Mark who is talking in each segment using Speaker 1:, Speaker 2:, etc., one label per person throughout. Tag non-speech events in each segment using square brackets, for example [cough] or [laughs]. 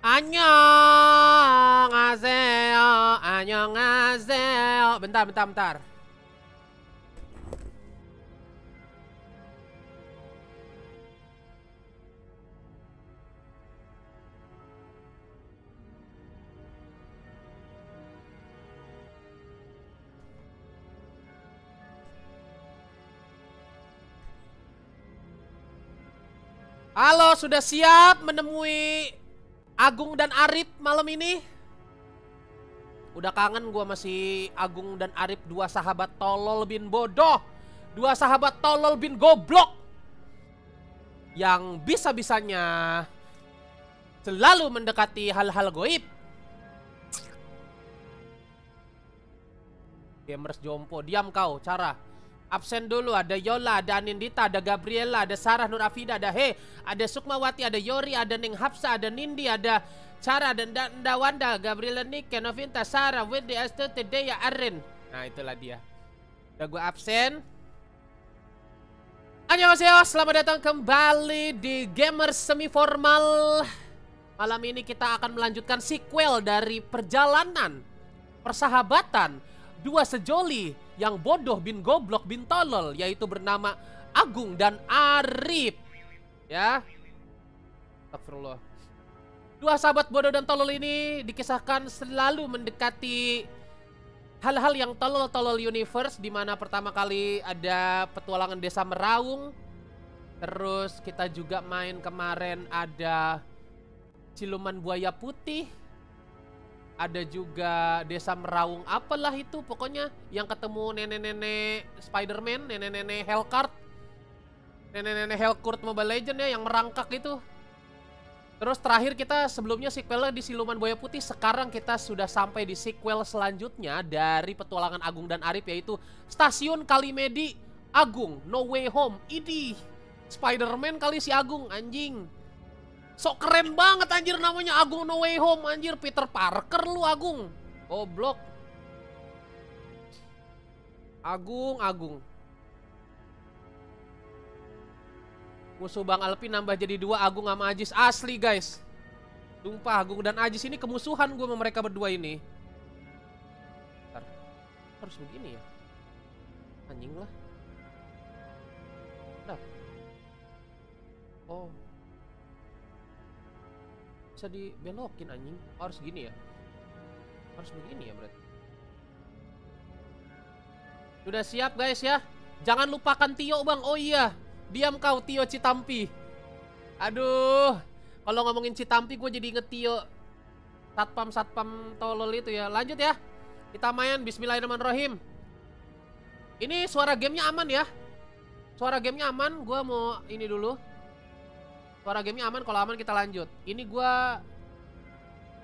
Speaker 1: Anyong aseo, anyong aseo. Bentar, bentar, bentar. Halo, sudah siap menemui Agung dan Arif malam ini. Udah kangen gue masih Agung dan Arif dua sahabat tolol bin bodoh. Dua sahabat tolol bin goblok. Yang bisa-bisanya selalu mendekati hal-hal goib. Gamers jompo, diam kau, cara absen dulu ada Yola, ada Nindita, ada Gabriela, ada Sarah Nur Afida, ada He, ada Sukmawati, ada Yori, ada Ning Hapsa, ada Nindi, ada Cara, ada Nda Wanda, Gabriela Nike, Novinta, Sarah, Wendy, Esther Tedeya Arin. Nah itulah dia. Udah gue absen. Annyeonghaseyo, selamat datang kembali di Gamer Semi Formal. Malam ini kita akan melanjutkan sequel dari perjalanan persahabatan dua sejoli yang bodoh bin goblok bin tolol yaitu bernama Agung dan Arif. Ya. Astagfirullah. Dua sahabat bodoh dan tolol ini dikisahkan selalu mendekati hal-hal yang tolol-tolol universe di mana pertama kali ada petualangan desa Meraung. Terus kita juga main kemarin ada siluman buaya putih ada juga desa Meraung apalah itu pokoknya yang ketemu nenek-nenek Spiderman, nenek-nenek Hellcart, nenek-nenek Hellcurt Mobile Legend ya yang merangkak itu. Terus terakhir kita sebelumnya sequelnya di Siluman Buaya Putih, sekarang kita sudah sampai di sequel selanjutnya dari petualangan Agung dan Arif yaitu Stasiun Kalimedi Agung No Way Home. spider Spiderman kali si Agung anjing. Sok keren banget anjir namanya Agung No Way Home anjir Peter Parker lu Agung. Goblok. Agung, Agung. Musuh Bang Alpi nambah jadi dua Agung sama Ajis asli guys. Sumpah Agung dan Ajis ini kemusuhan gue sama mereka berdua ini. Bentar. Harus begini ya. Anjing lah. Bentar. Oh bisa dibelokin anjing oh, harus gini ya harus begini ya berarti sudah siap guys ya jangan lupakan Tio bang oh iya diam kau Tio Citampi aduh kalau ngomongin Citampi gue jadi inget Tio satpam satpam tolol itu ya lanjut ya kita main Bismillahirrahmanirrahim ini suara gamenya aman ya suara gamenya aman gue mau ini dulu Suara gamenya aman, kalau aman kita lanjut. Ini gue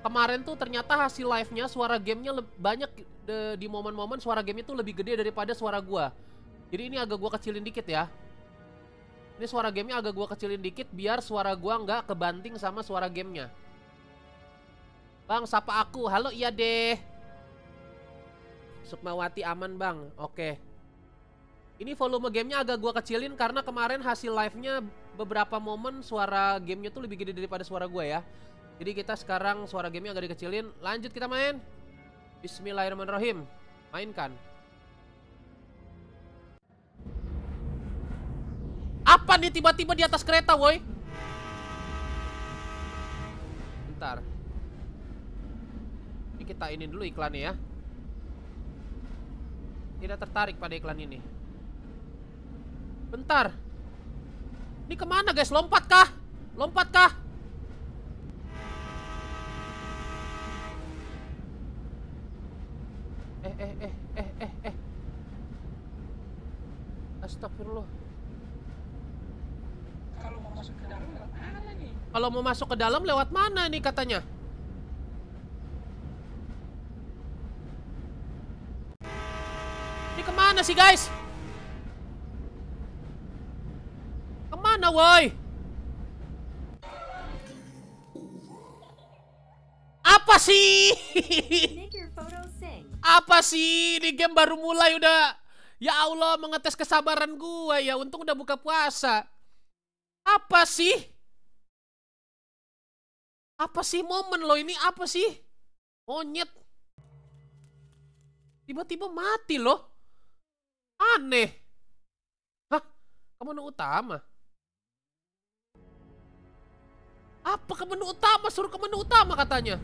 Speaker 1: kemarin tuh ternyata hasil live-nya suara gamenya banyak de, di momen-momen suara gamenya itu lebih gede daripada suara gue. Jadi ini agak gue kecilin dikit ya. Ini suara gamenya agak gue kecilin dikit biar suara gue nggak kebanting sama suara gamenya. Bang, sapa aku. Halo, iya deh. Sukmawati aman, Bang. Oke. Ini volume gamenya agak gua kecilin karena kemarin hasil live-nya beberapa momen suara gamenya tuh lebih gede daripada suara gue ya. Jadi kita sekarang suara gamenya agak dikecilin. Lanjut kita main. Bismillahirrahmanirrahim. Mainkan. Apa nih tiba-tiba di atas kereta, woi? Bentar. Ini kita ini dulu iklannya ya. Tidak tertarik pada iklan ini. Bentar. Ini kemana guys? Lompat kah? Lompat kah? Eh, eh, eh, eh, eh, eh. Astagfirullah.
Speaker 2: Kalau mau masuk ke dalam lewat mana
Speaker 1: nih? Kalau mau masuk ke dalam lewat mana nih katanya? Ini kemana sih guys? Apa sih? Apa sih? Ini game baru mulai udah. Ya Allah, mengetes kesabaran gue ya. Untung udah buka puasa. Apa sih? Apa sih momen lo ini? Apa sih? Monyet. Tiba-tiba mati loh. Aneh. Hah? Kamu utama. Apa ke menu utama? Suruh ke menu utama katanya.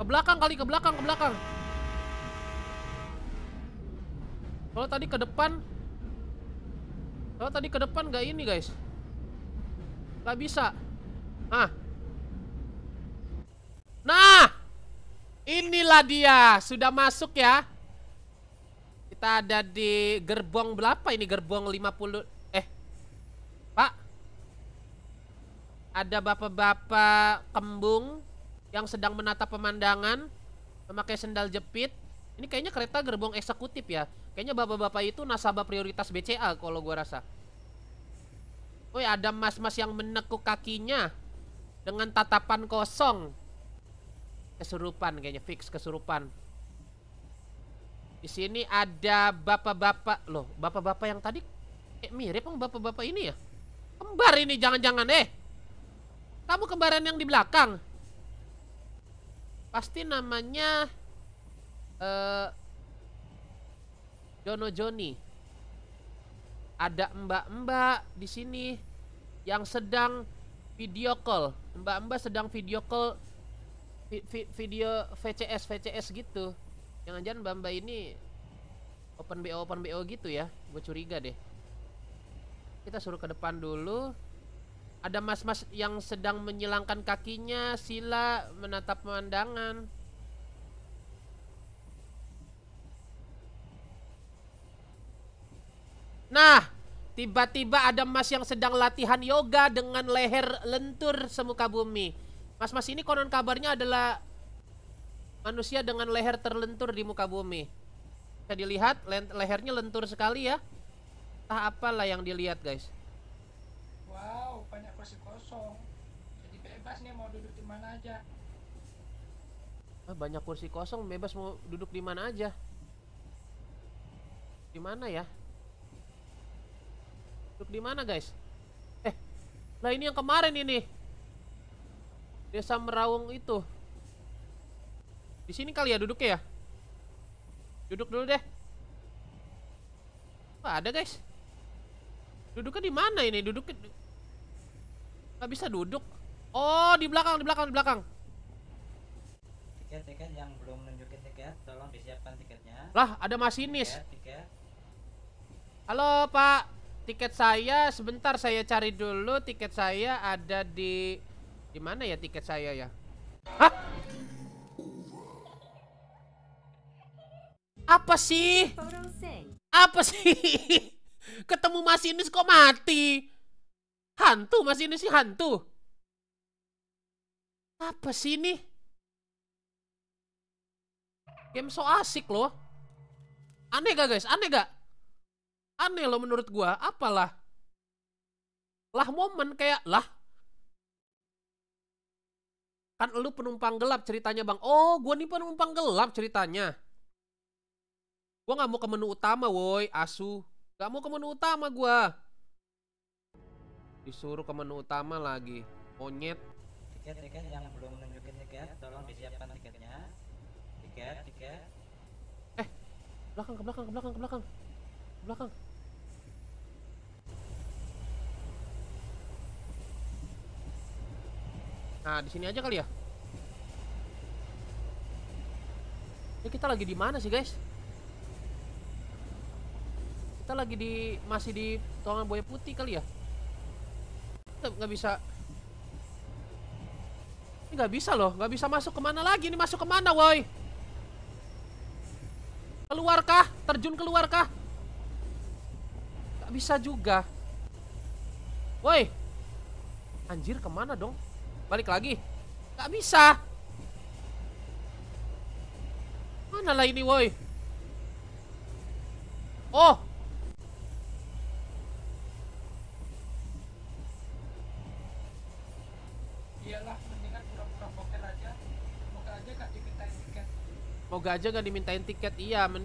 Speaker 1: Ke belakang kali, ke belakang, ke belakang. Kalau tadi ke depan. Kalau tadi ke depan gak ini guys. Gak bisa. Ah. Nah. Inilah dia. Sudah masuk ya. Kita ada di gerbong berapa ini? Gerbong 50... Ada bapak-bapak kembung yang sedang menatap pemandangan memakai sendal jepit. Ini kayaknya kereta gerbong eksekutif ya. Kayaknya bapak-bapak itu nasabah prioritas BCA kalau gua rasa. Woi, ada mas-mas yang menekuk kakinya dengan tatapan kosong. Kesurupan kayaknya fix kesurupan. Di sini ada bapak-bapak loh, bapak-bapak yang tadi eh, mirip sama bapak-bapak ini ya. Kembar ini jangan-jangan eh. Kamu kembaran yang di belakang. Pasti namanya eh uh, Jono Joni. Ada mbak-mbak di sini yang sedang video call. Mbak-mbak sedang video call vi vi video VCS VCS gitu. Jangan-jangan mbak-mbak ini open BO open BO gitu ya. Gue curiga deh. Kita suruh ke depan dulu. Ada mas-mas yang sedang menyilangkan kakinya, sila menatap pemandangan. Nah, tiba-tiba ada mas yang sedang latihan yoga dengan leher lentur semuka bumi. Mas-mas ini konon kabarnya adalah manusia dengan leher terlentur di muka bumi. Bisa dilihat, lehernya lentur sekali ya. Entah apalah yang dilihat, guys. ah, banyak kursi kosong bebas mau duduk di mana aja di mana ya duduk di mana guys eh lah ini yang kemarin ini desa meraung itu di sini kali ya duduknya ya duduk dulu deh ada guys duduknya di mana ini duduknya? Gak bisa duduk oh di belakang di belakang di belakang
Speaker 3: tiket tiket yang belum nunjukin tiket tolong disiapkan tiketnya lah ada masinis tiket, tiket.
Speaker 1: halo pak tiket saya sebentar saya cari dulu tiket saya ada di di mana ya tiket saya ya Hah? apa sih apa sih [laughs] ketemu masinis kok mati hantu masinis sih hantu apa sih ini Game so asik loh. Aneh gak guys? Aneh gak? Aneh loh menurut gue, Apalah? Lah momen kayak lah. Kan lu penumpang gelap ceritanya bang. Oh gue nih penumpang gelap ceritanya. gue gak mau ke menu utama woi asu. Gak mau ke menu utama gue, Disuruh ke menu utama lagi. Monyet.
Speaker 3: Tiket-tiket yang belum nunjukin tiket tolong disiapkan eh
Speaker 1: belakang ke belakang ke belakang ke belakang ke belakang nah di sini aja kali ya ini kita lagi di mana sih guys kita lagi di masih di tongan buaya putih kali ya kita nggak bisa ini nggak bisa loh, nggak bisa masuk kemana lagi? Ini masuk kemana, woi? Keluarkah? Terjun keluarkah? Gak bisa juga. Woi. Anjir kemana dong? Balik lagi. Gak bisa. Mana lah ini woi? Oh, Moga aja nggak dimintain tiket. Iya, men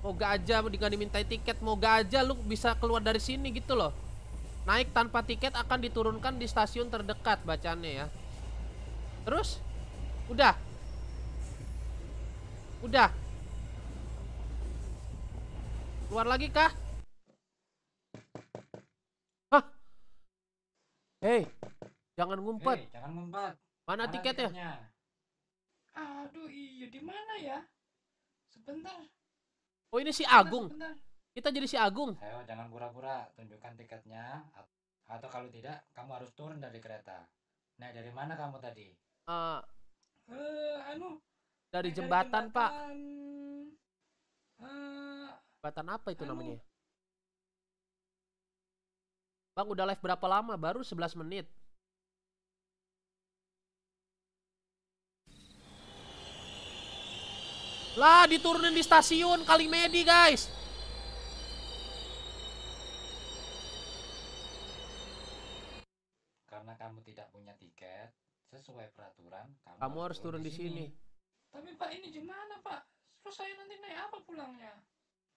Speaker 1: moga aja nggak dimintain tiket. Moga aja lu bisa keluar dari sini gitu loh. Naik tanpa tiket akan diturunkan di stasiun terdekat bacanya. ya. Terus? Udah. Udah. Keluar lagi kah? Hah? Hei, jangan ngumpet. Hey, jangan ngumpet. Mana, Mana tiketnya? tiketnya?
Speaker 2: Aduh, iya di mana ya? Sebentar.
Speaker 1: Oh, ini si Agung. Sebentar, Kita jadi si Agung.
Speaker 3: Ayo, jangan pura-pura. Tunjukkan tiketnya. Atau kalau tidak, kamu harus turun dari kereta. Nah, dari mana kamu tadi?
Speaker 1: Uh,
Speaker 2: uh anu.
Speaker 1: Dari jembatan, eh, jembatan, Pak.
Speaker 2: Uh,
Speaker 1: jembatan apa itu anu. namanya? Bang, udah live berapa lama? Baru 11 menit. Lah, diturunin di stasiun Kalimedi, guys.
Speaker 3: Karena kamu tidak punya tiket, sesuai peraturan kamu, kamu harus turun di sini.
Speaker 2: Tapi Pak, ini gimana, Pak? Terus saya nanti naik apa pulangnya?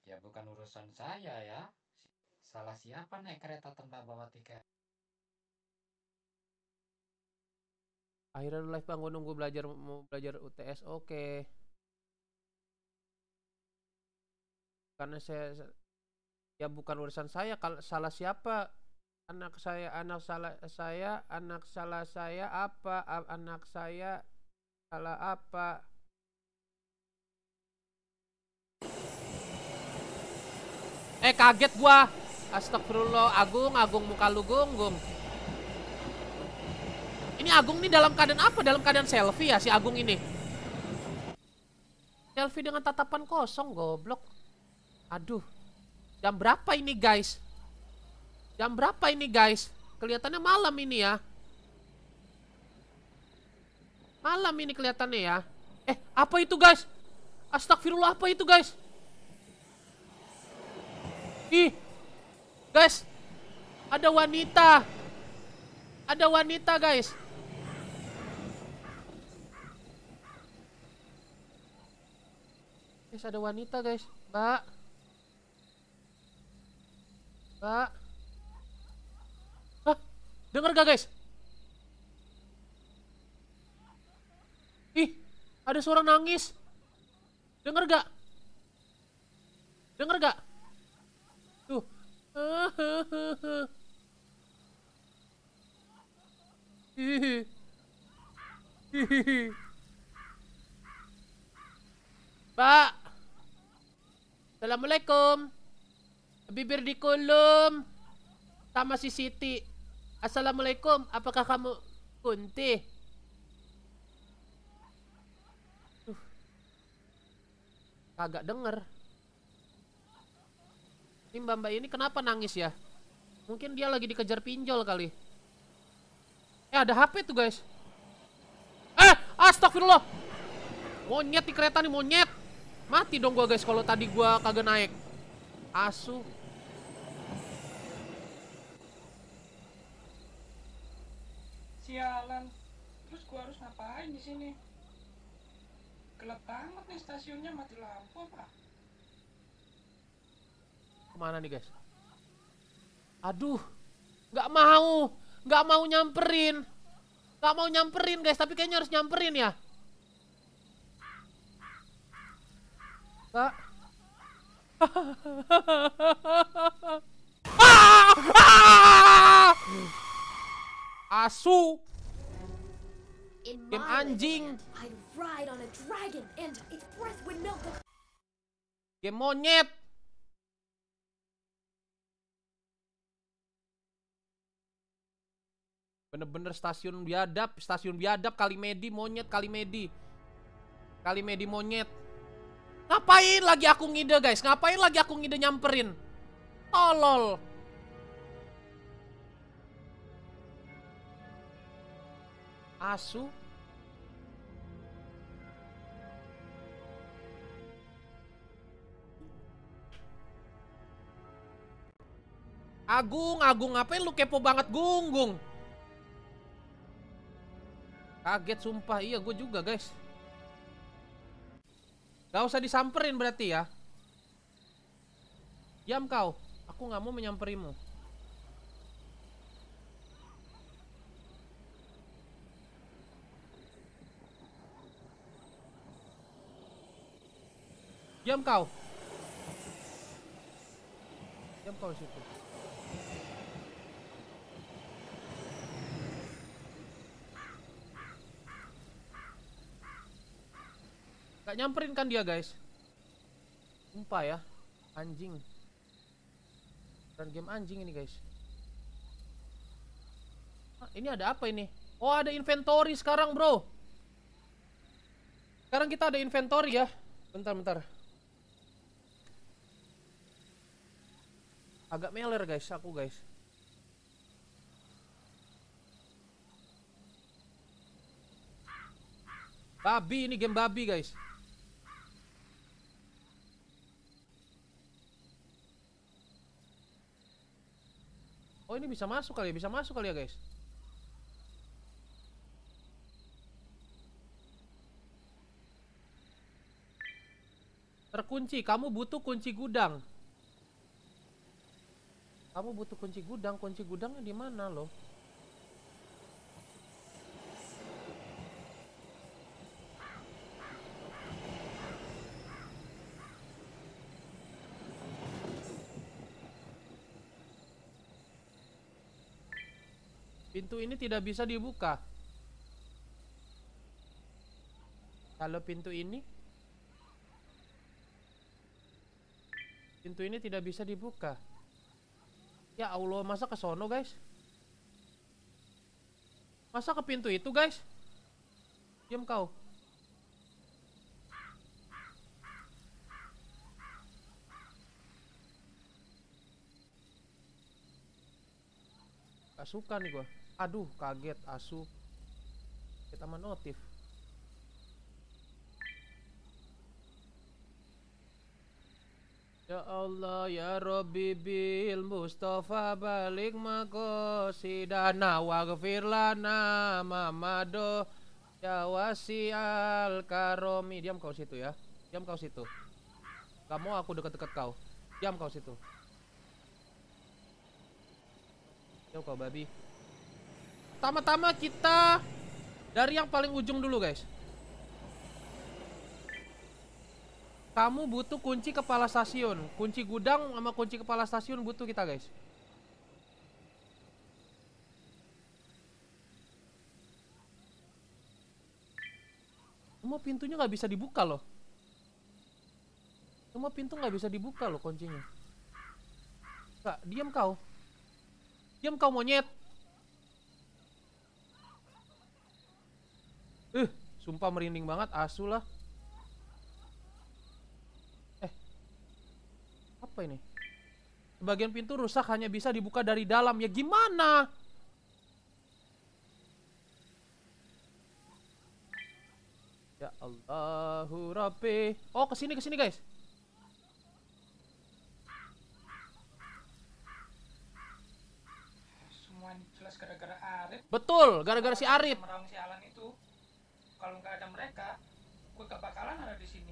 Speaker 3: Ya bukan urusan saya ya. Salah siapa naik kereta tanpa bawa tiket?
Speaker 1: Akhirnya live bang, gue nunggu belajar mau belajar UTS, oke. Okay. karena saya ya bukan urusan saya kalau salah siapa anak saya anak salah saya anak salah saya apa anak saya salah apa eh kaget gua astagfirullah agung agung muka lu gunggung ini agung nih dalam keadaan apa dalam keadaan selfie ya si agung ini selfie dengan tatapan kosong goblok Aduh. Jam berapa ini, guys? Jam berapa ini, guys? Kelihatannya malam ini ya. Malam ini kelihatannya ya. Eh, apa itu, guys? Astagfirullah, apa itu, guys? Ih. Guys, ada wanita. Ada wanita, guys. Guys, ada wanita, guys. Mbak. Buka. Hah? Dengar gak guys? Ih, ada suara nangis. Dengar gak? Dengar gak? Tuh. Hihihi. [laughs] Hihihi. Pak. Assalamualaikum bibir di kolom, sama si Siti. Assalamualaikum, apakah kamu kunti? kagak denger. Ini mbak mbak ini kenapa nangis ya? Mungkin dia lagi dikejar pinjol kali. Eh ada HP tuh guys. Eh, astagfirullah. Monyet di kereta nih monyet. Mati dong gua guys kalau tadi gua kagak naik. Asuh.
Speaker 2: Sialan. Terus gua harus ngapain di sini? Gelap banget nih stasiunnya mati lampu apa?
Speaker 1: Kemana nih guys? Aduh, nggak mau, nggak mau nyamperin, nggak mau nyamperin guys. Tapi kayaknya harus nyamperin ya. [laughs] ah! ah! asu game anjing game monyet bener-bener stasiun biadab stasiun biadab kali kalimedi monyet kali kali kalimedi monyet ngapain lagi aku ngide guys ngapain lagi aku ngide nyamperin tolol asu Agung, Agung ngapain lu kepo banget gunggung? Kaget sumpah, iya gue juga guys Gak usah disamperin berarti ya Diam kau, aku gak mau menyamperimu Diam kau. Diam kau situ. Gak nyamperin kan dia guys Sumpah ya Anjing Dan game anjing ini guys Hah, Ini ada apa ini Oh ada inventory sekarang bro Sekarang kita ada inventory ya Bentar bentar agak meler guys aku guys babi ini game babi guys oh ini bisa masuk kali ya bisa masuk kali ya guys terkunci kamu butuh kunci gudang kamu butuh kunci gudang. Kunci gudangnya di mana loh? Pintu ini tidak bisa dibuka. Kalau pintu ini Pintu ini tidak bisa dibuka. Ya Allah, masa ke sono, guys? Masa ke pintu itu, guys? Diam kau. Gak suka nih gua. Aduh, kaget asu. Kita menotif. notif. Ya Allah ya Rabbi bil Mustafa balik sidana waghfir lana mamado ya wasial karomi diam kau situ ya diam kau situ kamu aku deket-deket kau diam kau situ diam kau babi pertama-tama kita dari yang paling ujung dulu guys Kamu butuh kunci kepala stasiun. Kunci gudang sama kunci kepala stasiun butuh kita, guys. Semua pintunya nggak bisa dibuka loh. Semua pintu nggak bisa dibuka loh kuncinya. Kak, diam kau. Diam kau monyet. Eh, sumpah merinding banget, asu lah. apa ini? Bagian pintu rusak hanya bisa dibuka dari dalam. Ya gimana? Ya Allahu Rabbi. Oh, kesini, kesini guys.
Speaker 2: jelas gara-gara Arif. Betul, gara-gara si Arif. Merang si Alan itu, kalau nggak ada mereka, gue gak bakalan ada di sini.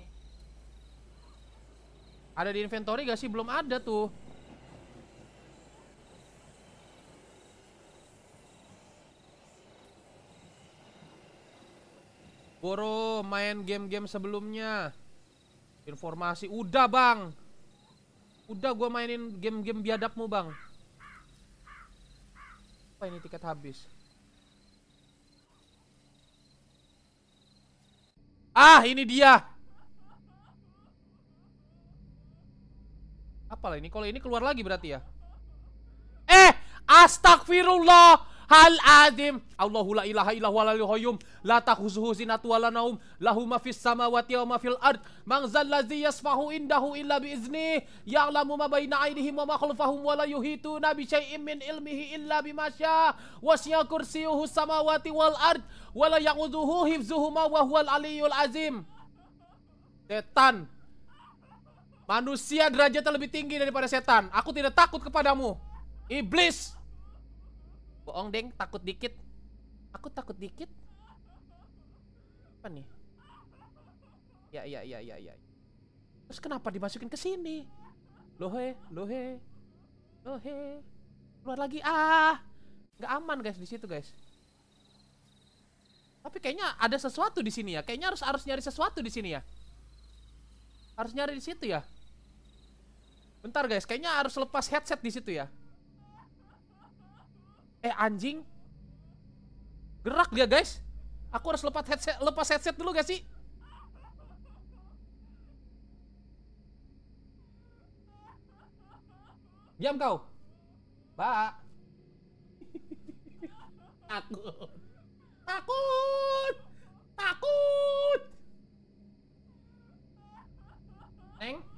Speaker 1: Ada di inventory gak sih? Belum ada tuh. Boro main game-game sebelumnya. Informasi udah, Bang. Udah gue mainin game-game biadabmu, Bang. Apa ini tiket habis? Ah, ini dia. apa lah ini? Kalau ini keluar lagi berarti ya? Eh! Astagfirullah! Hal azim. Allahu la ilaha illahu walal hayyum la takhuzuhu sinatu wala naum lahu ma fis samawati wa ma fil ard man ladzi yasfahu indahu illa bi izni ya'lamu ma baina aydihim wa ma khalfahum wa la yuhituna bi shay'in min ilmihi illa bima syaa wasya kursiyyuhu samawati wal ard wa la ya'uduhu hifzuhuma wa huwal aliyyul azim. Setan Manusia derajatnya lebih tinggi daripada setan. Aku tidak takut kepadamu. Iblis. Boong, Deng. Takut dikit. Aku takut dikit. Apa nih? Ya, ya, ya, ya, ya. Terus kenapa dimasukin ke sini? Lohe, lohe. Lohe. Keluar lagi. Ah. Gak aman, guys, di situ, guys. Tapi kayaknya ada sesuatu di sini ya. Kayaknya harus harus nyari sesuatu di sini ya. Harus nyari di situ ya. Bentar guys, kayaknya harus lepas headset di situ ya. Eh anjing. Gerak dia guys. Aku harus lepas headset lepas headset dulu gak sih? Diam kau. Pak. Takut. Takut. Takut. Neng.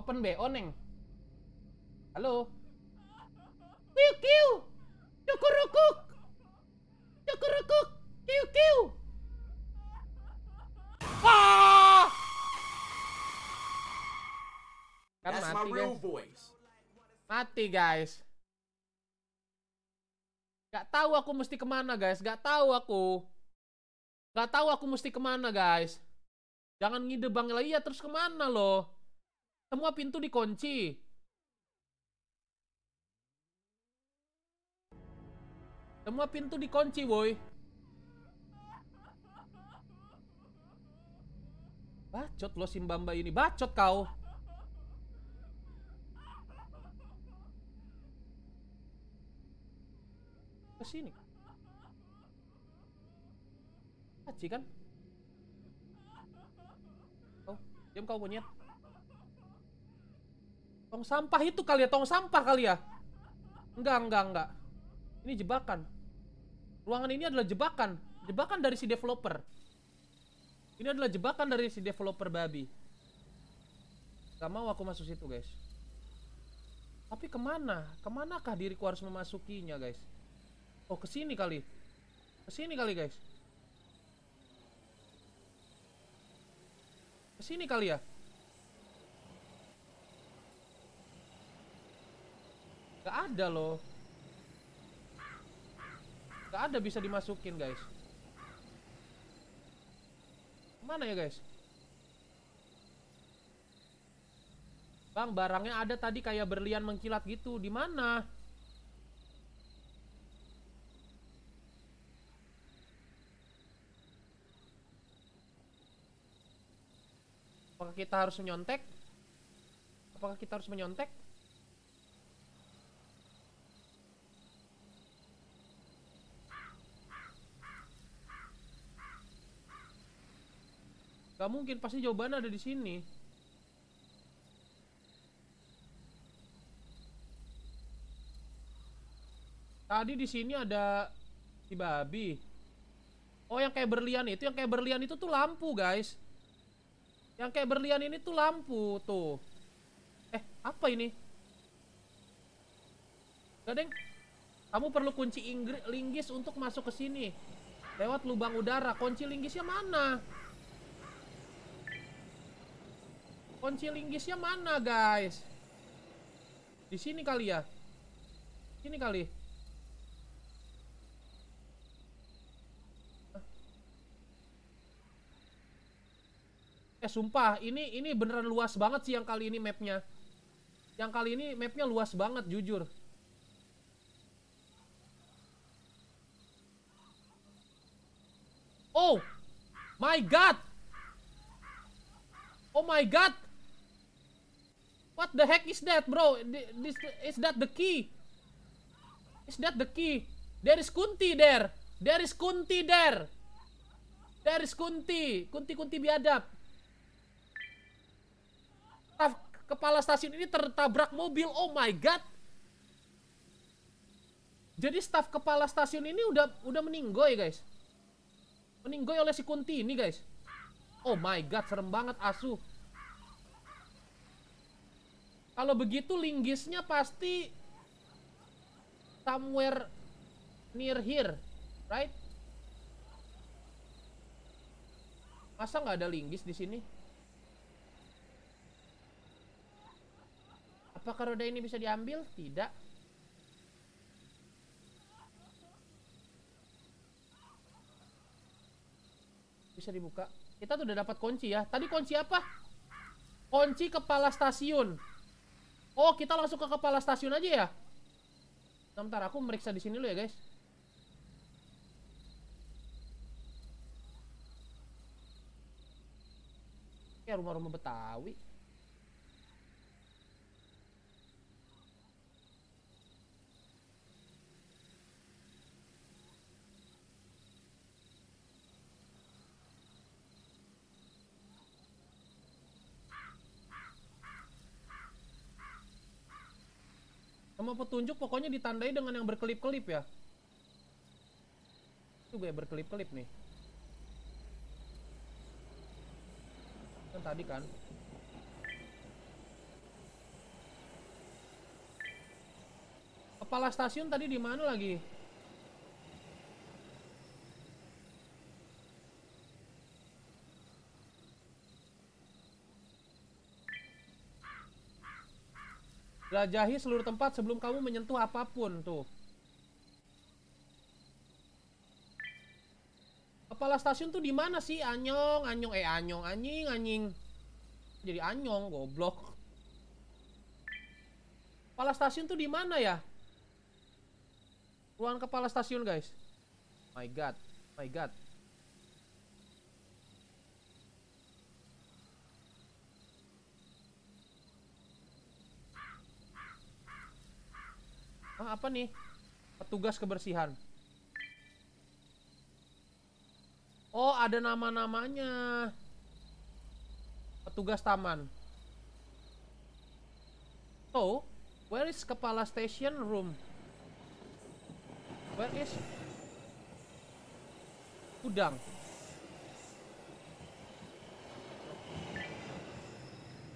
Speaker 1: Open BO neng. Halo. Kiu kiu. Cukur rukuk! Kiu kiu. Ah! Kan That's mati, my real guys. voice. Mati guys. Gak tahu aku mesti kemana guys. Gak tahu aku. Gak tahu aku mesti kemana guys. Jangan ngide bang lagi ya terus kemana loh. Semua pintu dikunci. Semua pintu dikunci, boy. Bacot lo Simbamba ini. Bacot kau. Ke sini. Aci kan? Oh, diam kau monyet. Tong sampah itu kali ya, tong sampah kali ya. Enggak, enggak, enggak. Ini jebakan. Ruangan ini adalah jebakan. Jebakan dari si developer. Ini adalah jebakan dari si developer babi. Gak mau aku masuk situ, guys. Tapi kemana? Kemanakah diriku harus memasukinya, guys? Oh, ke sini kali. Ke sini kali, guys. Ke sini kali ya? Gak ada loh. Gak ada bisa dimasukin guys. Mana ya guys? Bang, barangnya ada tadi kayak berlian mengkilat gitu. Di mana? Apakah kita harus menyontek? Apakah kita harus menyontek? Gak mungkin, pasti jawabannya ada di sini. Tadi di sini ada si babi. Oh, yang kayak berlian itu, yang kayak berlian itu tuh lampu, guys. Yang kayak berlian ini tuh lampu, tuh. Eh, apa ini? Gadeng, kamu perlu kunci inggris linggis untuk masuk ke sini. Lewat lubang udara. Kunci linggisnya mana? Kunci linggisnya mana, guys? Di sini kali ya? Sini kali. Eh sumpah, ini ini beneran luas banget sih yang kali ini mapnya. Yang kali ini mapnya luas banget jujur. Oh my god. Oh my god. What the heck is that, bro? This, is that the key? Is that the key? There is Kunti there. There is Kunti there. There is Kunti. Kunti-kunti biadab. Kepala stasiun ini tertabrak mobil. Oh my god. Jadi staf kepala stasiun ini udah udah meninggoy, guys. Meninggoy oleh si Kunti ini, guys. Oh my god, serem banget asuh. Kalau begitu linggisnya pasti somewhere near here, right? Masa nggak ada linggis di sini? Apakah roda ini bisa diambil? Tidak. Bisa dibuka. Kita tuh udah dapat kunci ya. Tadi kunci apa? Kunci kepala stasiun. Oh, kita langsung ke kepala stasiun aja ya? Sebentar aku meriksa di sini dulu ya, guys. Ya, rumah-rumah Betawi. sama petunjuk pokoknya ditandai dengan yang berkelip-kelip ya itu gue berkelip-kelip nih kan tadi kan kepala stasiun tadi di mana lagi Jelajahi seluruh tempat sebelum kamu menyentuh apapun tuh. Kepala stasiun tuh di mana sih? Anyong, anyong, eh anyong, anjing, anjing. Jadi anyong, goblok. Kepala stasiun tuh di mana ya? Ruang kepala stasiun, guys. My god. My god. Ah apa nih? Petugas kebersihan. Oh, ada nama-namanya. Petugas taman. So, where is kepala station room? Where is udang?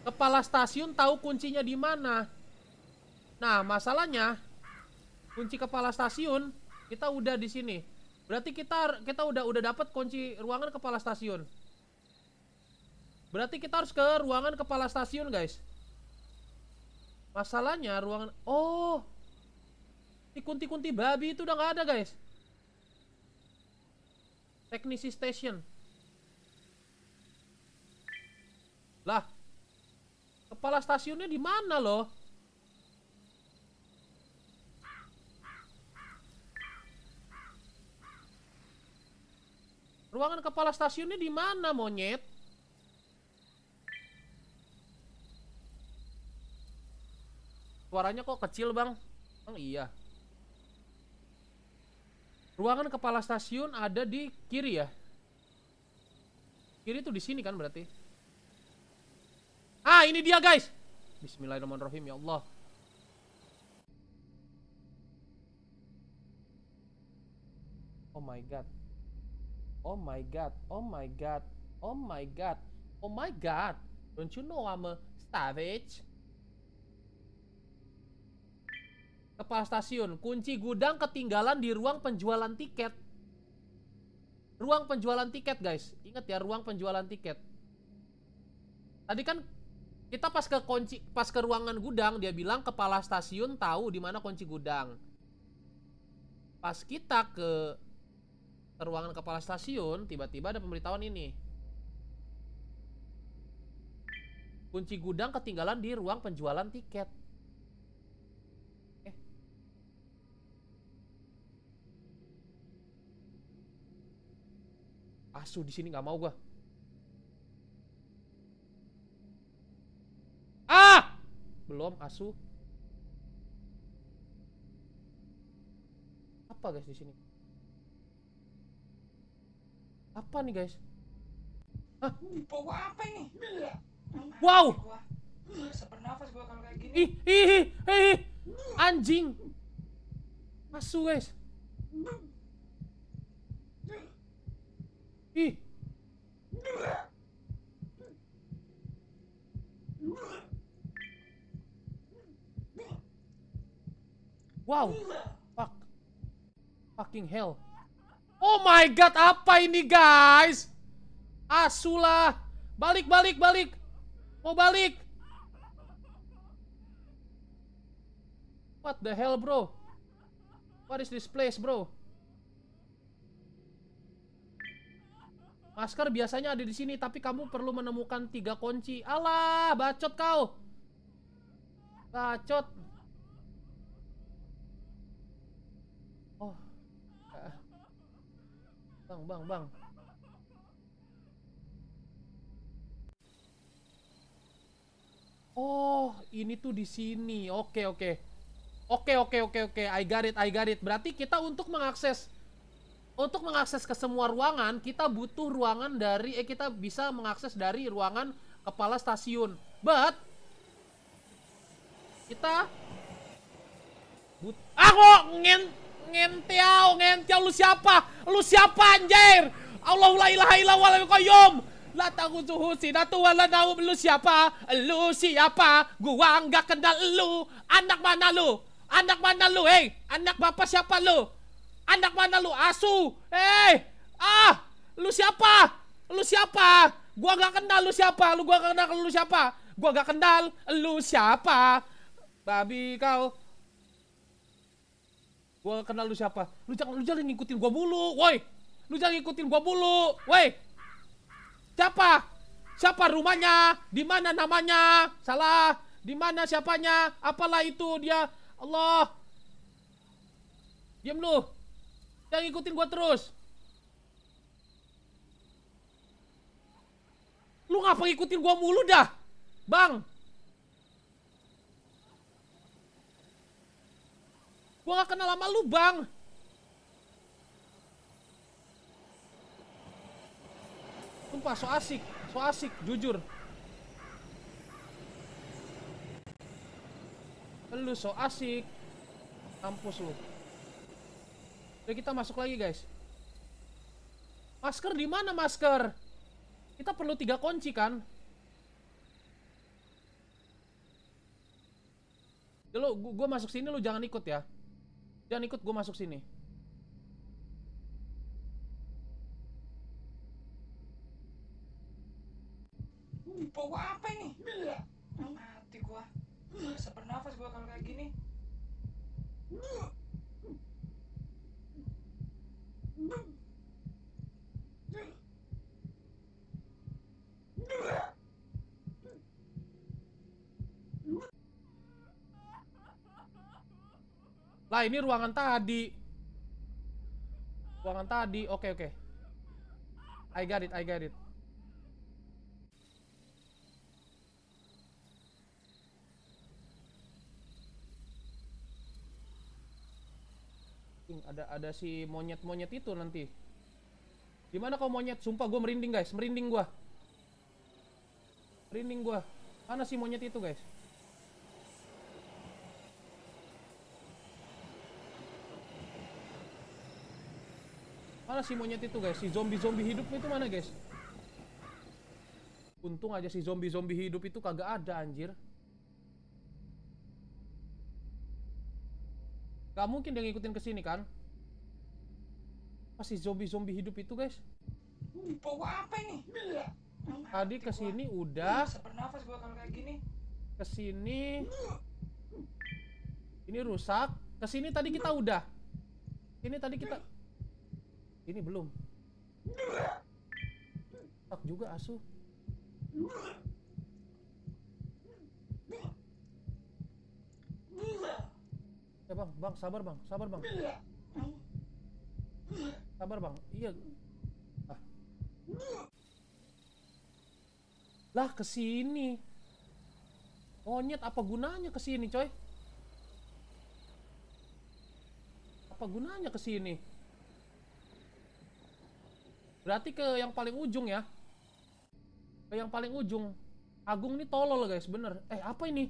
Speaker 1: Kepala stasiun tahu kuncinya di mana. Nah, masalahnya kunci kepala stasiun kita udah di sini. Berarti kita kita udah udah dapat kunci ruangan kepala stasiun. Berarti kita harus ke ruangan kepala stasiun, guys. Masalahnya ruangan oh. Di kunti-kunti babi itu udah nggak ada, guys. Teknisi station. Lah. Kepala stasiunnya di mana loh? Ruangan kepala stasiunnya di mana, monyet? Suaranya kok kecil, Bang? Bang, oh, iya. Ruangan kepala stasiun ada di kiri ya? Kiri tuh di sini kan berarti? Ah, ini dia, guys. Bismillahirrahmanirrahim, ya Allah. Oh my god. Oh my god, oh my god, oh my god, oh my god. Don't you know I'm a savage? Kepala stasiun, kunci gudang ketinggalan di ruang penjualan tiket. Ruang penjualan tiket guys, ingat ya ruang penjualan tiket. Tadi kan kita pas ke kunci pas ke ruangan gudang dia bilang kepala stasiun tahu di mana kunci gudang. Pas kita ke ruangan kepala stasiun, tiba-tiba ada pemberitahuan ini. Kunci gudang ketinggalan di ruang penjualan tiket. Eh. Asu di sini nggak mau gua. Ah! Belum asu. Apa guys di sini? Apa nih guys?
Speaker 2: Hah? Bawa apa ini? Wow. Sepernafas gua kalau kayak gini. Ih,
Speaker 1: ih, ih, ih. Anjing. Masuk guys. Ih. Wow. Fuck. Fucking hell. Oh my god, apa ini guys? Asulah. Balik, balik, balik. Mau balik. What the hell, bro? What is this place, bro? Masker biasanya ada di sini, tapi kamu perlu menemukan tiga kunci. Alah, bacot kau. Bacot. Bang, bang, bang. Oh, ini tuh di sini. Oke, oke. Oke, oke, oke, oke. I got it, I got it. Berarti kita untuk mengakses untuk mengakses ke semua ruangan, kita butuh ruangan dari eh kita bisa mengakses dari ruangan kepala stasiun. But kita but ah kok ngenteau, ngenteau lu siapa? Lu siapa anjir? Allahu la ilaha illa wa qayyum. La sinatu wa la lu siapa? Lu siapa? Gua enggak kenal lu. Anak mana lu? Anak mana lu? Hei, anak bapak siapa lu? Anak mana lu? Asu. Hei. Ah, lu siapa? Lu siapa? Gua enggak kenal lu siapa? Lu gua enggak kenal lu siapa? Gua enggak kenal lu siapa? Babi kau Gua kenal lu siapa? Lu jangan lu jangan ngikutin gua mulu, woi. Lu jangan ngikutin gua mulu, woi. Siapa? Siapa rumahnya? Di mana namanya? Salah. Di mana siapanya? Apalah itu dia? Allah. Diam lu. Jangan ngikutin gua terus. Lu ngapa ngikutin gua mulu dah? Bang. Gue gak kenal sama lu bang. Sumpah so asik, so asik, jujur. Lu so asik. Kampus lu. Oke, kita masuk lagi guys. Masker di mana masker? Kita perlu tiga kunci kan? lu, gua masuk sini lu jangan ikut ya. Jangan ikut gue masuk sini.
Speaker 2: Bawa apa ini? Bila.
Speaker 1: Lah ini ruangan tadi. Ruangan tadi. Oke, okay, oke. Okay. I got it, I got it. ada ada si monyet-monyet itu nanti. Gimana kau monyet? Sumpah gue merinding guys, merinding gue. Merinding gue. Mana si monyet itu guys? Mana si monyet itu guys? Si zombie-zombie hidup itu mana guys? Untung aja si zombie-zombie hidup itu kagak ada anjir. Gak mungkin dia ngikutin kesini kan? Masih si zombie-zombie hidup itu guys?
Speaker 2: Bawa apa ini?
Speaker 1: Tadi kesini sini udah. kesini Ke Ini rusak. Kesini tadi kita udah. Ini tadi kita ini belum. Tak juga asu. Ya bang, bang sabar bang, sabar bang. Sabar bang, iya. Ah. Lah kesini. Monyet apa gunanya kesini coy? Apa gunanya kesini? Berarti ke yang paling ujung ya. Ke yang paling ujung. Agung ini tolol guys, bener. Eh, apa ini?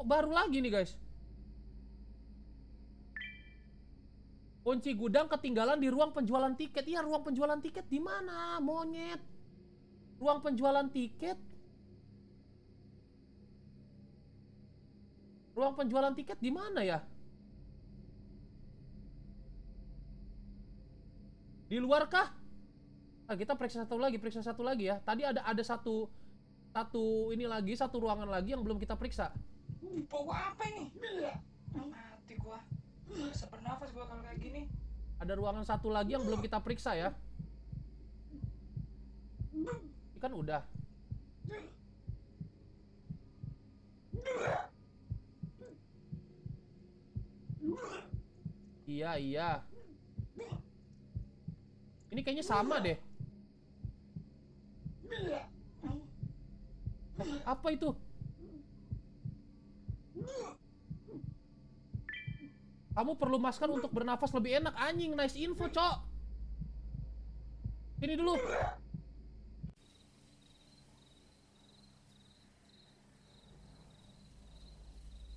Speaker 1: Kok baru lagi nih guys. Kunci gudang ketinggalan di ruang penjualan tiket. Iya, ruang penjualan tiket di mana? Monyet. Ruang penjualan tiket. Ruang penjualan tiket di mana ya? Di luar kah? Nah, kita periksa satu lagi, periksa satu lagi ya. Tadi ada ada satu satu ini lagi, satu ruangan lagi yang belum kita periksa.
Speaker 2: Bawa apa ini? Mati gua. Bisa bernafas gua kalau kayak gini.
Speaker 1: Ada ruangan satu lagi yang belum kita periksa ya.
Speaker 2: Ini
Speaker 1: kan udah. Iya, iya. Ini kayaknya sama deh. apa itu? Kamu perlu masker untuk bernafas lebih enak. Anjing, nice info, cok. Ini dulu.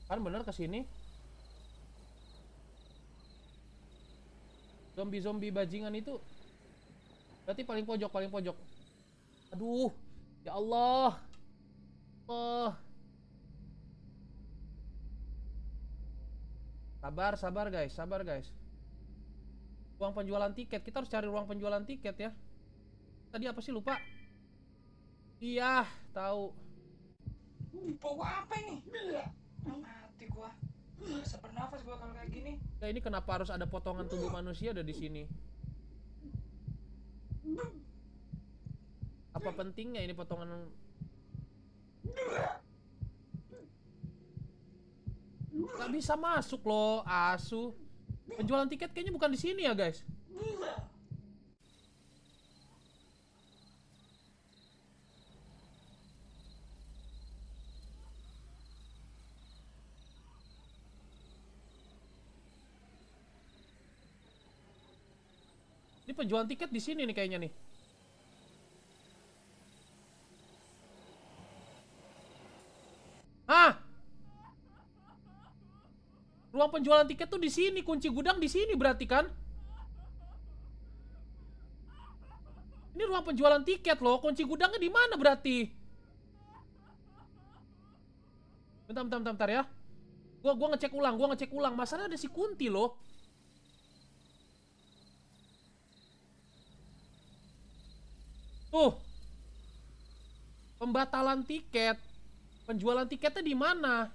Speaker 1: Kan bener ke sini. Zombie-zombie bajingan itu Berarti paling pojok, paling pojok. Aduh, ya Allah. Oh. Sabar, sabar guys, sabar guys. uang penjualan tiket, kita harus cari uang penjualan tiket ya. Tadi apa sih lupa? Iya, tahu.
Speaker 2: Bawa apa ini? Mati gua. Bisa bernafas gua kalau kayak gini.
Speaker 1: Nah, ini kenapa harus ada potongan tubuh manusia ada di sini? Apa pentingnya ini potongan Gak bisa masuk loh, asu. Penjualan tiket kayaknya bukan di sini ya, guys. Ini penjualan tiket di sini nih kayaknya nih. Ah! Ruang penjualan tiket tuh di sini, kunci gudang di sini berarti kan? Ini ruang penjualan tiket loh, kunci gudangnya di mana berarti? Bentar, bentar, bentar, bentar ya. Gua gua ngecek ulang, gua ngecek ulang. Masalahnya ada si Kunti loh. Tuh. Pembatalan tiket. Penjualan tiketnya di mana?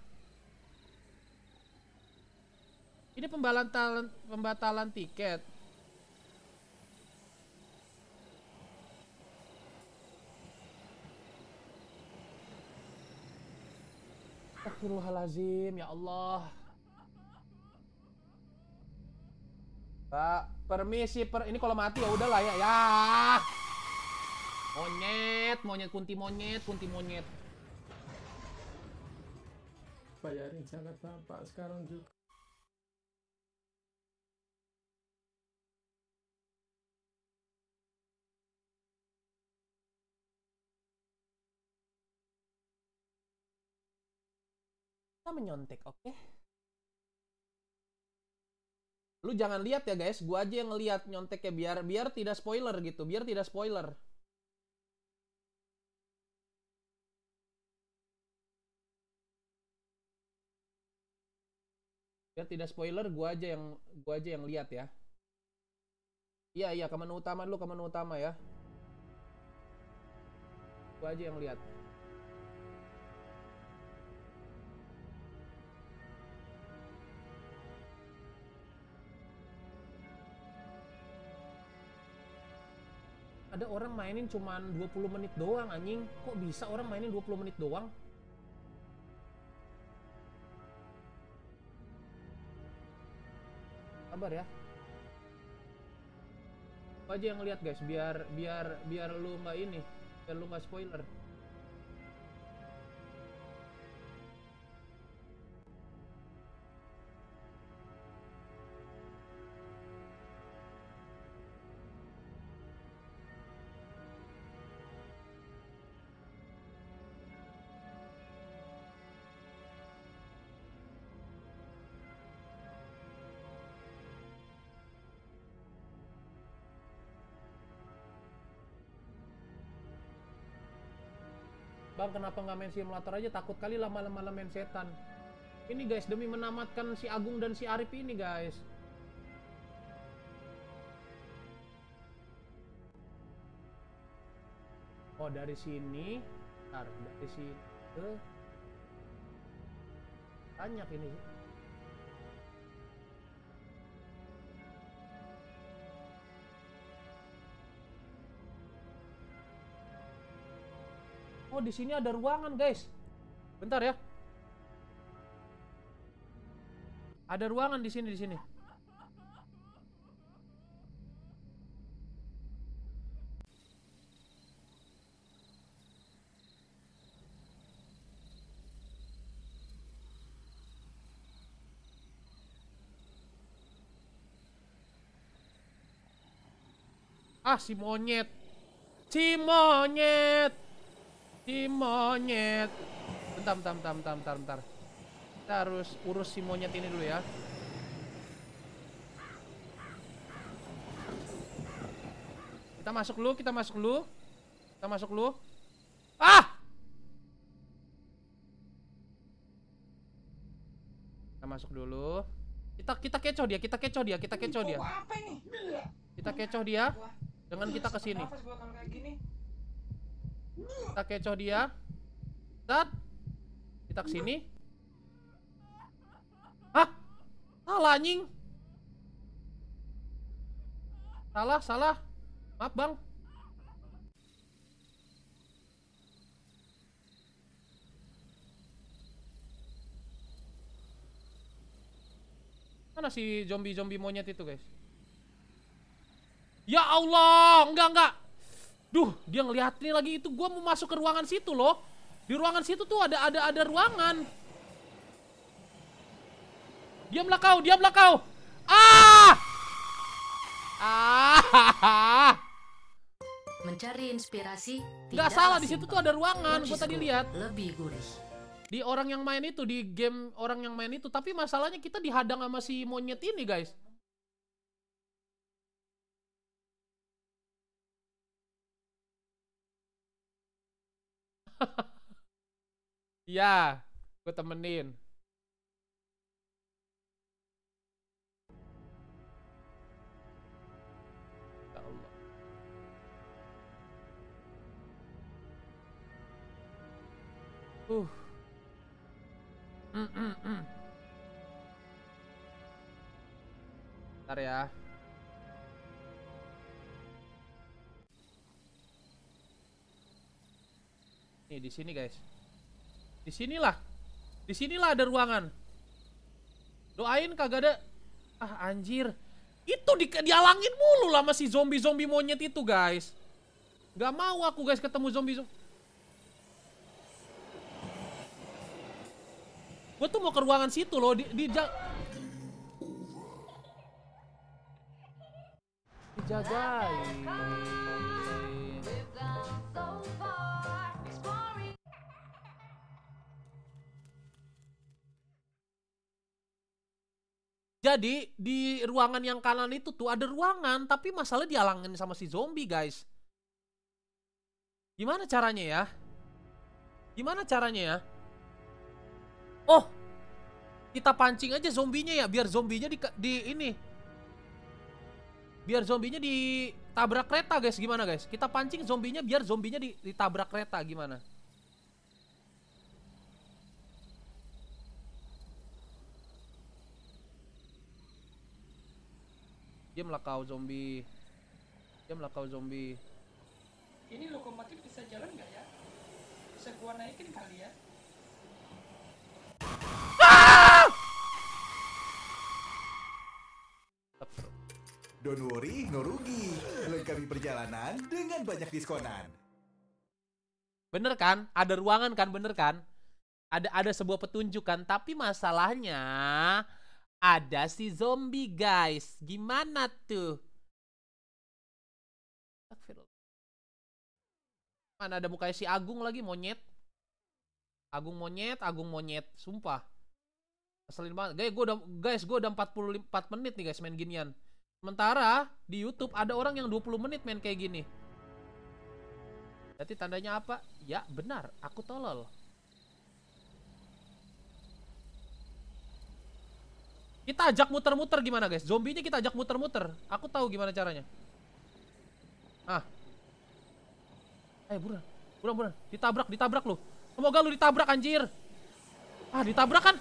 Speaker 1: Ini pembatalan pembatalan tiket. Astagfirullahalazim, ya Allah. Pak, permisi per ini kalau mati ya udahlah ya. Ya. Monyet, monyet, kunti monyet, kunti monyet. Bayarin sangat bapak sekarang juga. kita menyontek, oke? Okay? Lu jangan lihat ya guys, gua aja yang lihat nyonteknya biar biar tidak spoiler gitu, biar tidak spoiler. biar tidak spoiler gua aja yang gua aja yang lihat ya iya iya ke utama dulu ke utama ya gua aja yang lihat ada orang mainin cuman 20 menit doang anjing kok bisa orang mainin 20 menit doang sabar ya Apa aja yang lihat guys biar biar biar lu nggak ini biar lu nggak spoiler kenapa nggak main simulator aja takut kali lah malam-malam main setan ini guys demi menamatkan si Agung dan si Arif ini guys Oh dari sini Bentar, dari sini ke banyak ini Oh, di sini ada ruangan, guys. Bentar ya. Ada ruangan di sini di sini. Ah, si monyet. Si monyet. Si monyet. Bentar, bentar, bentar, bentar, bentar, bentar. Kita harus urus si monyet ini dulu ya. Kita masuk lu, kita masuk lu, Kita masuk lu. Ah! Kita masuk dulu. Kita kita kecoh dia, kita kecoh dia, kita kecoh dia.
Speaker 2: Kita kecoh dia dengan kita kesini.
Speaker 1: Kita kecoh dia. Dan kita kesini. Hah? Salah anjing. Salah, salah. Maaf, Bang. Mana si zombie-zombie monyet itu, guys? Ya Allah, enggak enggak duh dia ngelihat ngeliatin lagi itu gue mau masuk ke ruangan situ loh di ruangan situ tuh ada ada ada ruangan diamlah kau diamlah kau ah ah mencari inspirasi nggak salah di situ tuh ada ruangan gue tadi lihat lebih gurih di orang yang main itu di game orang yang main itu tapi masalahnya kita dihadang sama si monyet ini guys [laughs] Iya, gue temenin. Uh. Mm -mm -mm. Ntar ya. Nih di sini guys. Di sinilah. Di sinilah ada ruangan. Doain kagak ada. Ah anjir. Itu di dialangin mulu lah masih zombie-zombie monyet itu guys. Gak mau aku guys ketemu zombie-zombie. Gue tuh mau ke ruangan situ loh. Di, di, dijagain. Jadi di ruangan yang kanan itu tuh ada ruangan, tapi masalah dialangin sama si zombie, guys. Gimana caranya ya? Gimana caranya ya? Oh. Kita pancing aja zombinya ya, biar zombinya di, di ini. Biar zombinya ditabrak kereta, guys. Gimana, guys? Kita pancing zombinya biar zombinya ditabrak kereta gimana? Dia melakau zombie. Dia melakau zombie.
Speaker 2: Ini lokomotif bisa jalan nggak ya? Bisa gua naikin kali ya?
Speaker 4: Don't worry,
Speaker 3: no rugi. Lengkapi perjalanan dengan banyak diskonan.
Speaker 1: Bener kan? Ada ruangan kan? Bener kan? Ada ada sebuah petunjuk kan? Tapi masalahnya ada si zombie guys gimana tuh mana ada mukanya si Agung lagi monyet Agung monyet Agung monyet sumpah Asalin banget guys gue udah guys gue udah 44 menit nih guys main ginian sementara di YouTube ada orang yang dua puluh menit main kayak gini berarti tandanya apa ya benar aku tolol Kita ajak muter-muter gimana guys? Zombinya kita ajak muter-muter. Aku tahu gimana caranya. Ah. Eh buruan. Buruan buruan. Ditabrak, ditabrak lu. Semoga lu ditabrak anjir. Ah, ditabrak kan?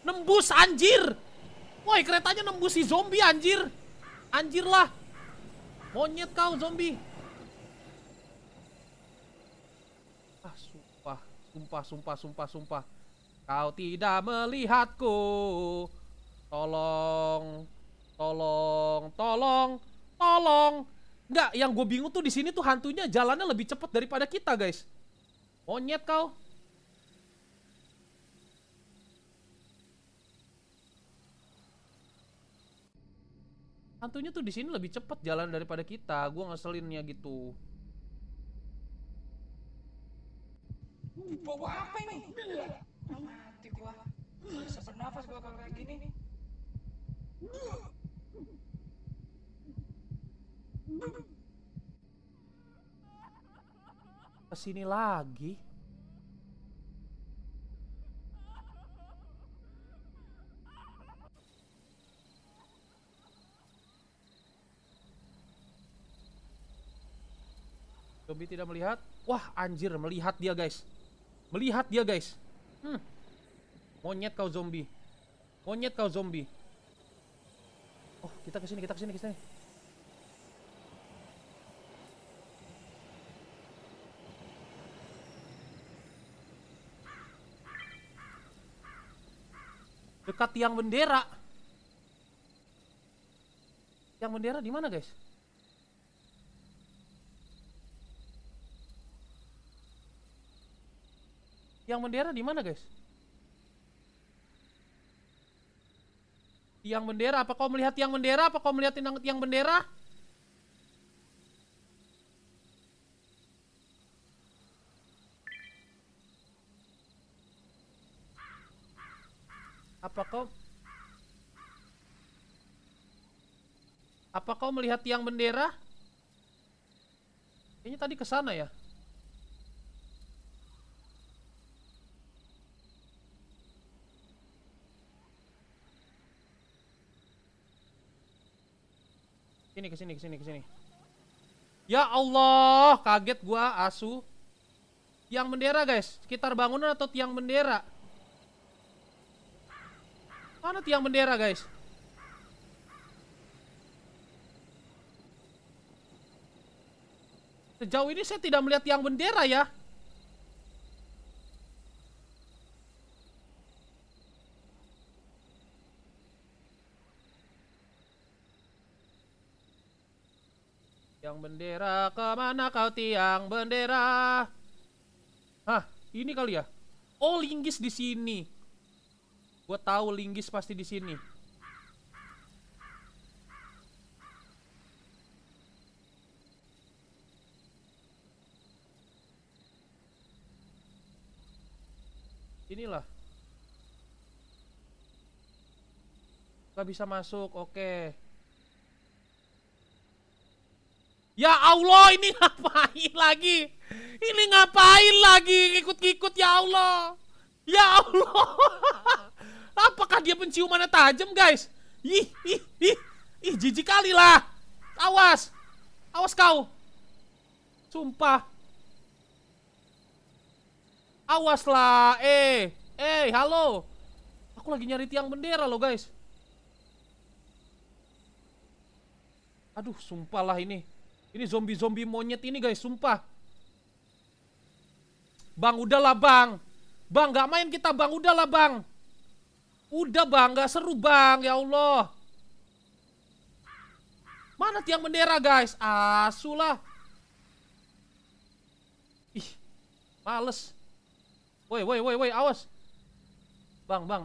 Speaker 1: Nembus anjir. Woi, keretanya nembus si zombie anjir. Anjir lah. Monyet kau zombie. Ah, sumpah, sumpah, sumpah, sumpah, sumpah. Kau tidak melihatku. Tolong, tolong, tolong, tolong. Enggak, yang gue bingung tuh di sini tuh hantunya jalannya lebih cepat daripada kita, guys. Monyet kau. Hantunya tuh di sini lebih cepat jalan daripada kita. Gue ngeselinnya gitu.
Speaker 2: Bawa apa ini? Sesak nafas gua kalau kayak gini nih.
Speaker 1: Kesini lagi. Zombie tidak melihat. Wah, anjir, melihat dia, guys. Melihat dia, guys. Hmm. Monyet kau zombie. Monyet kau zombie. Oh, kita ke sini, kita ke sini, kita kesini. Dekat tiang bendera. Tiang bendera di mana, guys? Tiang bendera di mana, guys? Tiang bendera, apa kau melihat tiang bendera? Apa kau melihat tiang, tiang bendera? Apa kau Apa kau melihat tiang bendera? ini tadi ke sana ya. Sini ke sini ke sini ke sini. Ya Allah, kaget gua asu. Yang bendera, guys. Sekitar bangunan atau tiang bendera? Mana tiang bendera, guys? Sejauh ini saya tidak melihat tiang bendera ya. Tiang bendera, kemana kau tiang bendera? Hah, ini kali ya? Oh, linggis di sini. Gue tahu linggis pasti di sini. Inilah. Gak bisa masuk, oke. Okay. Ya Allah ini [laughs] ngapain lagi? Ini ngapain lagi ngikut-ngikut ya Allah? Ya Allah. [laughs] Apakah dia penciumannya tajam, guys? Ih, ih, ih. Ih, jijik kali lah. Awas. Awas kau. Sumpah. Awas lah. Eh, eh, halo. Aku lagi nyari tiang bendera loh, guys. Aduh, sumpah lah ini. Ini zombie-zombie monyet ini guys, sumpah. Bang, udahlah bang. Bang, gak main kita bang, udahlah bang. Udah bang, gak seru bang, ya Allah. Mana tiang bendera guys? asulah, Ih, males. Woi, woi, woi, woi, awas. Bang, bang.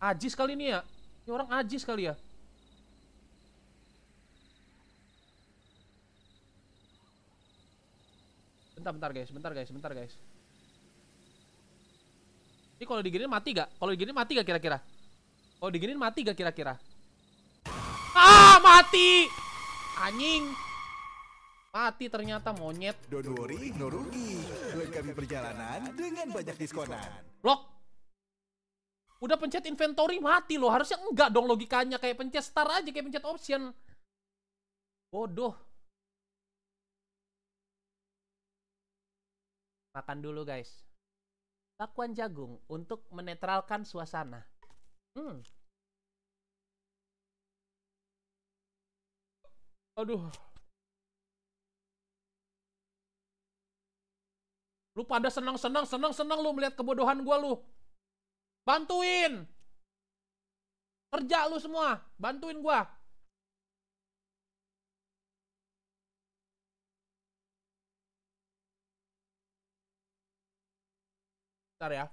Speaker 1: Ajis kali ini ya? Ini orang ajis kali ya? bentar bentar guys bentar guys bentar guys ini kalau diginin mati gak kalau diginin mati gak kira-kira kalau diginin mati gak kira-kira ah mati anjing mati ternyata monyet
Speaker 4: don't worry no rugi lengkapi perjalanan dengan banyak diskonan
Speaker 1: blok udah pencet inventory mati loh harusnya enggak dong logikanya kayak pencet star aja kayak pencet option bodoh Makan dulu guys. Bakwan jagung untuk menetralkan suasana. Hmm. Aduh. Lu pada senang-senang, senang-senang lu melihat kebodohan gua lu. Bantuin. Kerja lu semua, bantuin gua. Bentar ya.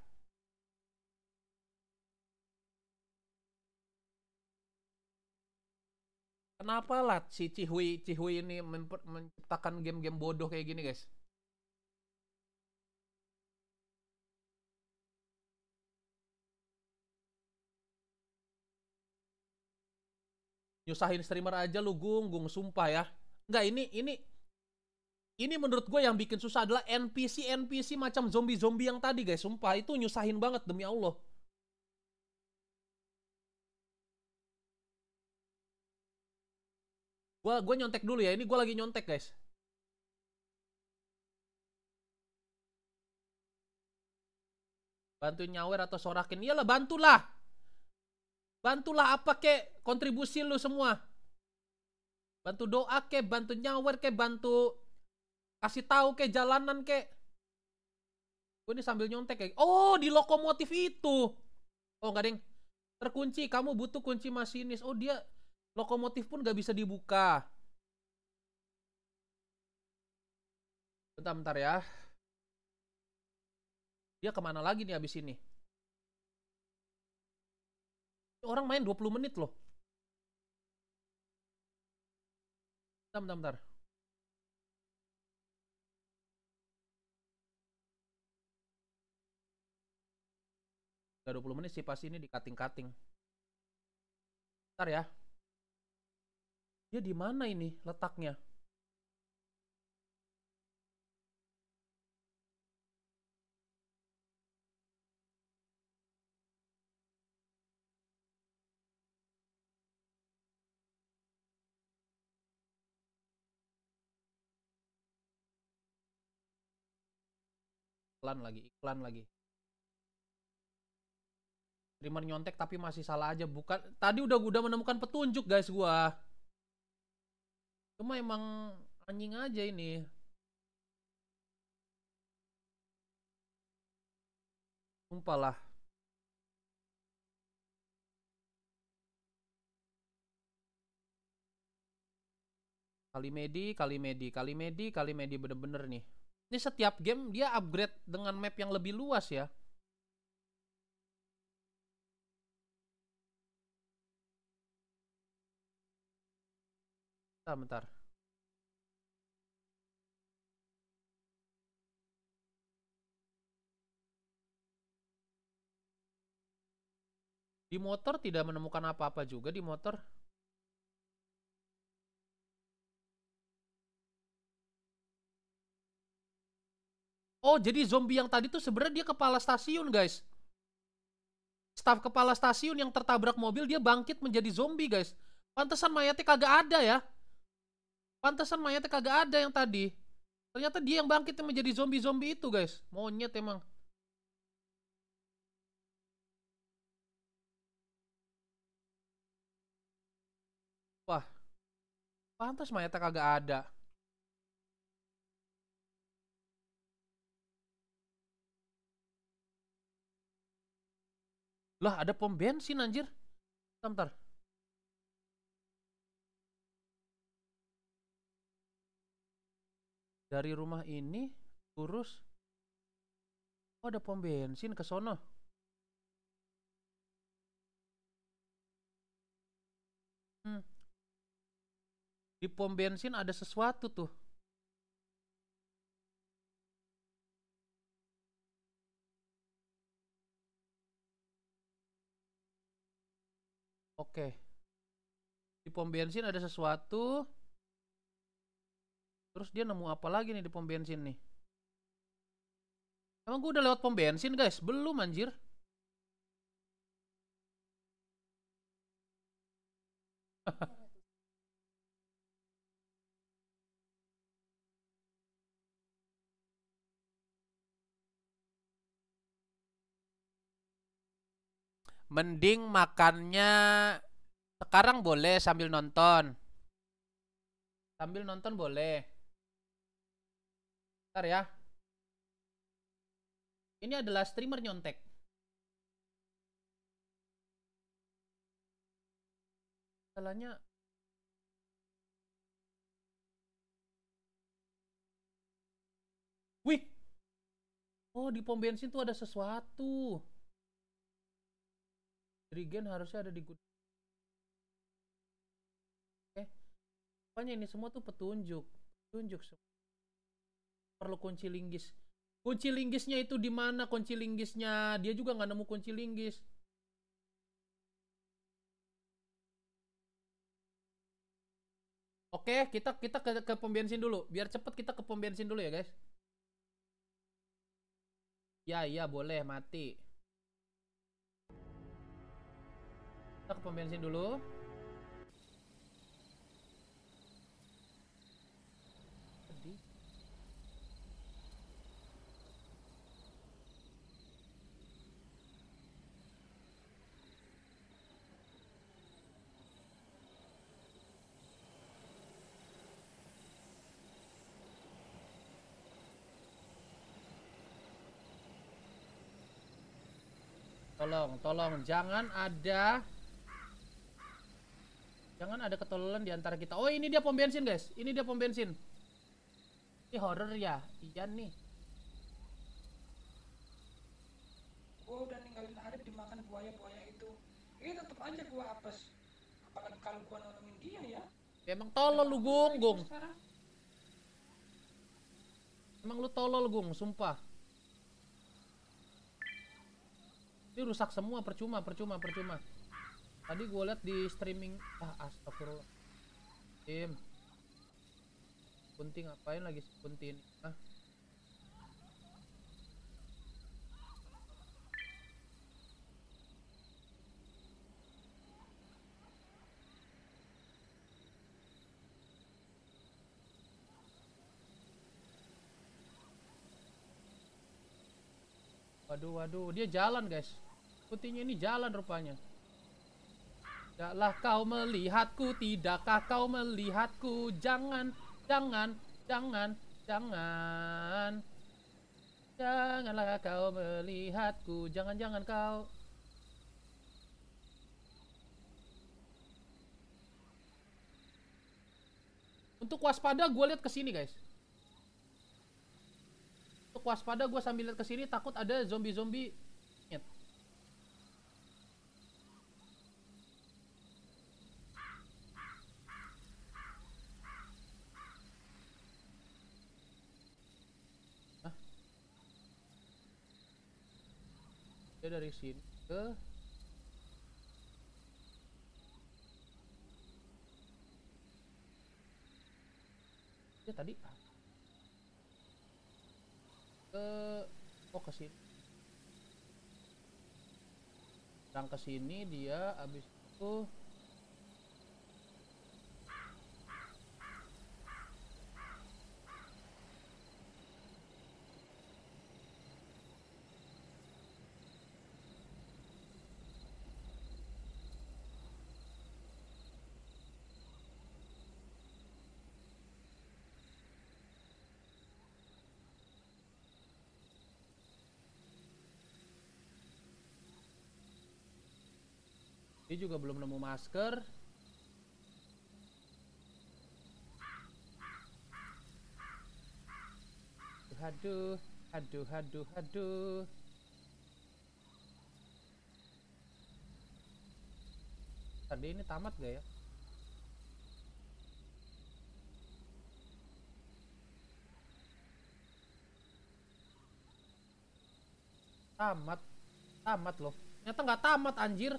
Speaker 1: Kenapa lah si Cihui Cihui ini menciptakan game-game bodoh kayak gini, guys? nyusahin streamer aja lu gunggung sumpah ya Enggak, ini ini ini menurut gue yang bikin susah adalah NPC NPC macam zombie zombie yang tadi guys sumpah itu nyusahin banget demi Allah gue gue nyontek dulu ya ini gue lagi nyontek guys Bantuin nyawer atau sorakin iyalah bantulah bantulah apa kek kontribusi lu semua bantu doa kek bantu nyawer kek bantu kasih tahu ke jalanan kayak gue ini sambil nyontek kayak oh di lokomotif itu oh nggak ding terkunci kamu butuh kunci masinis oh dia lokomotif pun gak bisa dibuka bentar bentar ya dia kemana lagi nih abis ini orang main 20 menit loh bentar bentar bentar Gak 20 menit sih pasti ini di cutting-cutting. Ntar ya. Dia di mana ini letaknya? Iklan lagi, iklan lagi. Rimmer nyontek tapi masih salah aja bukan tadi udah udah menemukan petunjuk guys gua cuma emang anjing aja ini Sumpah lah kali Kalimedi, kali Kalimedi bener-bener nih. Ini setiap game dia upgrade dengan map yang lebih luas ya. Bentar, bentar. Di motor tidak menemukan apa-apa juga di motor. Oh, jadi zombie yang tadi tuh sebenarnya dia kepala stasiun, guys. Staf kepala stasiun yang tertabrak mobil dia bangkit menjadi zombie, guys. Pantesan mayatnya kagak ada ya. Pantesan mayatnya kagak ada yang tadi. Ternyata dia yang bangkit yang menjadi zombie-zombie itu, guys. Monyet emang. Wah. Pantas mayatnya kagak ada. Lah, ada pom bensin anjir. Bentar, bentar. dari rumah ini lurus oh ada pom bensin ke sono hmm. di pom bensin ada sesuatu tuh Oke. Di pom bensin ada sesuatu. Terus dia nemu apa lagi nih di pom bensin nih? Emang gue udah lewat pom bensin guys? Belum anjir. [laughs] Mending makannya sekarang boleh sambil nonton. Sambil nonton boleh. Ntar ya. Ini adalah streamer nyontek. Salahnya Wih. Oh, di pom bensin tuh ada sesuatu. Dirigen harusnya ada di gudang. Oke. Eh, pokoknya ini semua tuh petunjuk. Petunjuk semua perlu kunci linggis kunci linggisnya itu di mana kunci linggisnya dia juga nggak nemu kunci linggis Oke, kita kita ke, ke pom bensin dulu. Biar cepet kita ke pom bensin dulu ya, guys. Ya, iya boleh mati. Kita ke pom bensin dulu. Tolong, tolong jangan ada jangan ada ketololan di antara kita. Oh, ini dia pom bensin, guys. Ini dia pom bensin. Ini horror ya. Iya nih.
Speaker 2: Gua udah ninggalin Arif dimakan buaya-buaya itu. Ini tetap aja gua apes. Apalagi kalau gua nolongin dia ya.
Speaker 1: ya emang tolol lu, Gung, Gung. Emang lu tolol, Gung, sumpah. ini rusak semua percuma, percuma, percuma. Tadi gue lihat di streaming ah astagfirullah. Tim. gunting ngapain lagi gunting Ah. Waduh, waduh. Dia jalan, guys. Putihnya ini jalan rupanya. Tidaklah kau melihatku, tidakkah kau melihatku? Jangan, jangan, jangan, jangan. Janganlah kau melihatku, jangan-jangan kau... Untuk waspada, gue lihat ke sini, guys waspada gue sambil lihat ke sini takut ada zombie-zombie Ya dari sini ke ya tadi ke oh ke sini yang ke sini dia habis itu Rifki juga belum nemu masker. Aduh, aduh, aduh, aduh. Tadi ini tamat gak ya? Tamat. Tamat loh. Ternyata nggak tamat anjir.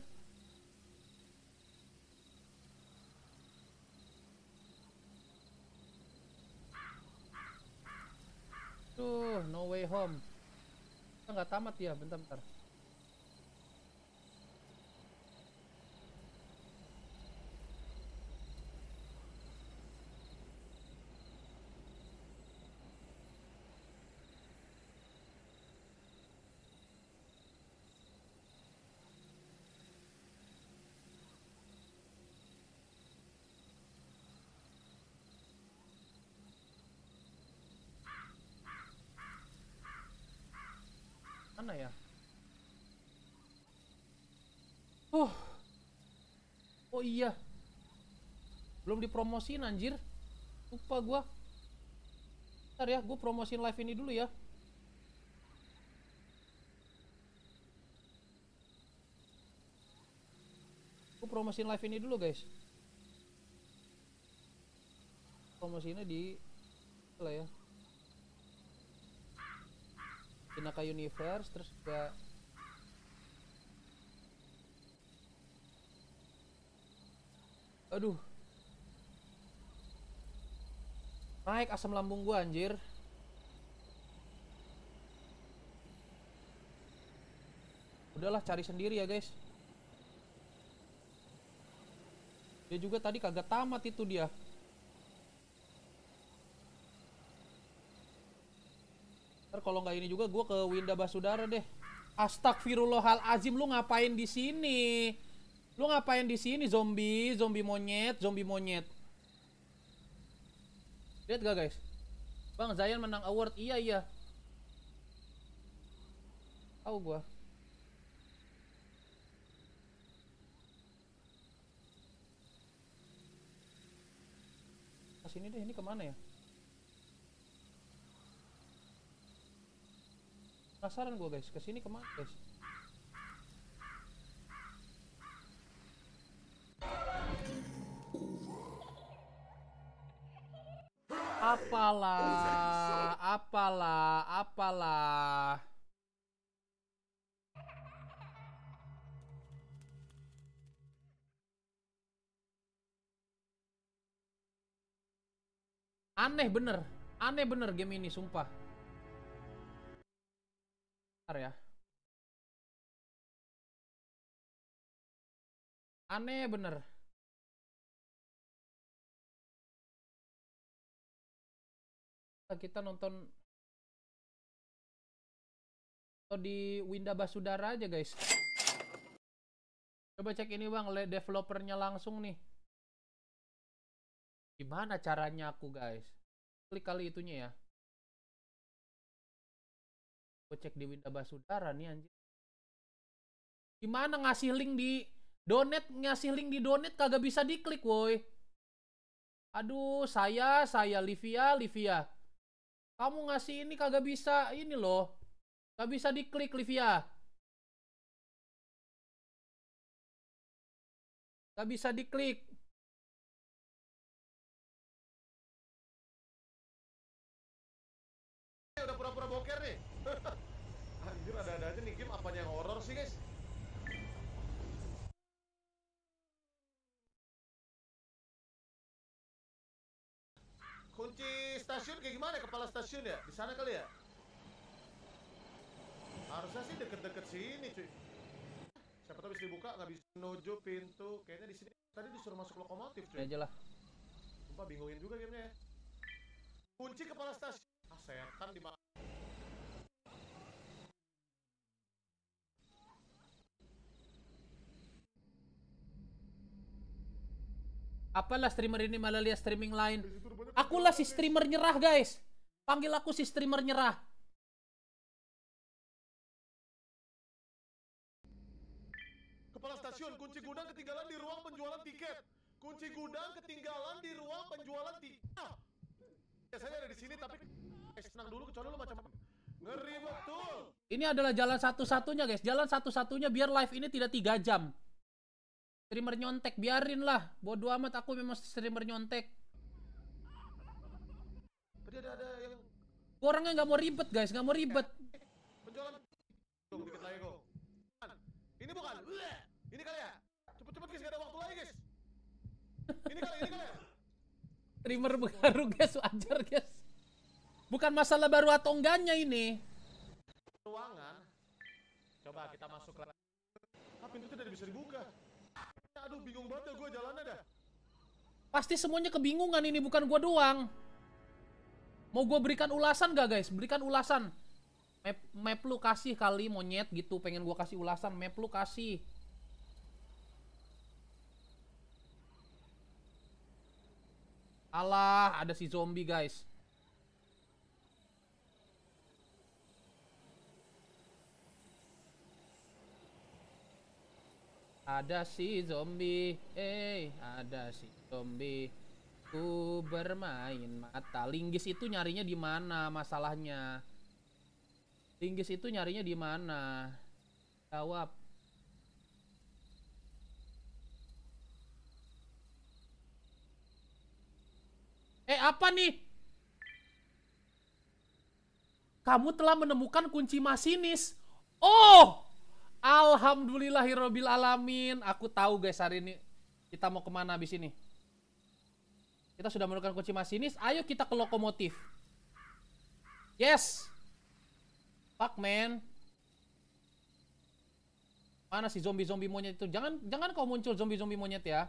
Speaker 1: Tuh, no way home. Kita nggak tamat ya, bentar-bentar. Oh iya. Belum dipromosin anjir. Lupa gua. Ntar ya, gue promosin live ini dulu ya. Gue promosin live ini dulu guys. Promosinya di lah ya. Kinaka Universe terus juga aduh naik asam lambung gua anjir udahlah cari sendiri ya guys dia juga tadi kagak tamat itu dia ntar kalau nggak ini juga gua ke Winda Basudara deh Astagfirullahalazim lu ngapain di sini? Lu ngapain di sini zombie, zombie monyet, zombie monyet? Lihat gak guys? Bang Zayan menang award. Iya iya. Tahu gua. Ke sini deh, ini kemana ya? Penasaran gua guys, ke sini kemana guys? Apalah, apalah, apalah. Aneh bener, aneh bener game ini, sumpah. ntar ya.
Speaker 5: Aneh bener. kita nonton
Speaker 1: atau di Winda Basudara aja guys coba cek ini bang developernya langsung nih gimana caranya aku guys klik kali itunya ya
Speaker 5: coba cek di Winda Basudara nih anjir
Speaker 1: gimana ngasih link di donet ngasih link di donet kagak bisa diklik woi aduh saya saya Livia Livia kamu ngasih ini kagak bisa ini loh. Gak bisa diklik Livia.
Speaker 5: Gak bisa diklik.
Speaker 4: Eh, udah pura-pura boker nih. [laughs] Anjir ada-ada aja nih game apanya yang horror sih guys. stasiun kayak gimana kepala stasiun ya? Di sana kali ya? Harusnya sih deket-deket sini, cuy. Siapa tahu bisa dibuka, nggak bisa nojo pintu. Kayaknya di sini tadi disuruh masuk lokomotif, cuy. Ya aja lah. Sumpah bingungin juga gamenya ya. Kunci kepala stasiun. Ah, setan di mana?
Speaker 1: Apalah streamer ini malah lihat streaming lain. Akulah si streamer nyerah, guys. Panggil aku
Speaker 5: si streamer nyerah.
Speaker 4: Kepala stasiun, kunci gudang ketinggalan di ruang penjualan tiket. Kunci gudang ketinggalan di ruang penjualan tiket. Ah! Biasanya ada di sini, tapi... Eh, senang dulu, kecuali lu macam... Ngeri betul.
Speaker 1: Ini adalah jalan satu-satunya, guys. Jalan satu-satunya biar live ini tidak tiga jam. Streamer nyontek, biarin lah. Bodoh amat aku memang streamer nyontek dia ada, ada yang Gua orangnya nggak mau ribet guys, nggak mau ribet.
Speaker 4: Penjualan dikit lagi kok. Ini bukan. Ini kali ya. Cepet-cepet guys, gak ada waktu lagi guys.
Speaker 1: Ini kali, ini kali. Trimmer ya? baru guys, wajar guys. Bukan masalah baru atau enggaknya ini.
Speaker 4: Ruangan. Coba kita masuk lagi. Ah, pintu tidak bisa dibuka. Aduh, bingung banget ya gue jalannya dah.
Speaker 1: Pasti semuanya kebingungan ini, bukan gue doang. Mau gue berikan ulasan gak guys? Berikan ulasan. Map, map lu kasih kali monyet gitu. Pengen gue kasih ulasan. Map lu kasih. Alah, ada si zombie guys. Ada si zombie, eh, ada si zombie. Ku bermain mata. Linggis itu nyarinya di mana masalahnya? Linggis itu nyarinya di mana? Jawab. Eh, apa nih? Kamu telah menemukan kunci masinis. Oh! Alhamdulillahirobbil Aku tahu guys hari ini kita mau kemana di ini. Kita sudah menurunkan kunci masinis. Ayo kita ke lokomotif. Yes. Fuck man. Mana sih zombie-zombie monyet itu? Jangan jangan kau muncul zombie-zombie monyet ya.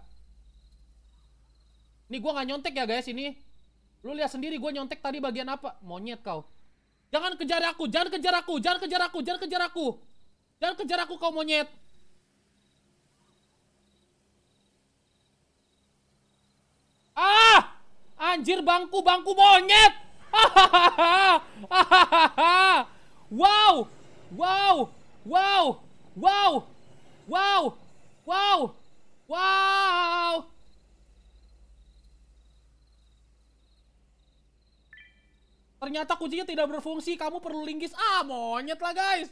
Speaker 1: Ini gua nggak nyontek ya guys ini. Lu lihat sendiri gua nyontek tadi bagian apa? Monyet kau. Jangan kejar aku, jangan kejar aku, jangan kejar aku, jangan kejar aku. Jangan kejar aku kau monyet. Ah! Anjir bangku, bangku monyet. [laughs] wow! Wow! Wow! Wow! Wow! Wow! Wow! Ternyata kuncinya tidak berfungsi, kamu perlu linggis. Ah, monyet lah guys.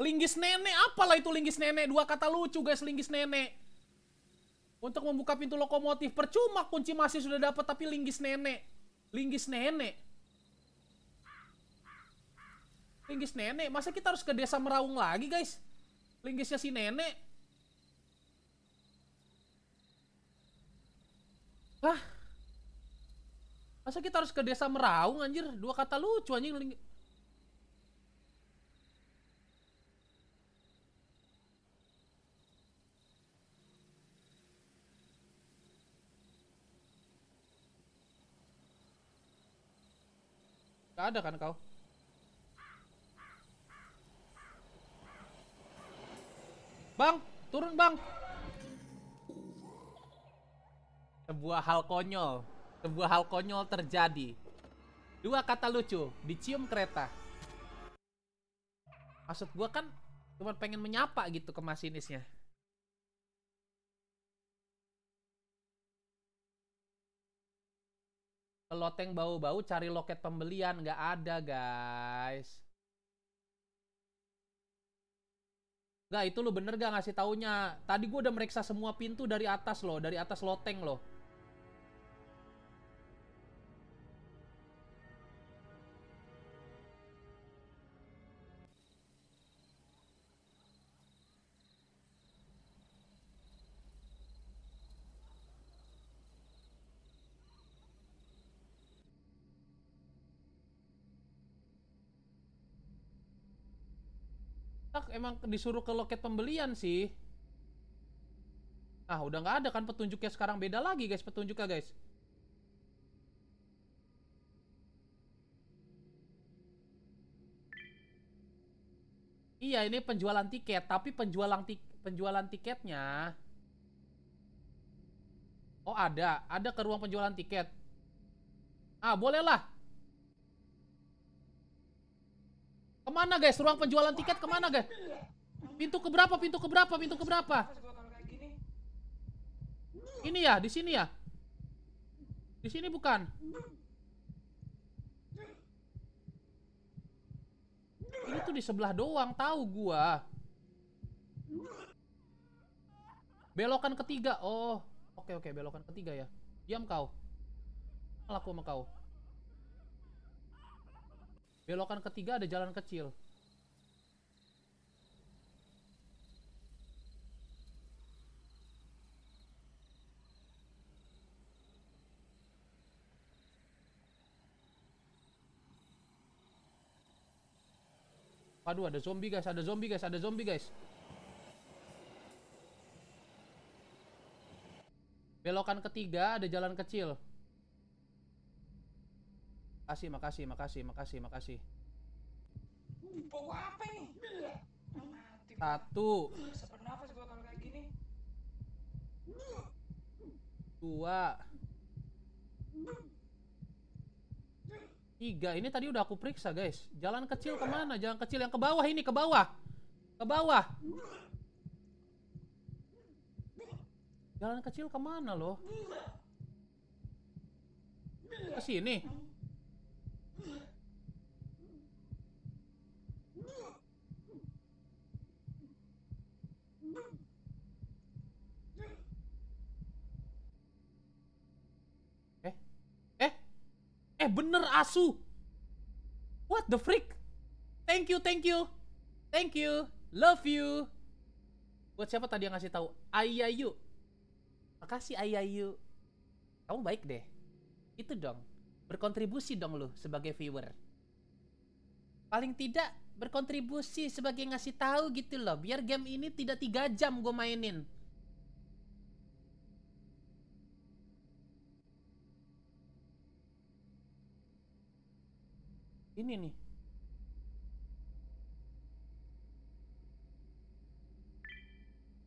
Speaker 1: Linggis nenek, apalah itu linggis nenek? Dua kata lucu guys, linggis nenek. Untuk membuka pintu lokomotif, percuma kunci masih sudah dapat tapi linggis nenek. Linggis nenek. Linggis nenek, masa kita harus ke desa Meraung lagi guys? Linggisnya si nenek. Hah? Masa kita harus ke desa Meraung anjir? Dua kata lucu anjing linggis. Gak ada kan kau? Bang, turun bang. Sebuah hal konyol, sebuah hal konyol terjadi. Dua kata lucu, dicium kereta. Maksud gua kan cuma pengen menyapa gitu ke masinisnya. Loteng bau-bau cari loket pembelian nggak ada guys. Gak itu lu bener gak ngasih taunya Tadi gue udah meriksa semua pintu dari atas loh Dari atas loteng loh emang disuruh ke loket pembelian sih. Nah, udah nggak ada kan petunjuknya sekarang beda lagi guys petunjuknya guys. Iya, ini penjualan tiket, tapi penjualan tik penjualan tiketnya Oh, ada. Ada ke ruang penjualan tiket. Ah, bolehlah. Kemana guys? Ruang penjualan tiket kemana guys? Pintu keberapa? Pintu keberapa? Pintu keberapa? Ini ya, di sini ya. Di sini bukan. Ini tuh di sebelah doang, tahu gua. Belokan ketiga. Oh, oke okay, oke, okay, belokan ketiga ya. Diam kau. aku sama kau. Belokan ketiga ada jalan kecil. Aduh, ada zombie guys, ada zombie guys, ada zombie guys. Belokan ketiga ada jalan kecil. Makasih, makasih, makasih, makasih, makasih.
Speaker 2: Bawa apa ini? Satu.
Speaker 1: Dua. Tiga. Ini tadi udah aku periksa, guys. Jalan kecil kemana? Jalan kecil yang ke bawah ini, ke bawah. Ke bawah. Jalan kecil kemana loh? Ke sini. Eh bener asu. What the freak? Thank you, thank you. Thank you. Love you. Buat siapa tadi yang ngasih tahu? Ayayu. Makasih Ayayu. Kamu baik deh. Itu dong. Berkontribusi dong lu sebagai viewer. Paling tidak berkontribusi sebagai ngasih tahu gitu loh. Biar game ini tidak 3 jam gue mainin. ini nih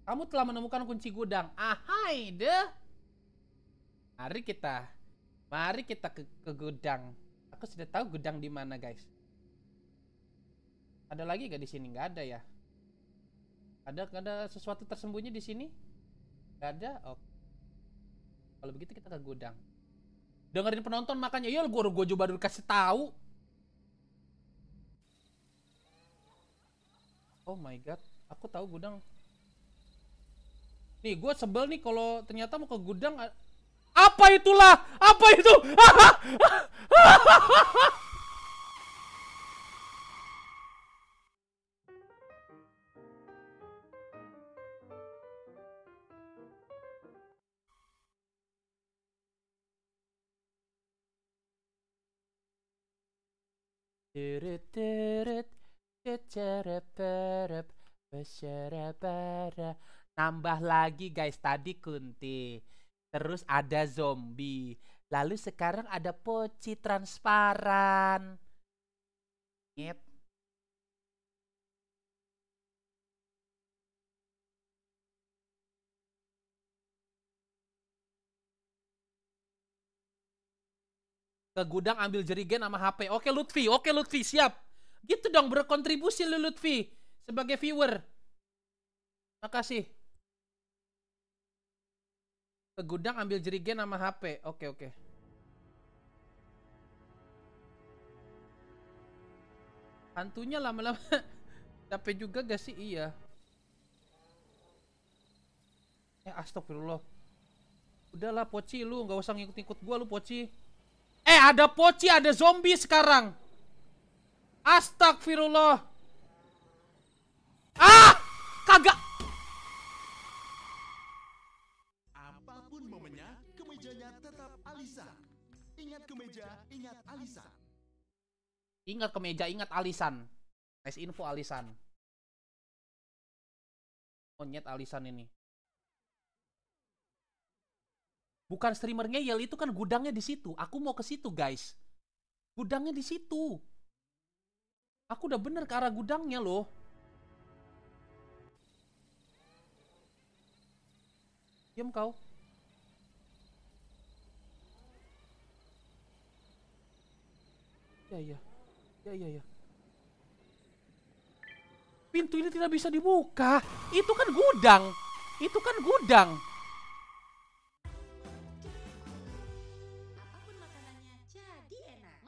Speaker 1: Kamu telah menemukan kunci gudang. Ahai ah, deh. Mari kita. Mari kita ke, ke gudang. Aku sudah tahu gudang di mana, guys. Ada lagi gak di sini? Gak ada ya. Ada ada sesuatu tersembunyi di sini? Gak ada. Oke. Oh. Kalau begitu kita ke gudang. Dengerin penonton makanya. Iya, gue gue coba dulu kasih tahu. oh my god aku tahu gudang nih gue sebel nih kalau ternyata mau ke gudang apa itulah apa itu [laughs] Tambah Nambah lagi guys, tadi kunti. Terus ada zombie. Lalu sekarang ada poci transparan. Yep. Ke gudang ambil jerigen sama HP. Oke Lutfi, oke Lutfi, siap. Gitu dong berkontribusi lu Lutfi sebagai viewer. Makasih. Ke gudang ambil jerigen sama HP. Oke, oke. Hantunya lama-lama capek [laughs] juga gak sih? Iya. Eh, astagfirullah. Udahlah, Poci. Lu nggak usah ngikut-ngikut gua, lu, Poci. Eh, ada Poci, ada zombie sekarang. Astagfirullah. Ah! Kagak.
Speaker 4: Apapun momennya, kemejanya tetap Alisa. Ingat kemeja, ingat Alisa.
Speaker 1: Ingat kemeja, ingat Alisan. Nice info Alisan. Monyet Alisan ini. Bukan streamer ngeyel, itu kan gudangnya di situ. Aku mau ke situ, guys. Gudangnya di situ. Aku udah bener ke arah gudangnya loh. Diam kau. Ya iya. Ya iya ya. Pintu ini tidak bisa dibuka. Itu kan gudang. Itu kan gudang.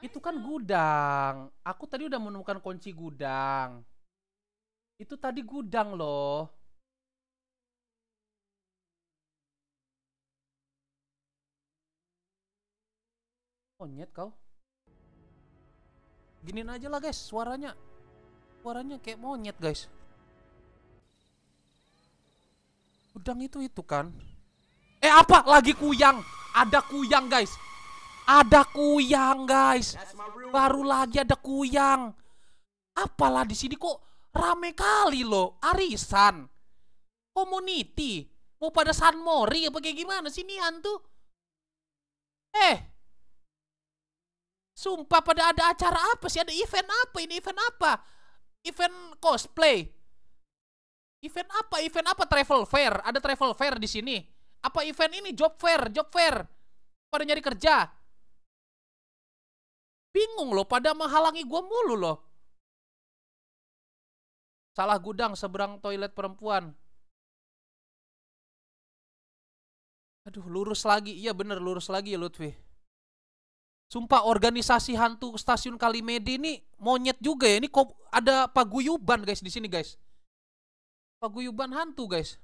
Speaker 1: Itu kan gudang. Aku tadi udah menemukan kunci gudang. Itu tadi gudang loh. Monyet kau. Giniin aja lah guys suaranya. Suaranya kayak monyet guys. Udang itu itu kan. Eh apa? Lagi kuyang. Ada kuyang guys. Ada kuyang guys. Baru lagi ada kuyang. Apalah di sini kok rame kali loh. Arisan. Community. Mau pada San Mori apa kayak gimana sih nih hantu? Eh, Sumpah pada ada acara apa sih? Ada event apa ini? Event apa? Event cosplay. Event apa? Event apa? Travel fair. Ada travel fair di sini. Apa event ini? Job fair, job fair. Pada nyari kerja. Bingung loh, pada menghalangi gua
Speaker 5: mulu loh. Salah gudang seberang toilet perempuan. Aduh, lurus lagi. Iya bener,
Speaker 1: lurus lagi ya Lutfi. Sumpah organisasi hantu stasiun Kalimedi ini monyet juga ya. Ini kok ada paguyuban guys di sini guys. Paguyuban hantu guys.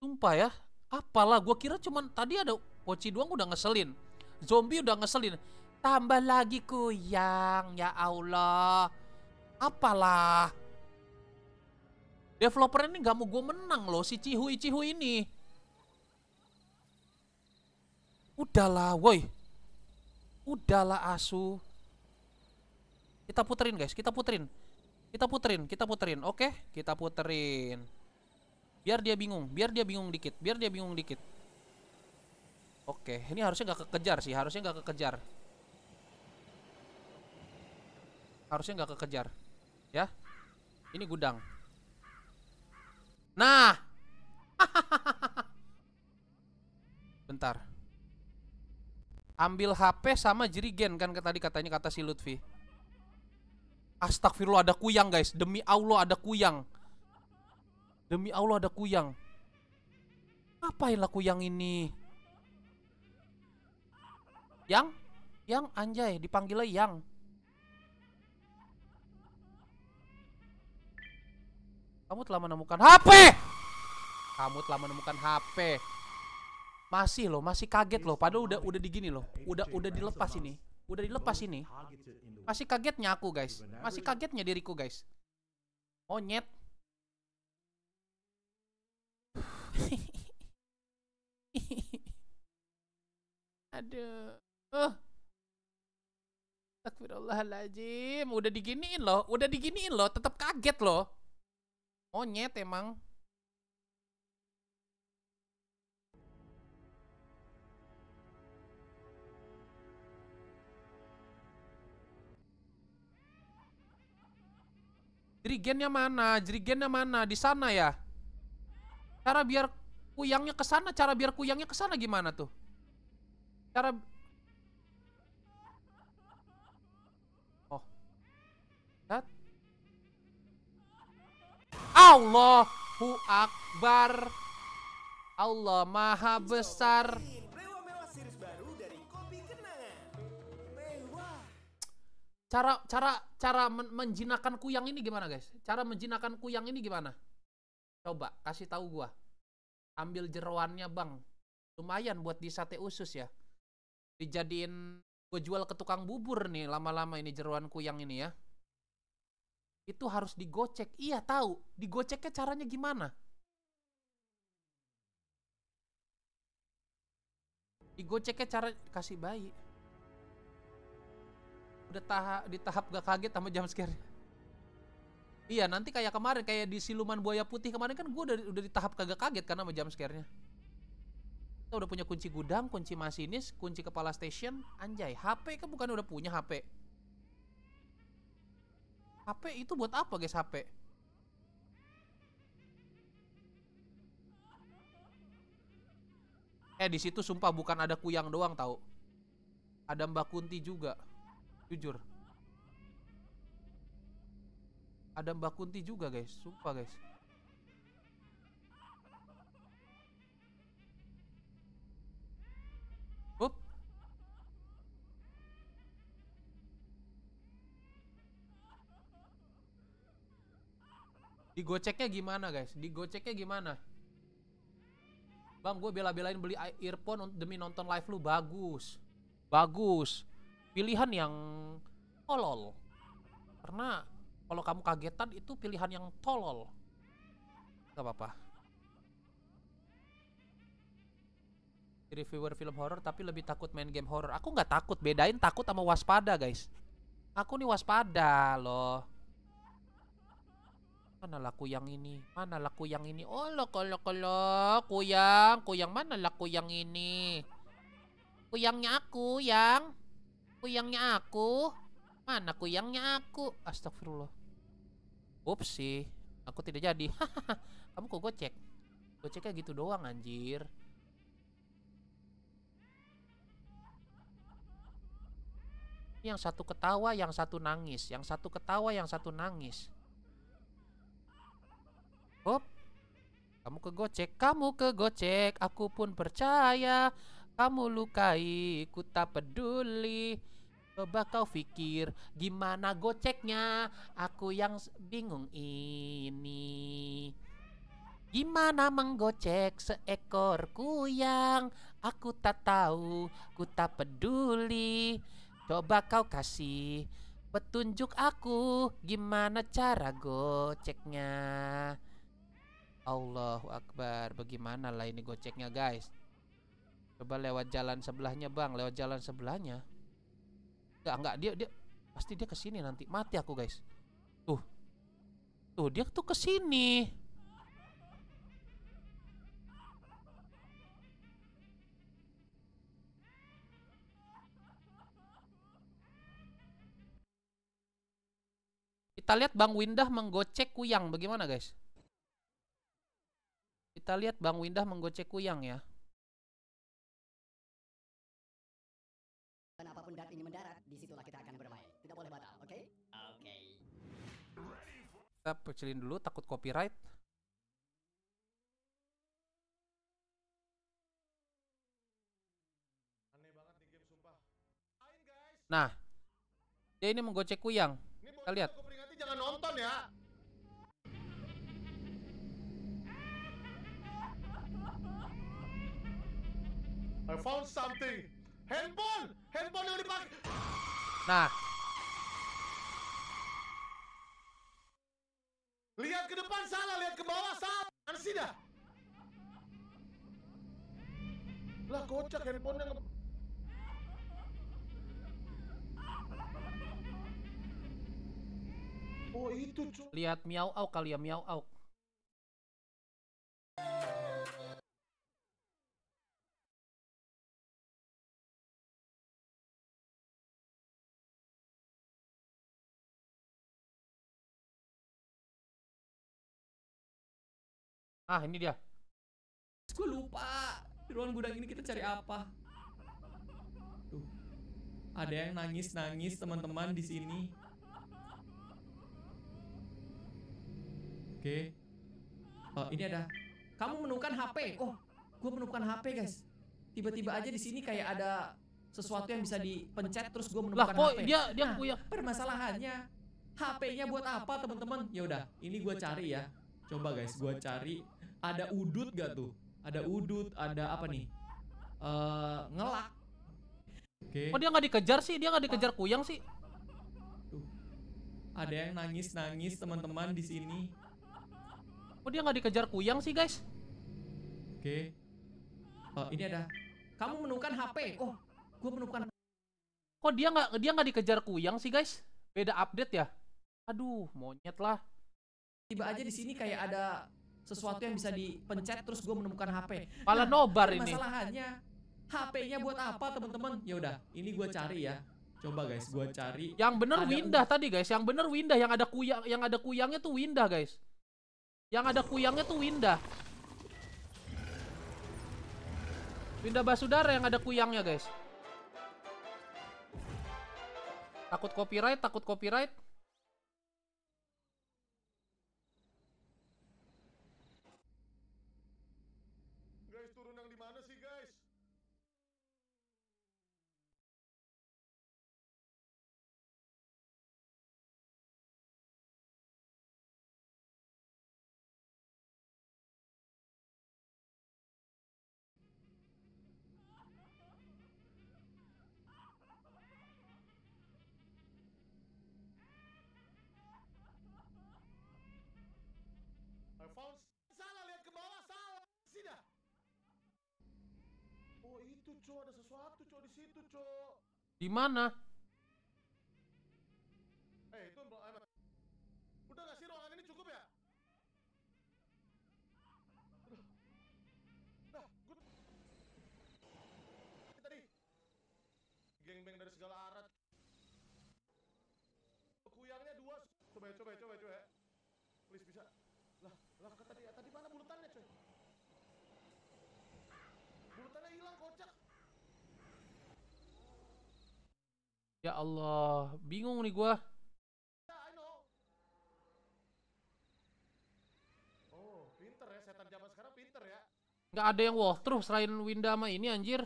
Speaker 1: Sumpah ya. Apalah gue kira cuman tadi ada poci doang udah ngeselin. Zombie udah ngeselin. Tambah lagi kuyang ya Allah. Apalah. Developer ini nggak mau gue menang loh si Cihui cihu ini. Udahlah, woi. Udahlah asu. Kita puterin guys, kita puterin. Kita puterin, kita puterin. Oke, kita puterin. Biar dia bingung, biar dia bingung dikit, biar dia bingung dikit. Oke, ini harusnya nggak kekejar sih, harusnya nggak kekejar. Harusnya nggak kekejar, ya. Ini gudang. Nah. [laughs] Bentar. Ambil HP sama jerigen kan tadi katanya kata si Lutfi. Astagfirullah ada kuyang guys. Demi Allah ada kuyang. Demi Allah ada kuyang. Apa lah kuyang ini? Yang? Yang anjay dipanggilnya yang. Kamu telah menemukan HP. Kamu telah menemukan HP. Masih loh, masih kaget loh. Padahal udah udah digini loh. Udah udah dilepas ini. Udah dilepas ini. Masih kagetnya aku, guys. Masih kagetnya diriku, guys. Monyet. [laughs] Aduh. Uh. Takbirullah Udah diginiin loh, udah diginiin loh, tetap kaget loh. Monyet emang. Jerigennya mana? Jerigennya mana? Di sana ya. Cara biar kuyangnya ke sana, cara biar kuyangnya ke sana gimana tuh? Cara Allahu Akbar. Allah Maha Besar. Cara cara cara men menjinakkan kuyang ini gimana guys? Cara menjinakkan kuyang ini gimana? Coba kasih tahu gua. Ambil jeroannya bang. Lumayan buat di sate usus ya. Dijadiin gue jual ke tukang bubur nih lama-lama ini jeroan kuyang ini ya itu harus digocek. Iya tahu, digoceknya caranya gimana? Digoceknya cara kasih bayi. Udah tahap di tahap gak kaget sama jam scare. Iya nanti kayak kemarin kayak di siluman buaya putih kemarin kan gue udah, udah di tahap kagak kaget karena sama jam scare-nya. Kita udah punya kunci gudang, kunci masinis, kunci kepala station, anjay. HP kan bukan udah punya HP. HP itu buat apa guys HP? Eh di situ sumpah bukan ada kuyang doang tahu. Ada Mbak Kunti juga. Jujur. Ada Mbak Kunti juga guys, sumpah guys. Digoceknya gimana guys? Digoceknya gimana? Bang, gue bela-belain beli earphone demi nonton live lu bagus. Bagus. Pilihan yang tolol. Karena kalau kamu kagetan itu pilihan yang tolol. Gak apa-apa. Reviewer film horror tapi lebih takut main game horror Aku nggak takut, bedain takut sama waspada, guys. Aku nih waspada loh mana laku yang ini? mana laku yang ini? Oh, lo kalau kalau kuyang, kuyang mana laku yang ini? Kuyangnya aku, yang kuyangnya aku. Mana kuyangnya aku? Astagfirullah. Upsi, aku tidak jadi. [laughs] Kamu kok gocek? Goceknya gitu doang anjir. Yang satu ketawa, yang satu nangis, yang satu ketawa, yang satu nangis. Hop. Kamu ke Gocek, kamu ke Gocek, aku pun percaya. Kamu lukai, ku tak peduli. Coba kau pikir gimana goceknya Aku yang bingung ini Gimana menggocek seekor kuyang Aku tak tahu, ku tak peduli Coba kau kasih petunjuk aku Gimana cara goceknya Allahu Akbar Bagaimana lah ini goceknya guys Coba lewat jalan sebelahnya bang Lewat jalan sebelahnya Enggak enggak dia dia Pasti dia kesini nanti Mati aku guys Tuh Tuh dia tuh kesini Kita lihat Bang Windah menggocek kuyang Bagaimana guys? Kita lihat Bang Windah menggocek Kuyang ya. Dan apapun dart ini mendarat, disitulah kita akan bermain. Tidak boleh batal, oke? Okay? Oke. Okay. Kita kecilin dulu, takut copyright. Aneh banget di game, sumpah. Nah, dia ini menggocek Kuyang. Kita lihat.
Speaker 4: Jangan nonton ya. I found something. Handphone, handphone yang dipakai. Nah. Lihat ke depan salah, lihat ke bawah salah. Mana sih dah? Lah kocak handphonenya nge...
Speaker 6: Oh
Speaker 1: itu cu Lihat miau au kali ya miau au. Ah, ini dia. Gue lupa. Di ruang gudang ini kita cari apa? Tuh. Ada yang nangis-nangis teman-teman di sini.
Speaker 3: Oke. Okay. Oh, ini ada.
Speaker 1: Kamu menemukan HP. Oh, gue menemukan HP, guys. Tiba-tiba aja di sini kayak ada sesuatu yang bisa dipencet terus gue menemukan lah, kok HP. dia dia nah, punya permasalahannya HP-nya buat apa, teman-teman? Ya udah, ini gue cari ya.
Speaker 4: Coba guys, gue
Speaker 1: cari ada udut gak tuh? Ada udut, ada apa nih? Uh, ngelak. Oke. Okay. Oh dia nggak dikejar sih, dia nggak dikejar kuyang sih. Tuh. Ada yang nangis-nangis teman-teman di sini. Oh dia nggak dikejar kuyang sih guys.
Speaker 3: Oke. Okay. Uh, ini
Speaker 1: ada. Kamu menemukan
Speaker 2: HP. Oh,
Speaker 1: gue menemukan. Kok dia nggak dia nggak dikejar kuyang sih guys? Beda update ya. Aduh, monyet lah. Tiba aja di sini kayak ada sesuatu yang bisa dipencet terus gue menemukan HP. Malah nah, nobar ini. Masalahnya HP-nya buat apa teman-teman? Ya udah, ini gue cari ya. Coba guys, gue cari. Yang bener Windah tadi guys, yang bener Windah yang ada kuyang yang ada kuyangnya tuh Windah guys. Yang ada kuyangnya tuh Windah. Windah Basudara yang ada kuyangnya guys. Takut copyright, takut copyright. Di mana? Ya Allah, bingung nih gua.
Speaker 4: Oh, pinter ya setan zaman sekarang pinter ya.
Speaker 1: Nggak ada yang walkthrough selain Winda sama ini anjir.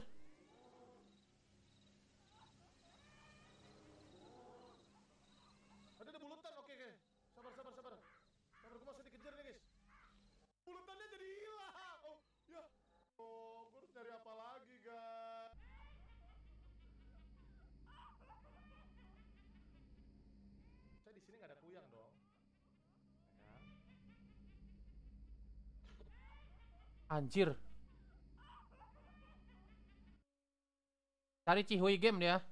Speaker 1: Anjir. Cari Cihui game dia.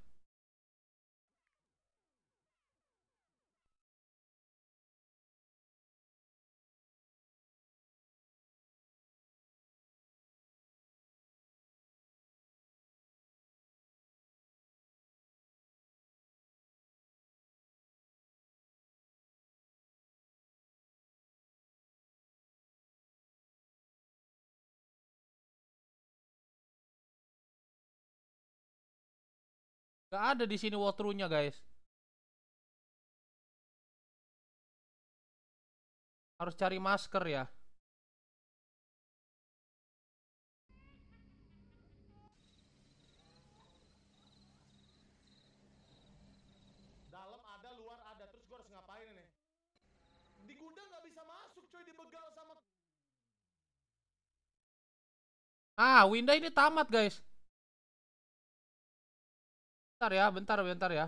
Speaker 5: Gak ada di sini walkthrough-nya, guys. Harus cari masker ya.
Speaker 4: Dalam ada, luar ada. Terus gue harus ngapain ini? Di gudang nggak bisa masuk, coy. Dibegal sama...
Speaker 1: Ah, Winda ini tamat, guys.
Speaker 5: Bentar ya, bentar, bentar ya.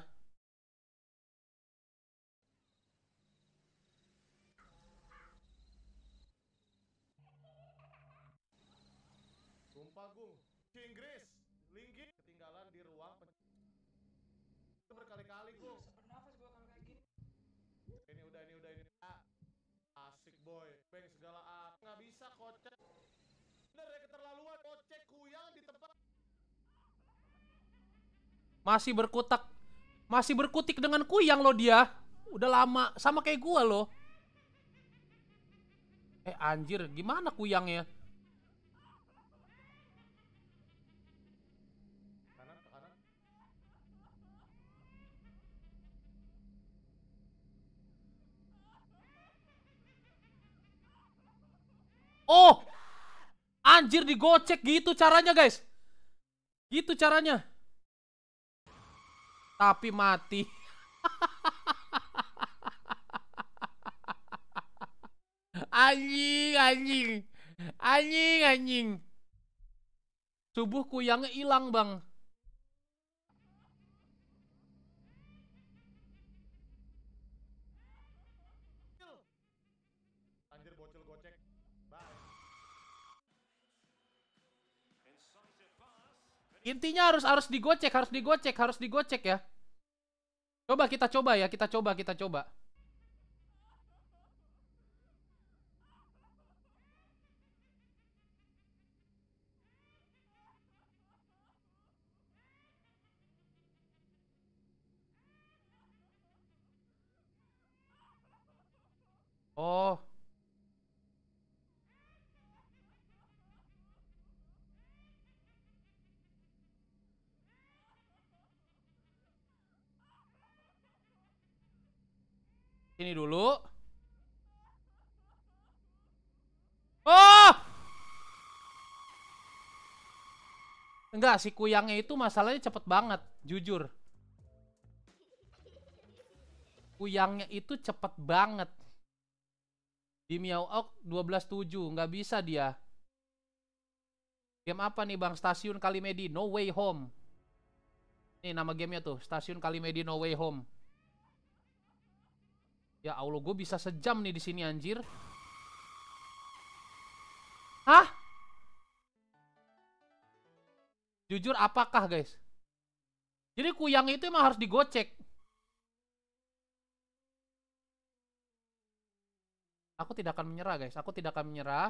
Speaker 1: Masih berkutak. Masih berkutik dengan kuyang lo dia. Udah lama. Sama kayak gua lo. Eh anjir, gimana kuyangnya? Oh! Anjir digocek gitu caranya, guys. Gitu caranya tapi mati. anjing, anjing. Anjing, anjing. Subuh kuyangnya hilang, Bang. Intinya harus harus digocek, harus digocek, harus digocek ya. Coba kita coba ya, kita coba, kita coba. Oh. Ini dulu. Oh! Enggak, si kuyangnya itu masalahnya cepet banget, jujur. Kuyangnya itu cepet banget. Di Miao Oak 12.7, nggak bisa dia. Game apa nih bang? Stasiun Kalimedi, No Way Home. Ini nama gamenya tuh, Stasiun Kalimedi No Way Home. Ya Allah, gue bisa sejam nih di sini anjir. Hah? Jujur apakah guys? Jadi kuyang itu emang harus digocek. Aku tidak akan menyerah guys, aku tidak akan menyerah.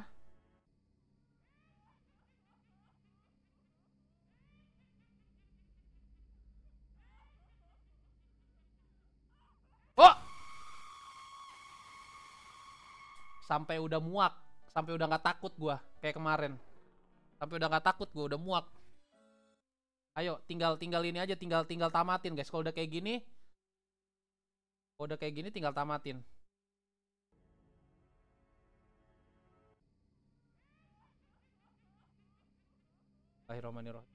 Speaker 1: sampai udah muak sampai udah nggak takut gue kayak kemarin sampai udah nggak takut gue udah muak ayo tinggal tinggal ini aja tinggal tinggal tamatin guys kalau udah kayak gini kalau udah kayak gini tinggal tamatin Bismillahirrahmanirrahim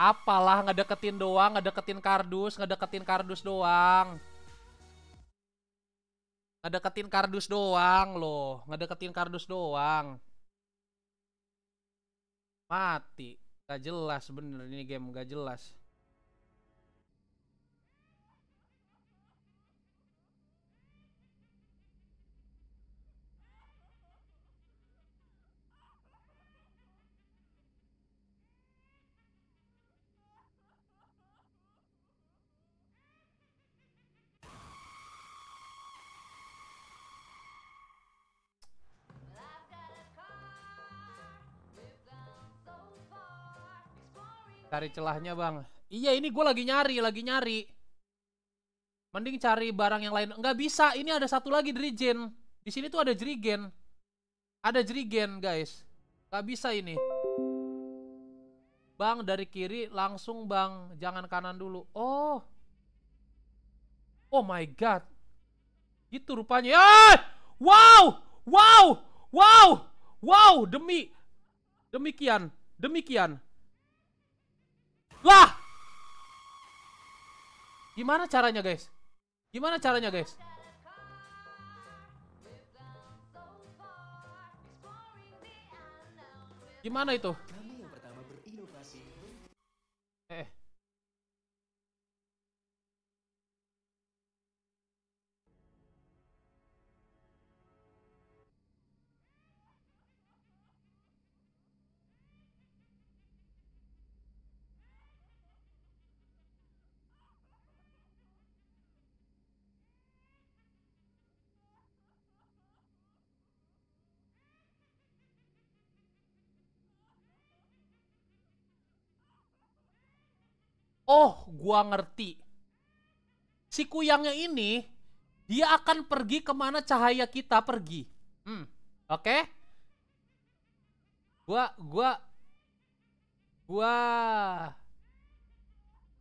Speaker 1: apalah ngedeketin doang ngedeketin kardus ngedeketin kardus doang ngedeketin kardus doang loh ngedeketin kardus doang mati gak jelas bener ini game gak jelas cari celahnya bang iya ini gue lagi nyari lagi nyari mending cari barang yang lain nggak bisa ini ada satu lagi jerigen di sini tuh ada jerigen ada jerigen guys nggak bisa ini bang dari kiri langsung bang jangan kanan dulu oh oh my god itu rupanya ah! wow wow wow wow demi demikian demikian lah! Gimana caranya, guys? Gimana caranya, guys? Gimana itu? oh gua ngerti. Si kuyangnya ini, dia akan pergi kemana cahaya kita pergi. Hmm, oke? Okay? Gua, gua, gua,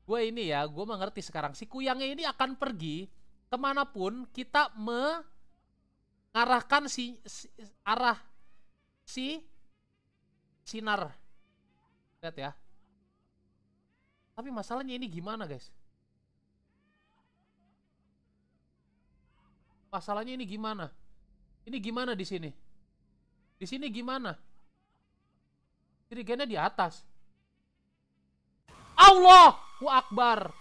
Speaker 1: gua ini ya, gua mengerti sekarang. Si kuyangnya ini akan pergi kemanapun kita mengarahkan si, si arah si sinar. Lihat ya. Tapi masalahnya ini gimana guys? Masalahnya ini gimana? Ini gimana di sini? Di sini gimana? Jirigennya di atas. Allah! Akbar!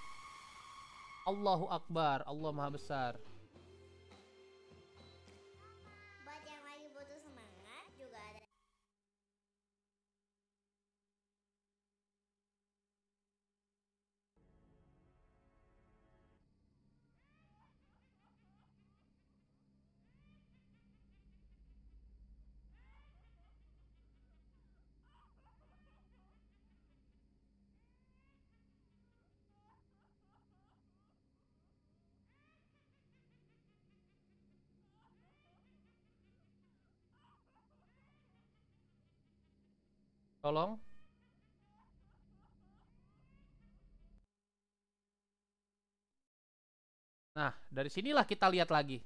Speaker 1: Allahu Akbar. Allah Maha Besar. Tolong. Nah, dari sinilah kita lihat lagi.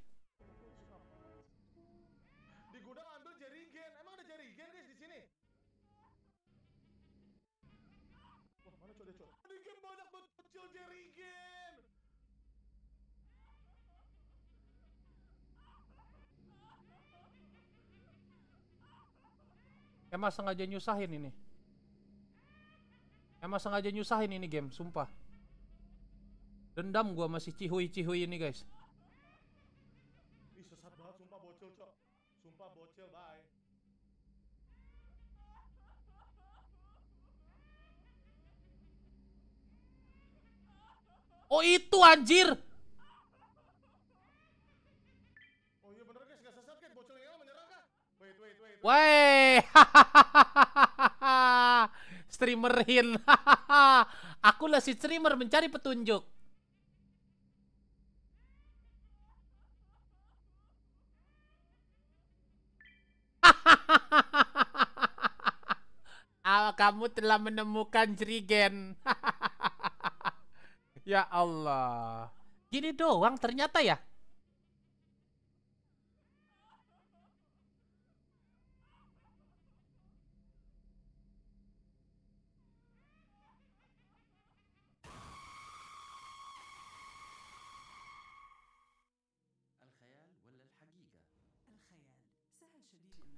Speaker 1: Emang sengaja nyusahin ini. Emang sengaja nyusahin ini game, sumpah. Dendam gua masih cihui-cihui ini, guys.
Speaker 5: Oh, itu anjir.
Speaker 1: Wae, [laughs] streamer Hin. [laughs] Aku lah si streamer mencari petunjuk. hahaha, [laughs] Kamu telah menemukan
Speaker 3: jerigen.
Speaker 1: ya Allah. Gini doang
Speaker 3: ternyata ya.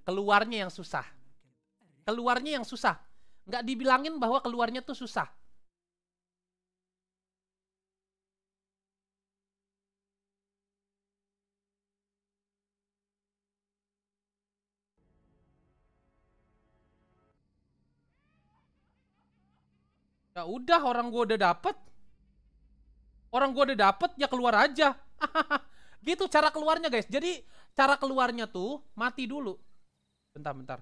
Speaker 1: keluarnya yang susah. Keluarnya yang susah. Nggak dibilangin bahwa keluarnya tuh susah. Ya udah orang gua udah dapet Orang gua udah dapet ya keluar aja [laughs] Gitu cara keluarnya guys Jadi cara keluarnya tuh mati dulu bentar bentar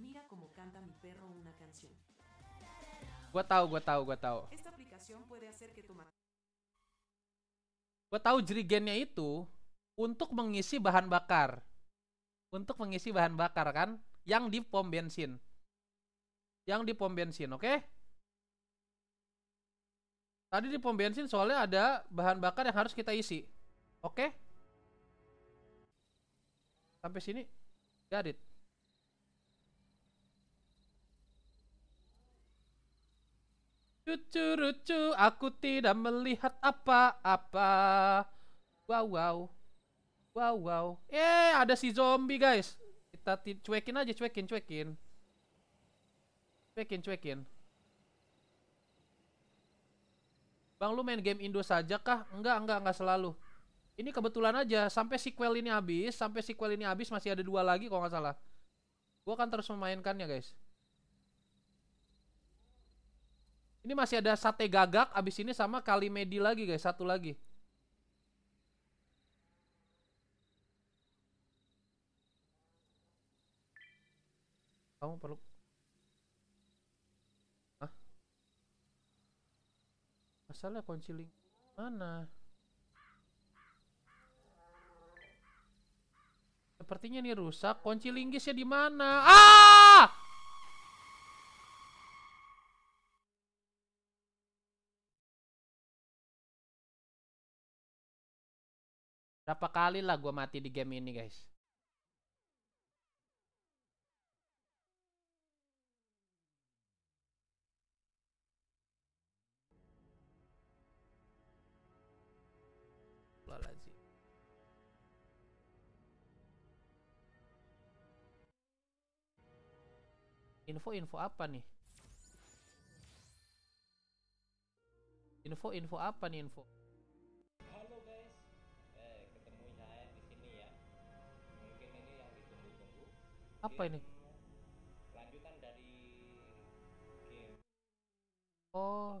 Speaker 3: Mira cómo canta mi perro una canción.
Speaker 1: Gua tahu, gua tahu, gua tahu. Esta aplicación puede hacer que tu Gua tahu jerigennya itu untuk mengisi bahan bakar. Untuk mengisi bahan bakar kan yang di pom bensin. Yang di pom bensin, oke? Okay? Tadi di pom bensin soalnya ada bahan bakar yang harus kita isi. Oke? Okay? Sampai sini. Gadit. Ya, Cucu rucu, aku tidak melihat apa-apa. Wow wow. Wow wow. Eh, ada si zombie, guys. Kita cuekin aja, cuekin, cuekin. Cuekin, cuekin. Bang lu main game Indo saja kah? Enggak, enggak, enggak selalu. Ini kebetulan aja sampai sequel ini habis, sampai sequel ini habis masih ada dua lagi kalau nggak salah. Gua akan terus memainkannya, guys. Ini masih ada sate gagak, abis ini sama kali Medi lagi guys, satu lagi. Kamu perlu Misalnya kunci link mana? Sepertinya ini rusak. Kunci linggisnya di mana? Ah! Berapa kali lah gue mati di game ini, guys? Info-info apa nih? Info-info apa nih info?
Speaker 3: Halo guys, eh, ketemu saya di sini ya. Mungkin ini yang ditunggu-tunggu. Apa ini? Lanjutan dari game.
Speaker 5: Oh.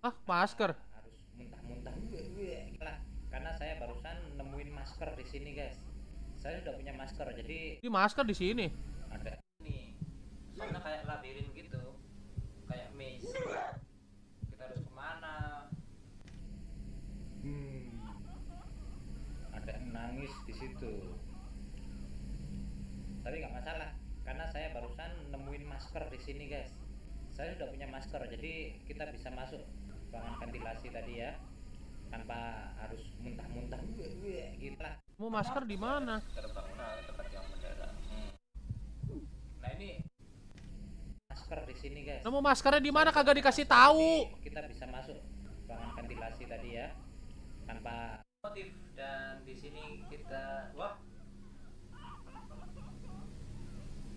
Speaker 1: ah masker nah,
Speaker 3: harus muntah-muntah iya, lah karena saya barusan nemuin masker di sini guys saya sudah punya masker jadi
Speaker 1: ini masker di sini
Speaker 3: ada ini. soalnya kayak labirin gitu kayak maze kita harus kemana hmm ada nangis di situ tapi nggak masalah karena saya barusan nemuin masker di sini guys saya sudah punya masker jadi kita bisa masuk bahan ventilasi tadi ya tanpa harus muntah-muntah gitu lah. Mau masker di mana? tempat yang mendadak. Nah ini masker di sini guys. Nemu nah, maskernya di mana kagak dikasih tahu? kita bisa masuk bahan ventilasi tadi ya tanpa motif dan di sini kita wah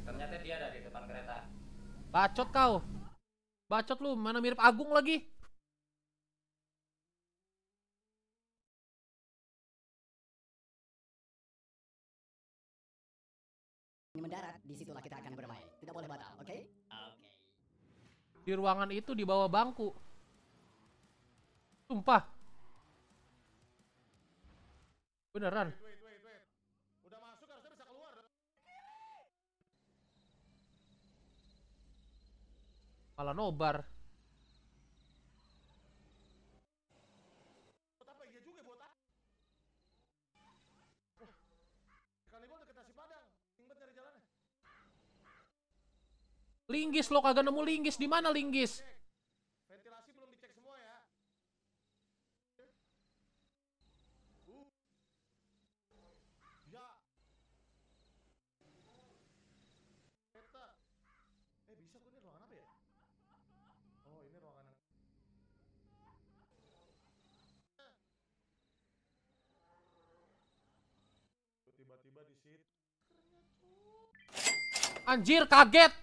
Speaker 3: ternyata dia ada di depan kereta.
Speaker 1: Bacot kau. Bacot lu, mana mirip Agung lagi?
Speaker 5: mendarat, disitulah kita
Speaker 1: akan bermain. Tidak boleh batal, oke? Di ruangan itu di bawah bangku. Sumpah. Beneran. Malah nobar. Linggis lo kagak nemu linggis di mana linggis?
Speaker 4: Ventilasi belum dicek semua ya. Ya. Eh bisa gue ini ruangan apa ya? Oh ini ruangan Tiba-tiba di situ.
Speaker 1: Anjir kaget.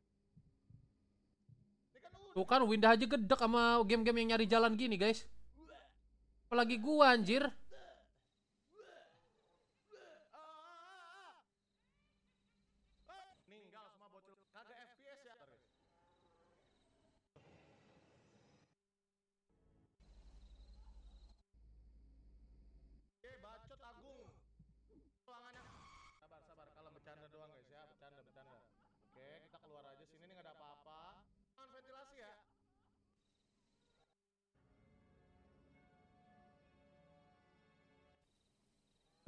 Speaker 1: Tuh kan Winda aja gedek sama game-game yang nyari jalan gini guys Apalagi gua anjir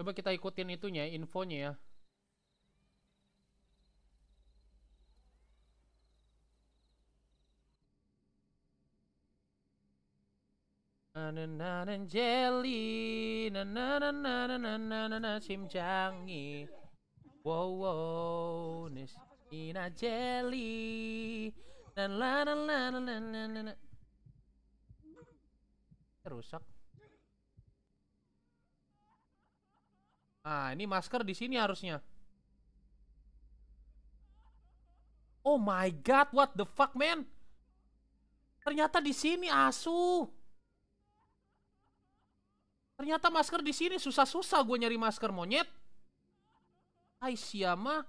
Speaker 1: Coba kita ikutin itunya, infonya ya. Nananan jelly, nananananananana simjangi, wow wow, nesina jelly, nan lanan lanan rusak. Ah, ini masker di sini harusnya. Oh my god, what the fuck, man? Ternyata di sini asu. Ternyata masker di sini susah-susah gue nyari masker monyet. Hai siapa?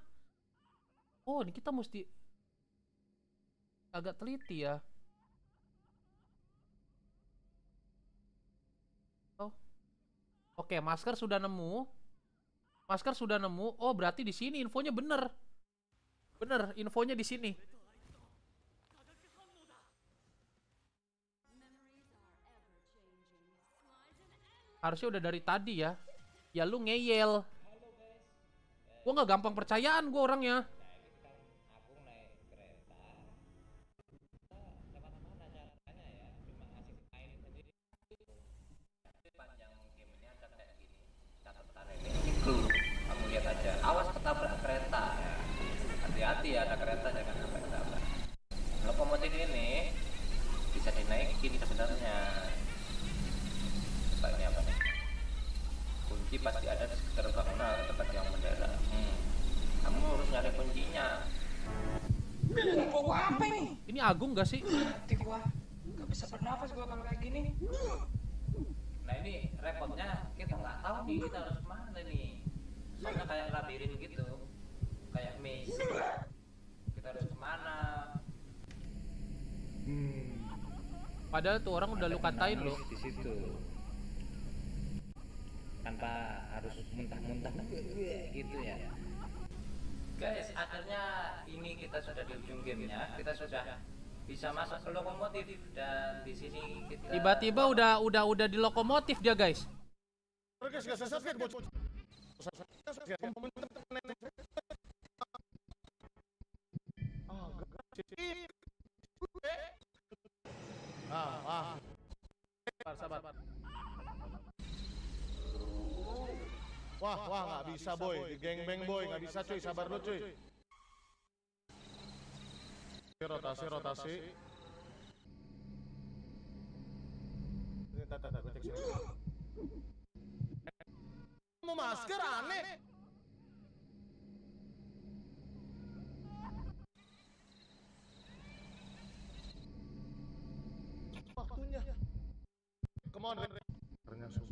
Speaker 1: Oh, ini kita mesti agak teliti ya. Oh. Oke, masker sudah nemu. Masker sudah nemu. Oh, berarti di sini infonya bener. Bener, infonya di sini. Harusnya udah dari tadi ya. Ya lu ngeyel. Gue nggak gampang percayaan gue orangnya. Agung gak sih?
Speaker 3: Titik wah, gak bisa bernapas gua kalau kayak gini. Nah ini repotnya kita nggak tahu nih kita harus kemana nih. Soalnya kayak labirin gitu, kayak maze. Kita harus kemana? Hmm. Padahal tuh orang udah lu katain loh. Di situ tanpa harus muntah-muntah gitu ya guys akhirnya ini kita sudah di ujung gamenya kita sudah bisa masuk ke lokomotif dan di sini kita
Speaker 1: tiba-tiba udah udah udah di lokomotif dia guys
Speaker 4: Wah, wah, nggak bisa boy, di beng boy, nggak bisa cuy, sabar lu cuy. Rotasi, rotasi. Tata, Mau masker aneh. Waktunya. Come on, Ternyata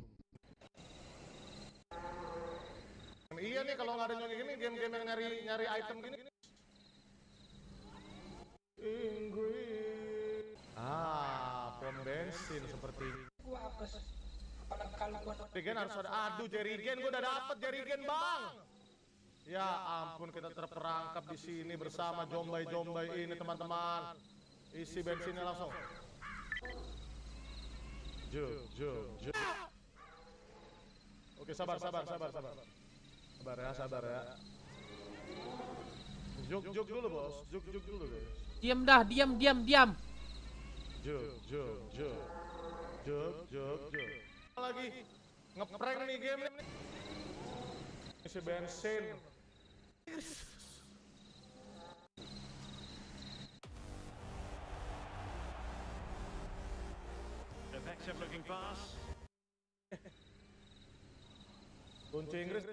Speaker 4: Iya nih kalau nggak ada yang gini, game-game yang nyari nyari item gini Inggris. Ah, pom bensin seperti
Speaker 2: Gua apes. Jerigen harus ada. Aduh, Jerigen gue udah dapet Jerigen, Bang.
Speaker 4: Ya ampun kita terperangkap di sini bersama jombai-jombai ini teman-teman. Isi bensinnya langsung. Jo, jo, jo. Oke sabar, sabar, sabar, sabar. Sabar ya, sabar ya. Juk, juk dulu bos, juk, juk dulu guys.
Speaker 1: Diam dah, diam, diam, diam.
Speaker 4: Lagi ngeprank nih game ini. Isi bensin. Kunci Inggris.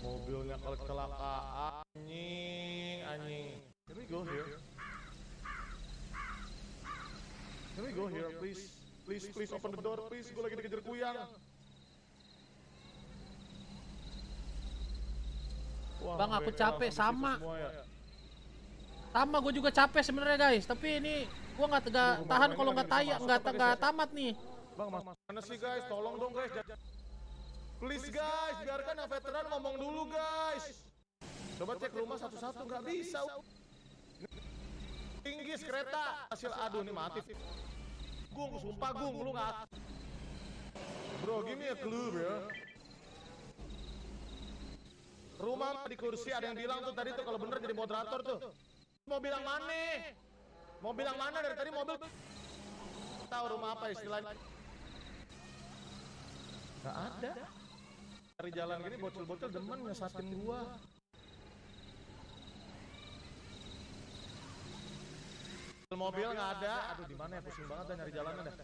Speaker 4: Mobilnya kelakar nih anjing. Can we go here? Can we go here, please? Please, please open the door, please. Gue lagi dikejar kuyang.
Speaker 1: Wah, Bang, aku capek sama. Ya. Sama gue juga capek sebenarnya guys, tapi ini gue nggak tega tahan kalau nggak tayang nggak tega tamat nih. Bang, mas,
Speaker 4: mana sih guys? Tolong dong guys. Please guys, biarkan veteran ngomong dulu guys. Coba cek rumah satu-satu nggak bisa. tinggi kereta hasil adu nih mati. Gung, sumpah gung, lu nggak. Bro, gini ya a clue, bro. Rumah di kursi ada yang bilang tuh tadi tuh kalau bener jadi moderator tuh. Mau bilang mana? Mau bilang mana dari tadi mobil? Tahu rumah apa istilahnya? Gak ada. cari jalan gini bocil-bocil demen nyesatin gua. mobil nggak ada. Aduh di mana ya pusing banget dan nyari jalannya dah.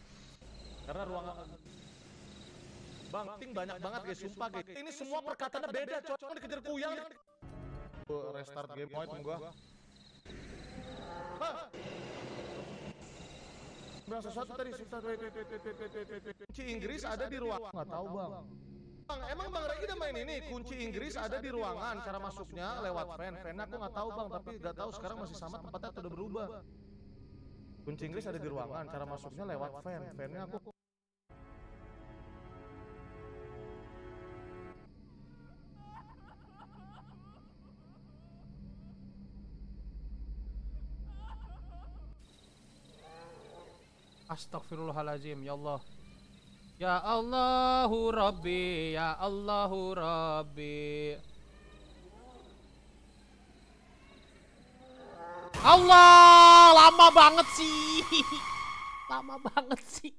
Speaker 4: Karena ruangan Bang, ting banyak banget guys, sumpah guys. Ini semua perkataannya beda, cocok dikejar kuyang. Restart game point gua. Bang sesuatu tadi, susah Kunci Inggris ada di ruang, nggak tahu bang. Bang, emang Bang Regi udah main ini? Kunci Inggris ada di ruangan, cara masuknya lewat fan. Fan aku nggak tahu bang, tapi nggak tahu sekarang masih sama tempatnya atau udah berubah. Kunci Inggris ada di ruangan, cara masuknya lewat fan. Fannya aku
Speaker 1: Astagfirullahaladzim ya Allah. Ya Allahu Rabbi, ya Allahu Rabbi. Allah, lama banget sih. [laughs]
Speaker 5: Lama banget sih.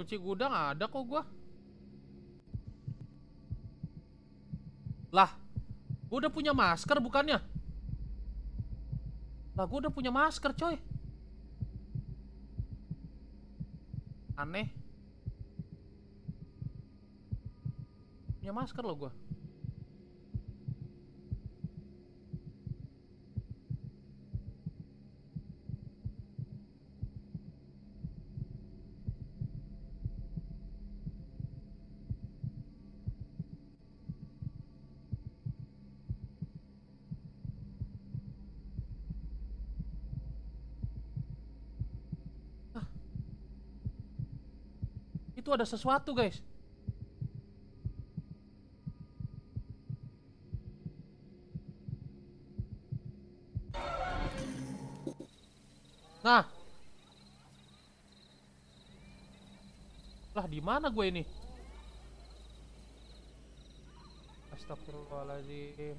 Speaker 1: Kunci gudang ada kok gua. Lah, gua udah punya masker bukannya? Lah, gua udah punya masker, coy. Aneh. Punya masker loh gua. itu ada sesuatu guys Nah. Lah di mana gue ini? Astagfirullahaladzim.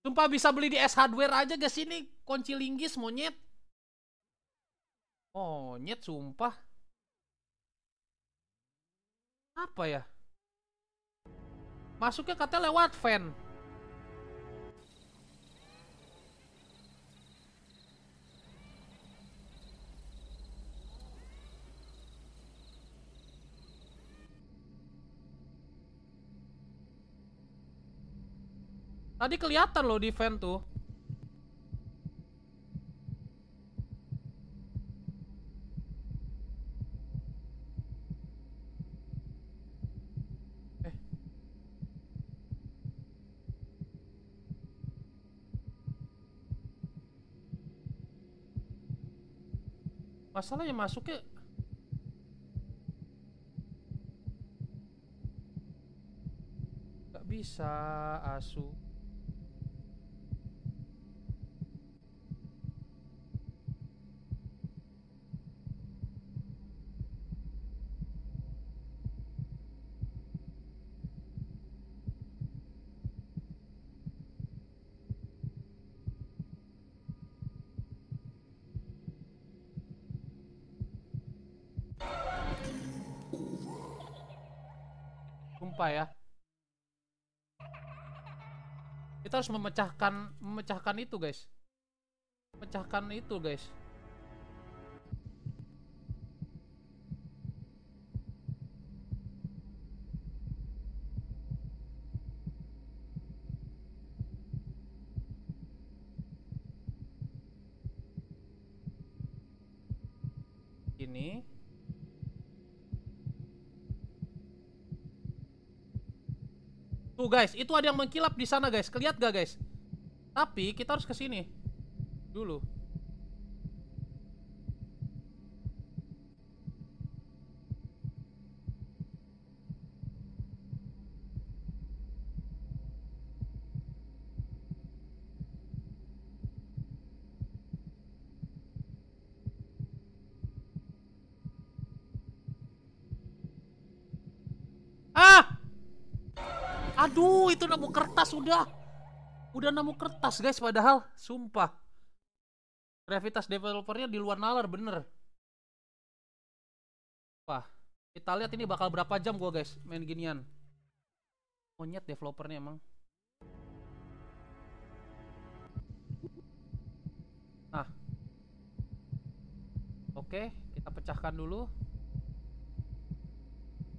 Speaker 1: Sumpah bisa beli di S Hardware aja guys ini kunci linggis monyet monyet sumpah apa ya masuknya katanya lewat fan Tadi kelihatan loh di fan tuh. salah ya masuknya nggak bisa asu harus memecahkan memecahkan itu guys memecahkan itu guys ini Tuh guys, itu ada yang mengkilap di sana guys. Kelihat gak guys? Tapi kita harus ke sini dulu. sudah. Udah nemu kertas guys padahal. Sumpah. Gravitas developernya di luar nalar bener. Wah. Kita lihat ini bakal berapa jam gua guys main ginian. Monyet developernya emang. Nah. Oke, kita pecahkan dulu.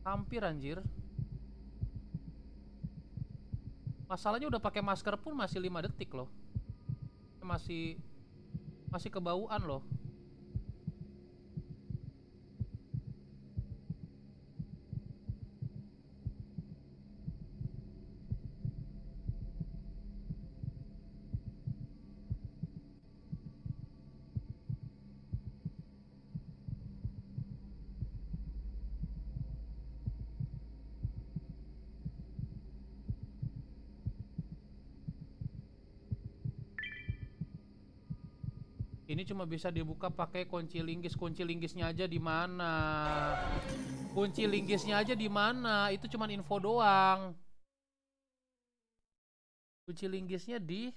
Speaker 1: Hampir anjir. masalahnya udah pakai masker pun masih lima detik loh masih masih kebauan loh cuma bisa dibuka pakai kunci linggis. Kunci linggisnya aja di mana? Kunci linggisnya aja di mana? Itu cuma info doang. Kunci linggisnya di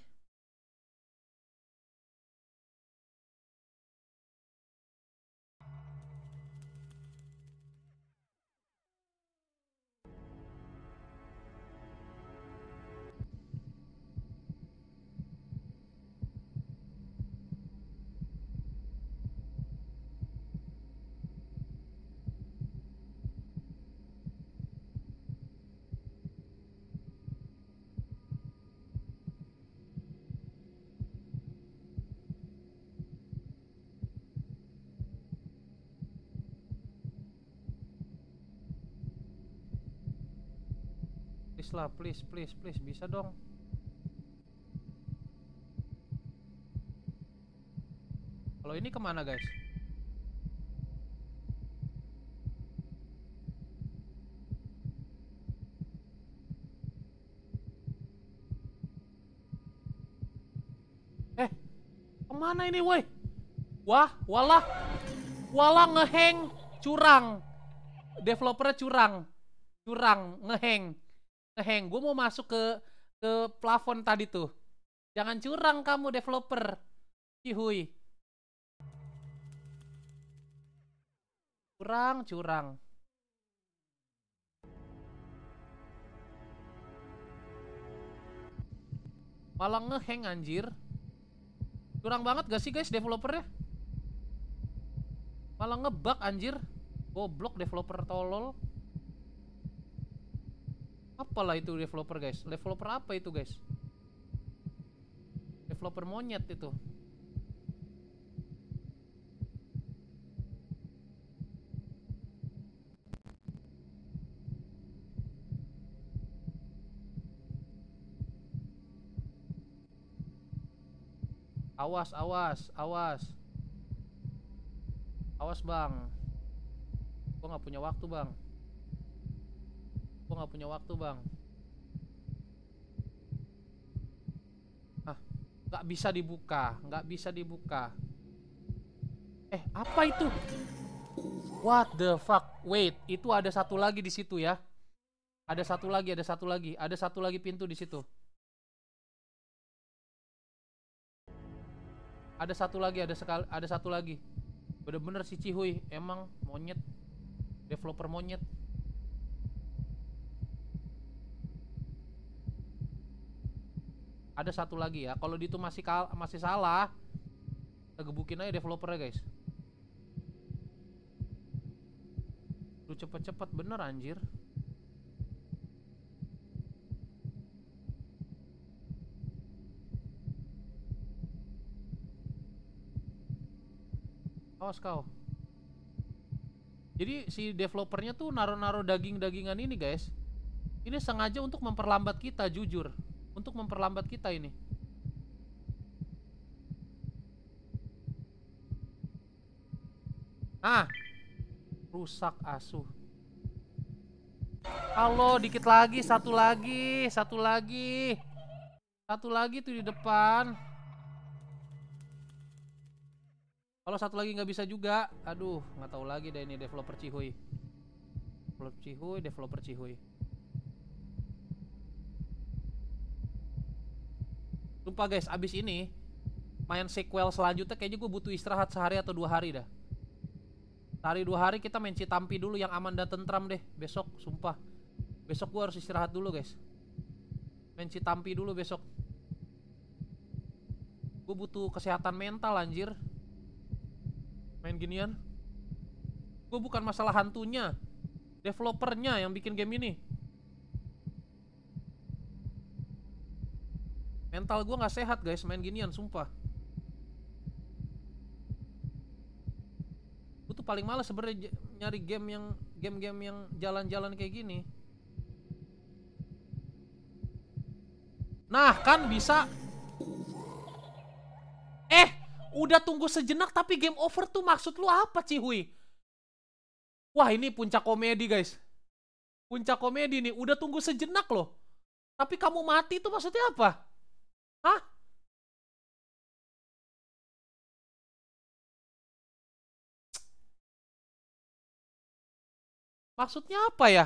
Speaker 1: please lah please please please bisa dong kalau ini kemana guys eh kemana ini woi wah walah walah ngeheng curang developer curang curang ngeheng Ngeheng, gue mau masuk ke ke plafon tadi tuh jangan curang kamu developer cihui curang curang malah ngeheng anjir curang banget gak sih guys developernya malah ngebug anjir goblok developer tolol apalah itu developer guys developer apa itu guys developer monyet itu Awas, awas, awas. Awas, Bang. Gua nggak punya waktu, Bang gue nggak punya waktu bang ah nggak bisa dibuka gak bisa dibuka eh apa itu what the fuck wait itu ada satu lagi di situ ya ada satu lagi ada satu lagi ada satu lagi pintu di situ ada satu lagi ada sekali ada satu lagi bener-bener si Cihuy emang monyet developer monyet ada satu lagi ya kalau di itu masih kal masih salah kita gebukin aja developernya guys lu cepet-cepet bener anjir awas kau jadi si developernya tuh naro-naro daging-dagingan ini guys ini sengaja untuk memperlambat kita jujur untuk memperlambat kita ini. Ah, rusak asuh. Halo, dikit lagi, satu lagi, satu lagi. Satu lagi tuh di depan. Kalau satu lagi nggak bisa juga, aduh, nggak tahu lagi deh ini developer Cihuy. Developer Cihuy, developer Cihuy. Sumpah guys, abis ini main sequel selanjutnya kayaknya gue butuh istirahat sehari atau dua hari dah. Sehari dua hari kita main Citampi dulu yang aman dan tentram deh. Besok, sumpah. Besok gue harus istirahat dulu guys. Main Citampi dulu besok. Gue butuh kesehatan mental anjir. Main ginian. Gue bukan masalah hantunya. Developernya yang bikin game ini. Mental gue gak sehat guys main ginian, sumpah. Gue tuh paling males sebenernya nyari game yang game-game yang jalan-jalan kayak gini. Nah, kan bisa. Eh, udah tunggu sejenak tapi game over tuh maksud lu apa, Cihui? Wah, ini puncak komedi, guys. Puncak komedi nih, udah tunggu sejenak loh. Tapi kamu mati tuh maksudnya apa? Hah? Maksudnya apa ya?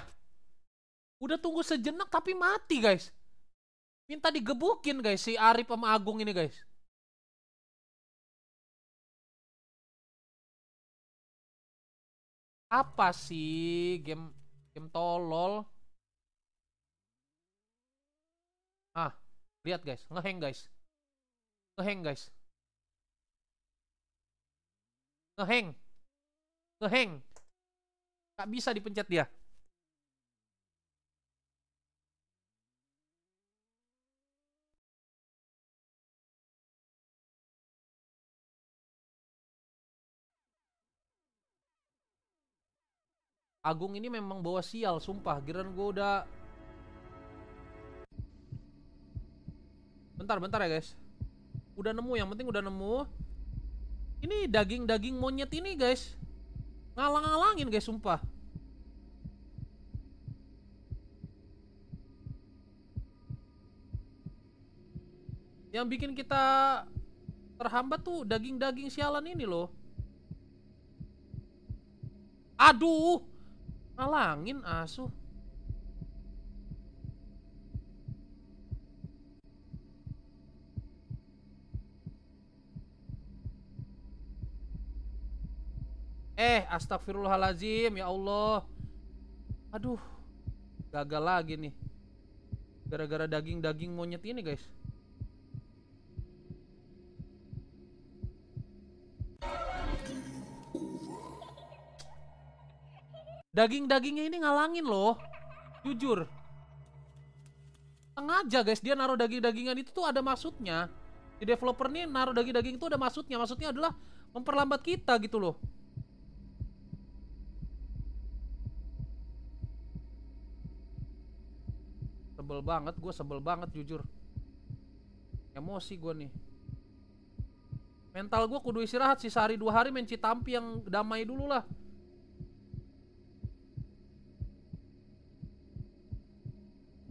Speaker 1: Udah tunggu sejenak tapi mati, guys. Minta digebukin, guys, si Arif sama Agung ini, guys. Apa sih game game tolol? Ah. Lihat guys, ngeheng guys. Ngeheng guys. Ngeheng. Ngeheng. Gak bisa dipencet dia. Agung ini memang bawa sial, sumpah. Giran gue udah Bentar, bentar ya guys. Udah nemu, yang penting udah nemu. Ini daging-daging monyet ini guys. Ngalang-ngalangin guys, sumpah. Yang bikin kita terhambat tuh daging-daging sialan ini loh. Aduh, ngalangin asuh. Eh, astagfirullahalazim ya Allah. Aduh. Gagal lagi nih. Gara-gara daging-daging monyet ini, guys. Daging-dagingnya ini ngalangin loh. Jujur. Sengaja guys, dia naruh daging-dagingan itu tuh ada maksudnya. Di developer nih naruh daging-daging itu ada maksudnya. Maksudnya adalah memperlambat kita gitu loh. Sebel banget, gue sebel banget jujur. Emosi gue nih. Mental gue kudu istirahat sih sehari dua hari main Citampi yang damai dulu lah.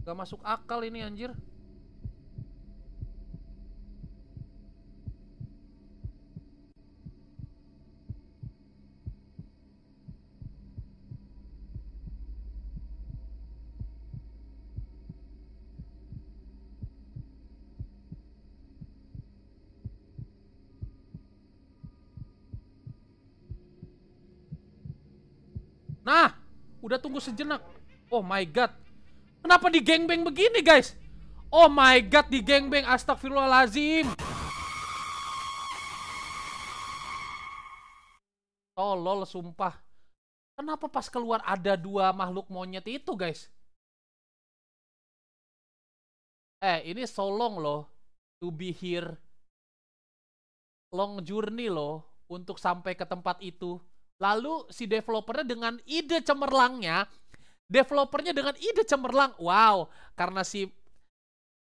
Speaker 1: Gak masuk akal ini anjir. Udah tunggu sejenak. Oh my god. Kenapa di gengbang begini, guys? Oh my god, di gengbang astagfirullahalazim. Tolol oh, sumpah. Kenapa pas keluar ada dua makhluk monyet itu, guys? Eh, ini solong loh to be here. Long journey loh untuk sampai ke tempat itu. Lalu si developernya dengan ide cemerlangnya, developernya dengan ide cemerlang. Wow, karena si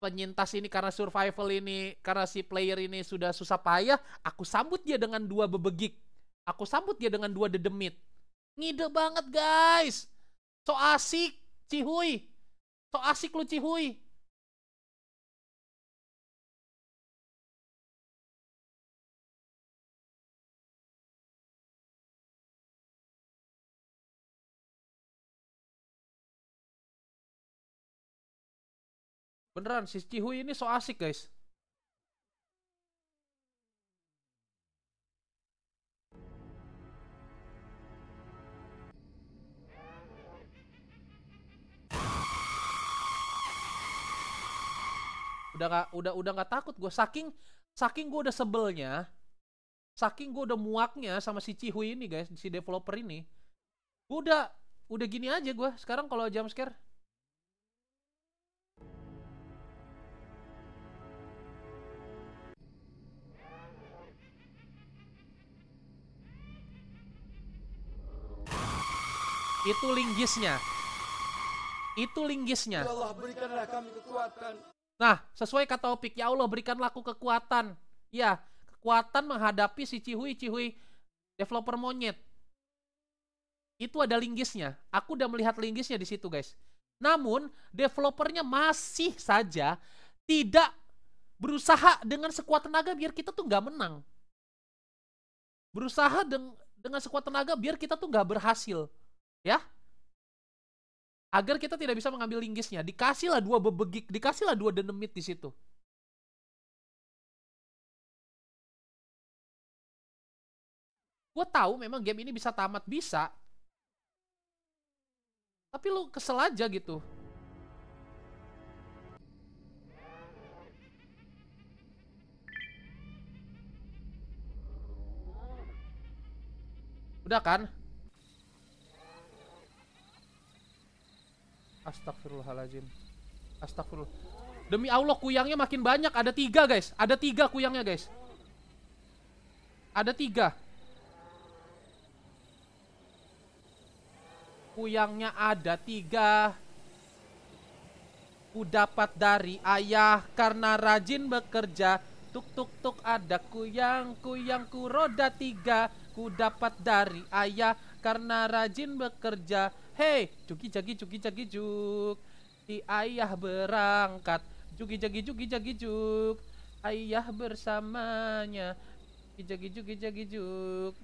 Speaker 1: penyintas ini karena survival ini, karena si player ini sudah susah payah, aku sambut dia dengan dua bebegik. Aku sambut dia dengan dua dedemit. Ngide banget, guys. So asik, Cihuy. So
Speaker 5: asik lu Cihuy.
Speaker 1: Beneran si Cihui ini so asik, guys. udah gak, udah udah nggak takut gue saking saking gue udah sebelnya saking gue udah muaknya sama si Cihui ini guys si developer ini gue udah udah gini aja gue sekarang kalau jam scare Itu linggisnya. Itu linggisnya. Ya Allah
Speaker 2: berikanlah kami kekuatan.
Speaker 1: Nah, sesuai kata Opik, ya Allah berikanlah aku kekuatan. Ya, kekuatan menghadapi si Cihui-Cihui developer monyet. Itu ada linggisnya. Aku udah melihat linggisnya di situ, guys. Namun, developernya masih saja tidak berusaha dengan sekuat tenaga biar kita tuh nggak menang. Berusaha deng dengan sekuat tenaga biar kita tuh nggak berhasil. Ya? Agar kita tidak bisa mengambil linggisnya. Dikasihlah dua bebegik, dikasihlah dua denemit di situ. Gue tahu memang game ini bisa tamat bisa. Tapi lu kesel aja gitu. Udah kan? Astagfirullahaladzim. Astagfirullah. Demi Allah kuyangnya makin banyak. Ada tiga guys. Ada tiga kuyangnya guys. Ada tiga. Kuyangnya ada tiga. Ku dapat dari ayah karena rajin bekerja. Tuk tuk tuk ada kuyang, kuyangku roda tiga. Ku dapat dari ayah karena rajin bekerja Hey, cuki jagi cuki jagi juk. Si ayah berangkat. Cuki jagi cuki jagi juk. Ayah bersamanya. Cuki jagi cuki jagi juk.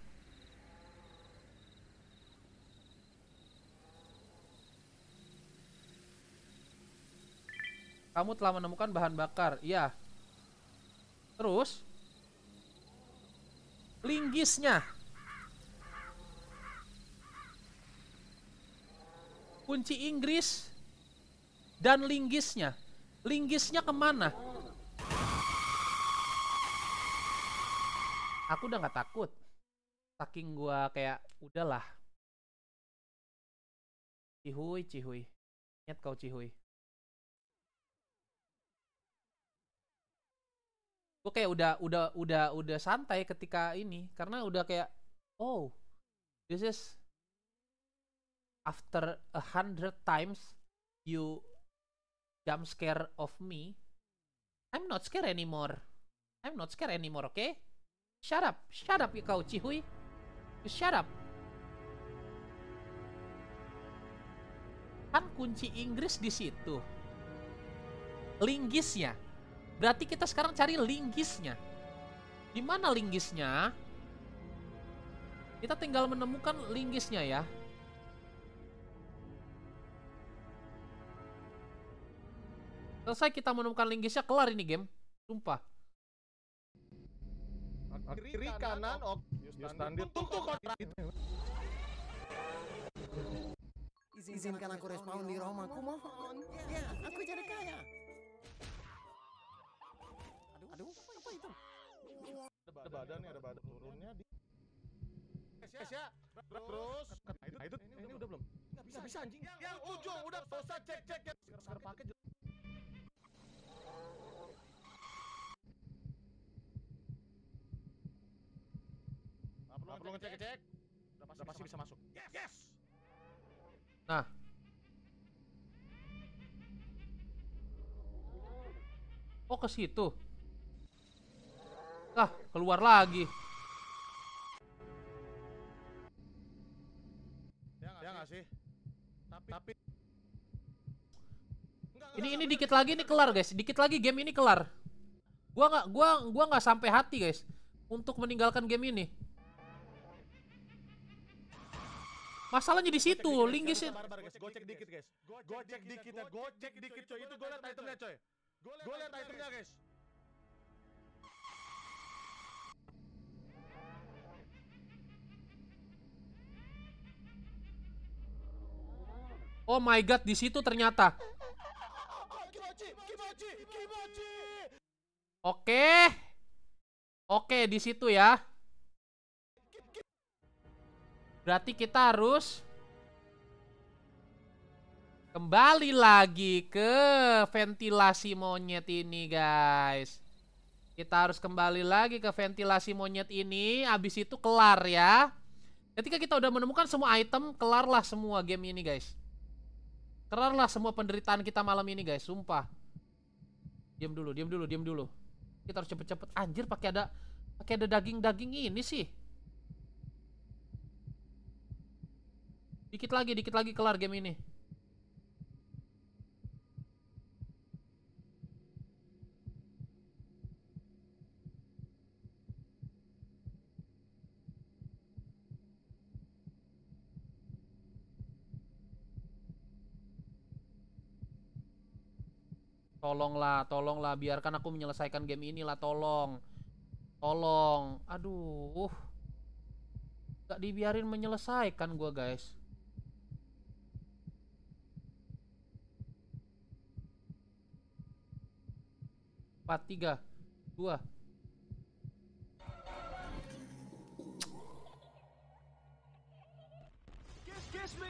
Speaker 1: Kamu telah menemukan bahan bakar. Iya. Terus linggisnya kunci Inggris dan linggisnya. Linggisnya kemana? Aku udah nggak takut. Saking gua kayak udahlah. Cihuy, cihuy. Ingat kau cihuy. Gue kayak udah udah udah udah santai ketika ini karena udah kayak oh this is after a hundred times you jump scare of me, I'm not scared anymore. I'm not scared anymore, okay? Shut up, shut up you kau cihui. You shut up. Kan kunci Inggris di situ. Linggisnya. Berarti kita sekarang cari linggisnya. Di mana linggisnya? Kita tinggal menemukan linggisnya ya. Selesai kita menemukan Linggisnya kelar ini game. Sumpah.
Speaker 4: Kiri kanan ok. Yustandit tuh tuh Izinkan aku respawn di Roma, aku mohon. Ya, aku jadi kaya. Aduh, aduh, apa itu? Ada badan ada badan turunnya di. Kesya, terus. Nah itu, nah, ini udah belum? bisa, bisa anjing. Yang ujung udah selesai cek cek. Sekarang pakai Perlu ngecek-ngecek. Udah pasti, Udah pasti bisa, masuk. bisa masuk. Yes. yes.
Speaker 1: Nah. Oh, ke situ. Ah, keluar lagi.
Speaker 4: Ya nggak ya sih? Tapi tapi
Speaker 1: ini ini dikit lagi ini kelar guys, dikit lagi game ini kelar. Gua nggak gua gua nggak sampai hati guys untuk meninggalkan game ini. Masalahnya di situ, linggis
Speaker 4: Gocek dikit, guys. Gocek dikit, gocek dikit, coy. Itu gue liat itemnya, coy. Gue liat itemnya, guys.
Speaker 1: Oh my god, di situ ternyata. Oke. Oke, di situ ya. Berarti kita harus kembali lagi ke ventilasi monyet ini, guys. Kita harus kembali lagi ke ventilasi monyet ini, abis itu kelar ya. Ketika kita udah menemukan semua item, kelarlah semua game ini, guys. Kelarlah semua penderitaan kita malam ini, guys. Sumpah. Diam dulu, diam dulu, diam dulu. Kita harus cepet-cepet. Anjir, pakai ada pakai ada daging-daging ini sih. Dikit lagi, dikit lagi kelar game ini. Tolonglah, tolonglah biarkan aku menyelesaikan game ini lah, tolong. Tolong. Aduh. Gak dibiarin menyelesaikan gua, guys. 4, 3, 2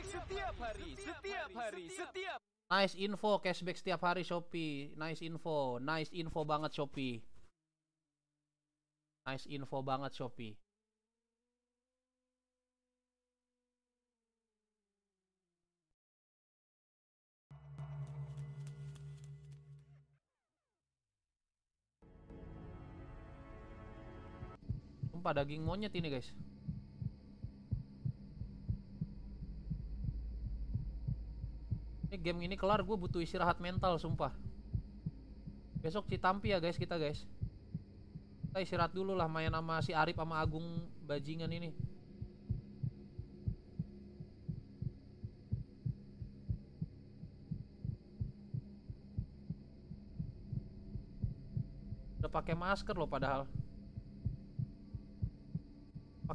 Speaker 2: setiap hari, setiap hari, setiap
Speaker 1: Nice info cashback setiap hari Shopee. Nice info, nice info banget Shopee. Nice info banget Shopee. Sumpah daging monyet ini guys Ini game ini kelar gue butuh istirahat mental sumpah Besok Citampi ya guys kita guys Kita istirahat dulu lah main sama si Arif sama Agung Bajingan ini Udah pakai masker loh padahal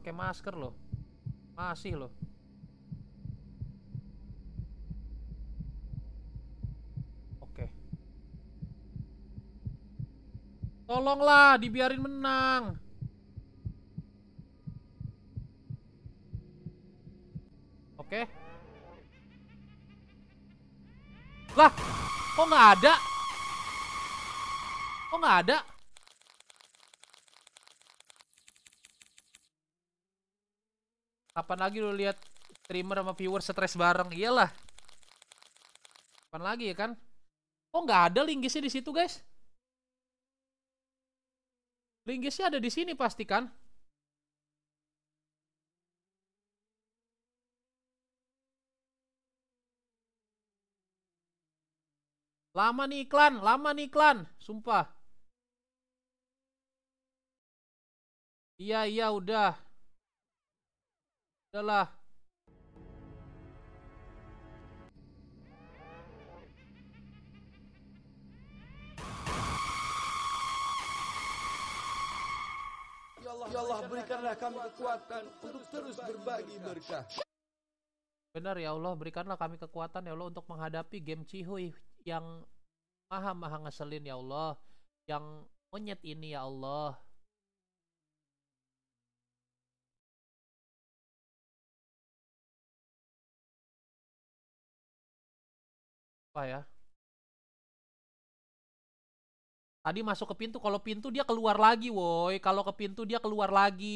Speaker 1: pakai masker loh masih loh oke tolonglah dibiarin menang oke lah kok nggak ada kok nggak ada Kapan lagi lu lihat streamer sama viewer stres bareng? Iyalah. Kapan lagi ya kan? Oh nggak ada linggisnya di situ guys? Linggisnya ada di sini pasti kan? Lama nih iklan, lama nih iklan, sumpah. Iya, iya udah. Udahlah. Ya Allah,
Speaker 2: ya Allah berikanlah kami kekuatan untuk terus berbagi berkah.
Speaker 1: Benar ya Allah, berikanlah kami kekuatan ya Allah untuk menghadapi game Cihui yang maha-maha ngeselin ya Allah, yang monyet ini ya Allah. apa ya Tadi masuk ke pintu, kalau pintu dia keluar lagi, woi. Kalau ke pintu dia keluar lagi.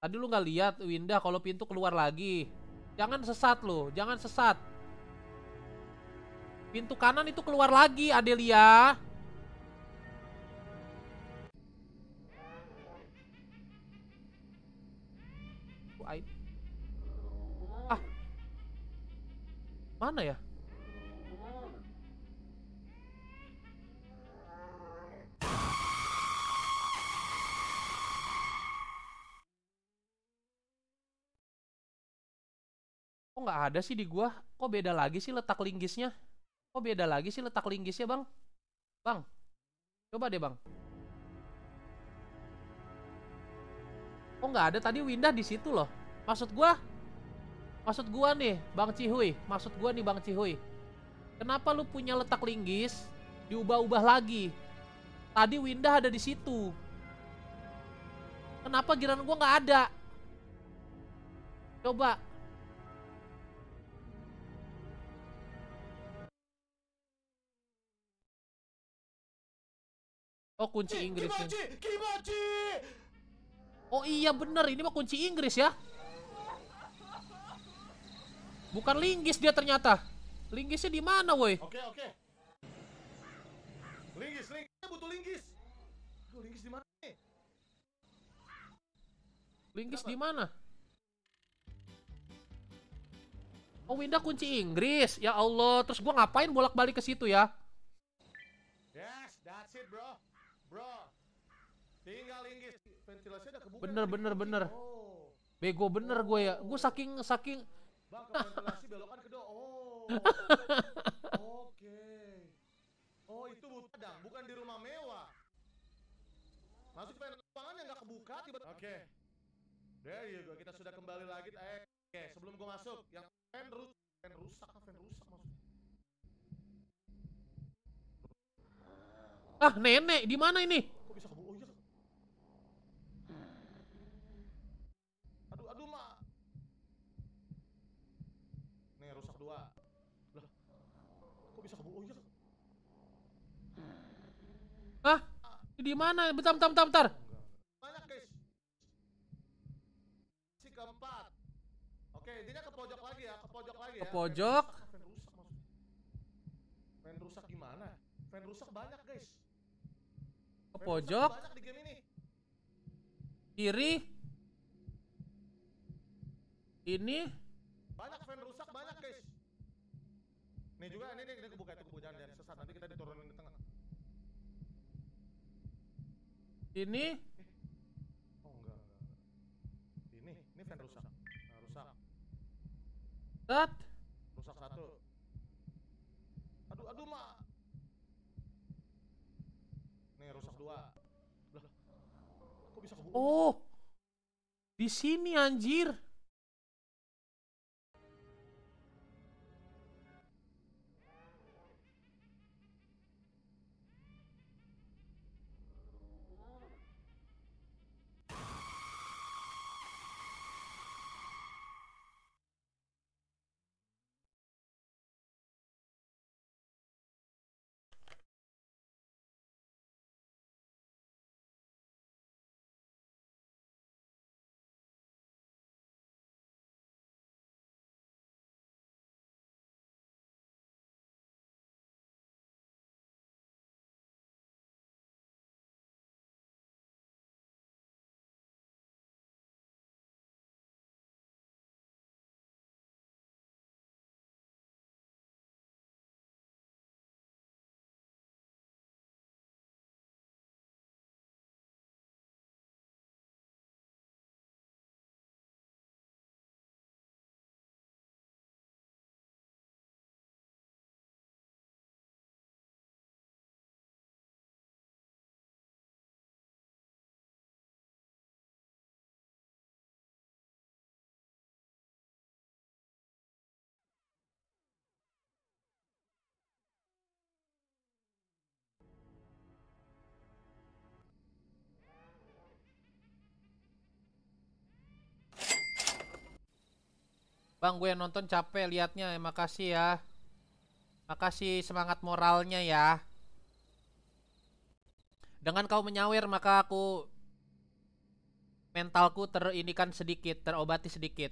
Speaker 1: Tadi lu nggak lihat Winda kalau pintu keluar lagi. Jangan sesat lo, jangan sesat. Pintu kanan itu keluar lagi, Adelia. Ah. Mana ya? kok nggak ada sih di gua kok beda lagi sih letak linggisnya kok beda lagi sih letak linggisnya bang bang coba deh bang kok nggak ada tadi Windah di situ loh maksud gua maksud gua nih bang cihui, maksud gua nih bang cihui, kenapa lu punya letak linggis diubah-ubah lagi tadi Windah ada di situ kenapa giran gua nggak ada coba Oh kunci Inggris. Oh iya bener ini mah kunci Inggris ya. Bukan linggis dia ternyata. Linggisnya di mana, woi? Oke,
Speaker 4: oke. Linggis, linggis, butuh linggis. Aduh, linggis di mana nih?
Speaker 1: Linggis di mana? Oh, Winda kunci Inggris. Ya Allah, terus gua ngapain bolak-balik ke situ ya?
Speaker 4: Tinggal Inggris, ventilasi udah kebuka.
Speaker 1: Bener bener bener. Oh. Bego bener gue ya. Gue saking saking
Speaker 4: Bang, ke [laughs] ventilasi belokan ke Oh. Oke. Oh, itu Padang, bukan di rumah mewah. Masuk ke ruangan yang gak kebuka tiba-tiba. Oke. Okay. There you go. Kita sudah kembali lagi. Eh, oke, okay. sebelum gue masuk, yang fan rusak, fan rusak, fan rusak maksudnya.
Speaker 1: Ah, nenek, di mana ini? Di mana? Bentar, bentar, bentar, bentar.
Speaker 4: Mana Si keempat. Oke, dia ke pojok lagi ya, ke pojok lagi ya. Ke pojok. Fan rusak, rusak gimana? Fan rusak banyak, guys. Ke pojok. Kiri. Ini. Banyak fan rusak banyak, guys. ini juga, ini, ini, ini kebuka, itu kebuka, jangan, jangan, sesat, nanti kita diturunin di tengah. Ini? Oh enggak, Ini, ini fan rusak. Nah, rusak. Set. Rusak satu. Aduh, aduh mak. Nih rusak dua. Lah. Kok bisa kebuka? Oh.
Speaker 1: Di sini anjir. Bang, gue yang nonton capek liatnya. Ya, makasih ya. Makasih semangat moralnya ya. Dengan kau menyawir, maka aku mentalku terindikan sedikit, terobati sedikit.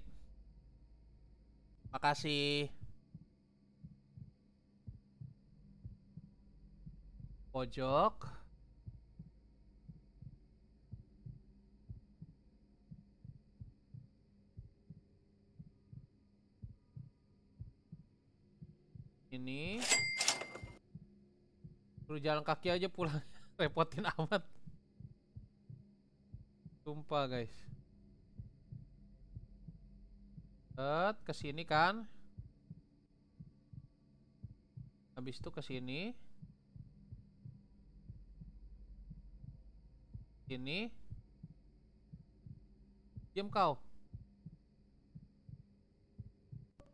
Speaker 1: Makasih. Pojok. ini perlu jalan kaki aja pulang [laughs] Repotin amat Sumpah guys Set kesini kan Habis itu kesini Ini. Diam kau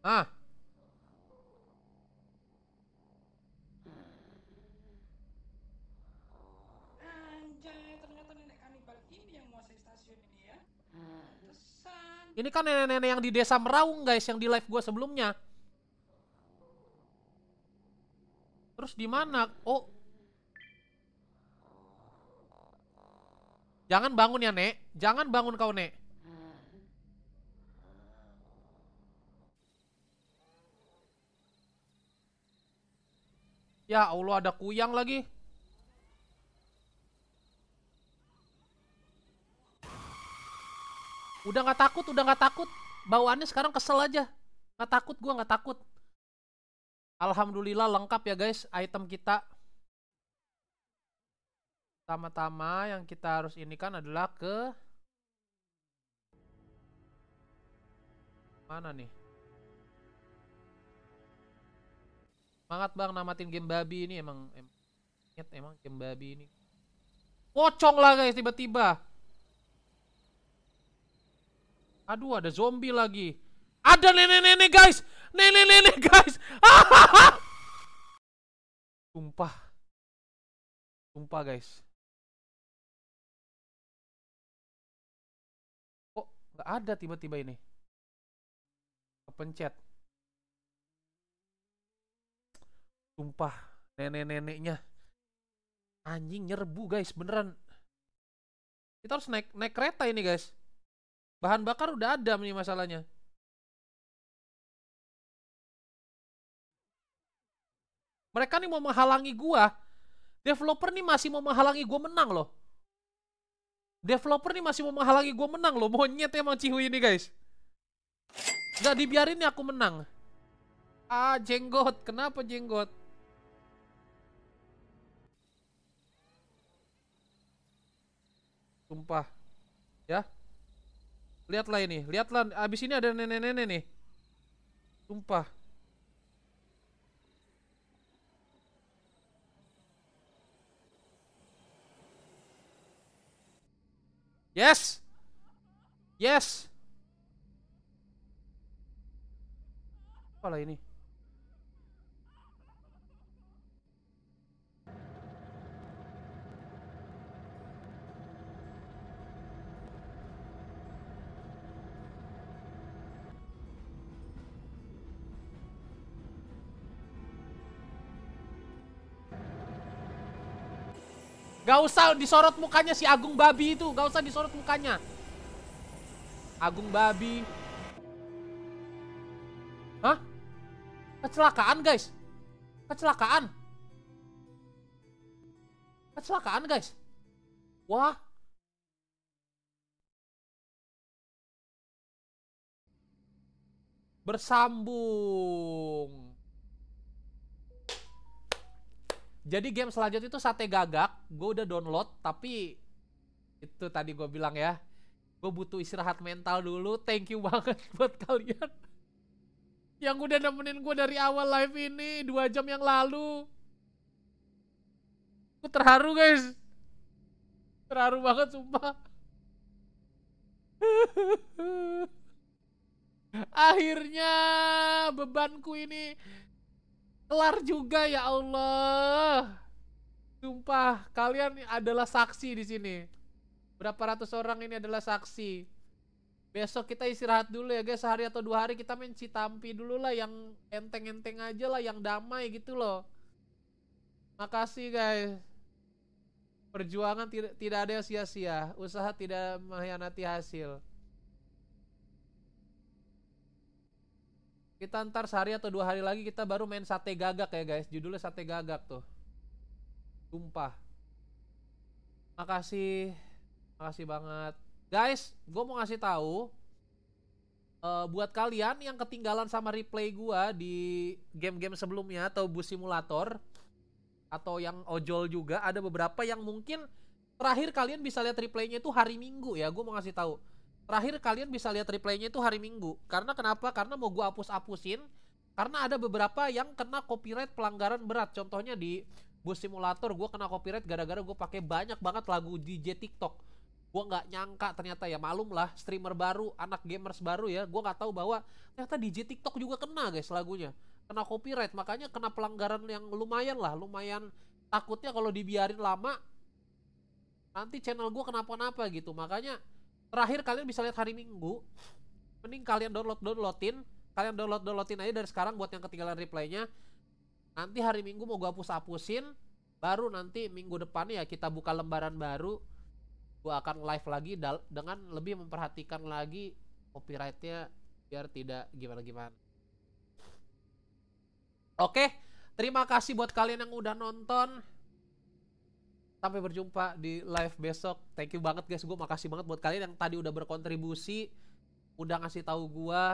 Speaker 1: Ah Ini kan nenek-nenek yang di desa Meraung guys, yang di live gue sebelumnya. Terus di mana? Oh. Jangan bangun ya, Nek. Jangan bangun kau, Nek. Ya Allah, ada kuyang lagi. udah nggak takut udah nggak takut bawaannya sekarang kesel aja nggak takut gue nggak takut alhamdulillah lengkap ya guys item kita pertama-tama yang kita harus ini kan adalah ke mana nih semangat bang namatin game babi ini emang emang emang game babi ini pocong lah guys tiba-tiba Aduh, ada zombie lagi. Ada
Speaker 5: nenek-nenek, guys. Nenek-nenek, guys.
Speaker 1: [laughs] Sumpah. Sumpah, guys. Kok nggak ada tiba-tiba ini? Kepencet. Sumpah, nenek-neneknya. Anjing nyerbu, guys. Beneran. Kita harus naik naik kereta ini, guys. Bahan bakar udah ada nih masalahnya. Mereka nih mau menghalangi gua. Developer nih masih mau menghalangi gua menang loh. Developer nih masih mau menghalangi gua menang loh. Monyet emang cihu ini guys. Gak dibiarin nih aku menang. Ah jenggot, kenapa jenggot? Sumpah. Ya. Lihatlah ini, lihatlah abis ini ada nenek-nenek nih. Sumpah. Yes. Yes. Apalah ini? Gak usah disorot mukanya si Agung Babi itu. Gak usah disorot mukanya. Agung Babi. Hah? Kecelakaan, guys. Kecelakaan. Kecelakaan, guys. Wah. Bersambung. Jadi game selanjutnya itu sate gagak. Gue udah download tapi itu tadi gue bilang ya. Gue butuh istirahat mental dulu. Thank you [laughs] banget buat kalian yang udah nemenin gue dari awal live ini dua jam yang lalu. Gue terharu guys, terharu banget sumpah. [laughs] Akhirnya bebanku ini kelar juga ya Allah. Sumpah, kalian adalah saksi di sini. Berapa ratus orang ini adalah saksi. Besok kita istirahat dulu ya guys, sehari atau dua hari kita main Citampi dulu lah yang enteng-enteng aja lah, yang damai gitu loh. Makasih guys. Perjuangan tidak ada yang sia-sia, usaha tidak mengkhianati hasil. Kita ntar sehari atau dua hari lagi kita baru main sate gagak ya guys. Judulnya sate gagak tuh. Sumpah. Makasih. Makasih banget. Guys, gue mau ngasih tahu uh, buat kalian yang ketinggalan sama replay gue di game-game sebelumnya atau bus simulator atau yang ojol juga ada beberapa yang mungkin terakhir kalian bisa lihat replaynya itu hari Minggu ya. Gue mau ngasih tahu Terakhir kalian bisa lihat replaynya itu hari Minggu. Karena kenapa? Karena mau gue hapus apusin Karena ada beberapa yang kena copyright pelanggaran berat. Contohnya di Bus Simulator gue kena copyright gara-gara gue pakai banyak banget lagu DJ TikTok. Gue nggak nyangka ternyata ya malum lah streamer baru, anak gamers baru ya. Gue nggak tahu bahwa ternyata DJ TikTok juga kena guys lagunya. Kena copyright makanya kena pelanggaran yang lumayan lah, lumayan takutnya kalau dibiarin lama nanti channel gue kenapa-napa gitu. Makanya terakhir kalian bisa lihat hari Minggu mending kalian download downloadin kalian download downloadin aja dari sekarang buat yang ketinggalan replaynya nanti hari Minggu mau gue hapus hapusin baru nanti minggu depan ya kita buka lembaran baru gue akan live lagi dengan lebih memperhatikan lagi copyrightnya biar tidak gimana gimana oke terima kasih buat kalian yang udah nonton Sampai berjumpa di live besok. Thank you banget guys. Gue makasih banget buat kalian yang tadi udah berkontribusi, udah ngasih tahu gue.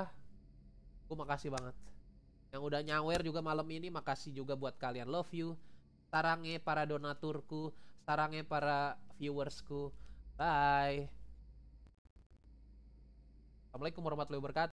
Speaker 1: Gue makasih banget. Yang udah nyawer juga malam ini, makasih juga buat kalian. Love you. tarangnya para donaturku, tarangnya para viewersku. Bye. Assalamualaikum warahmatullahi wabarakatuh.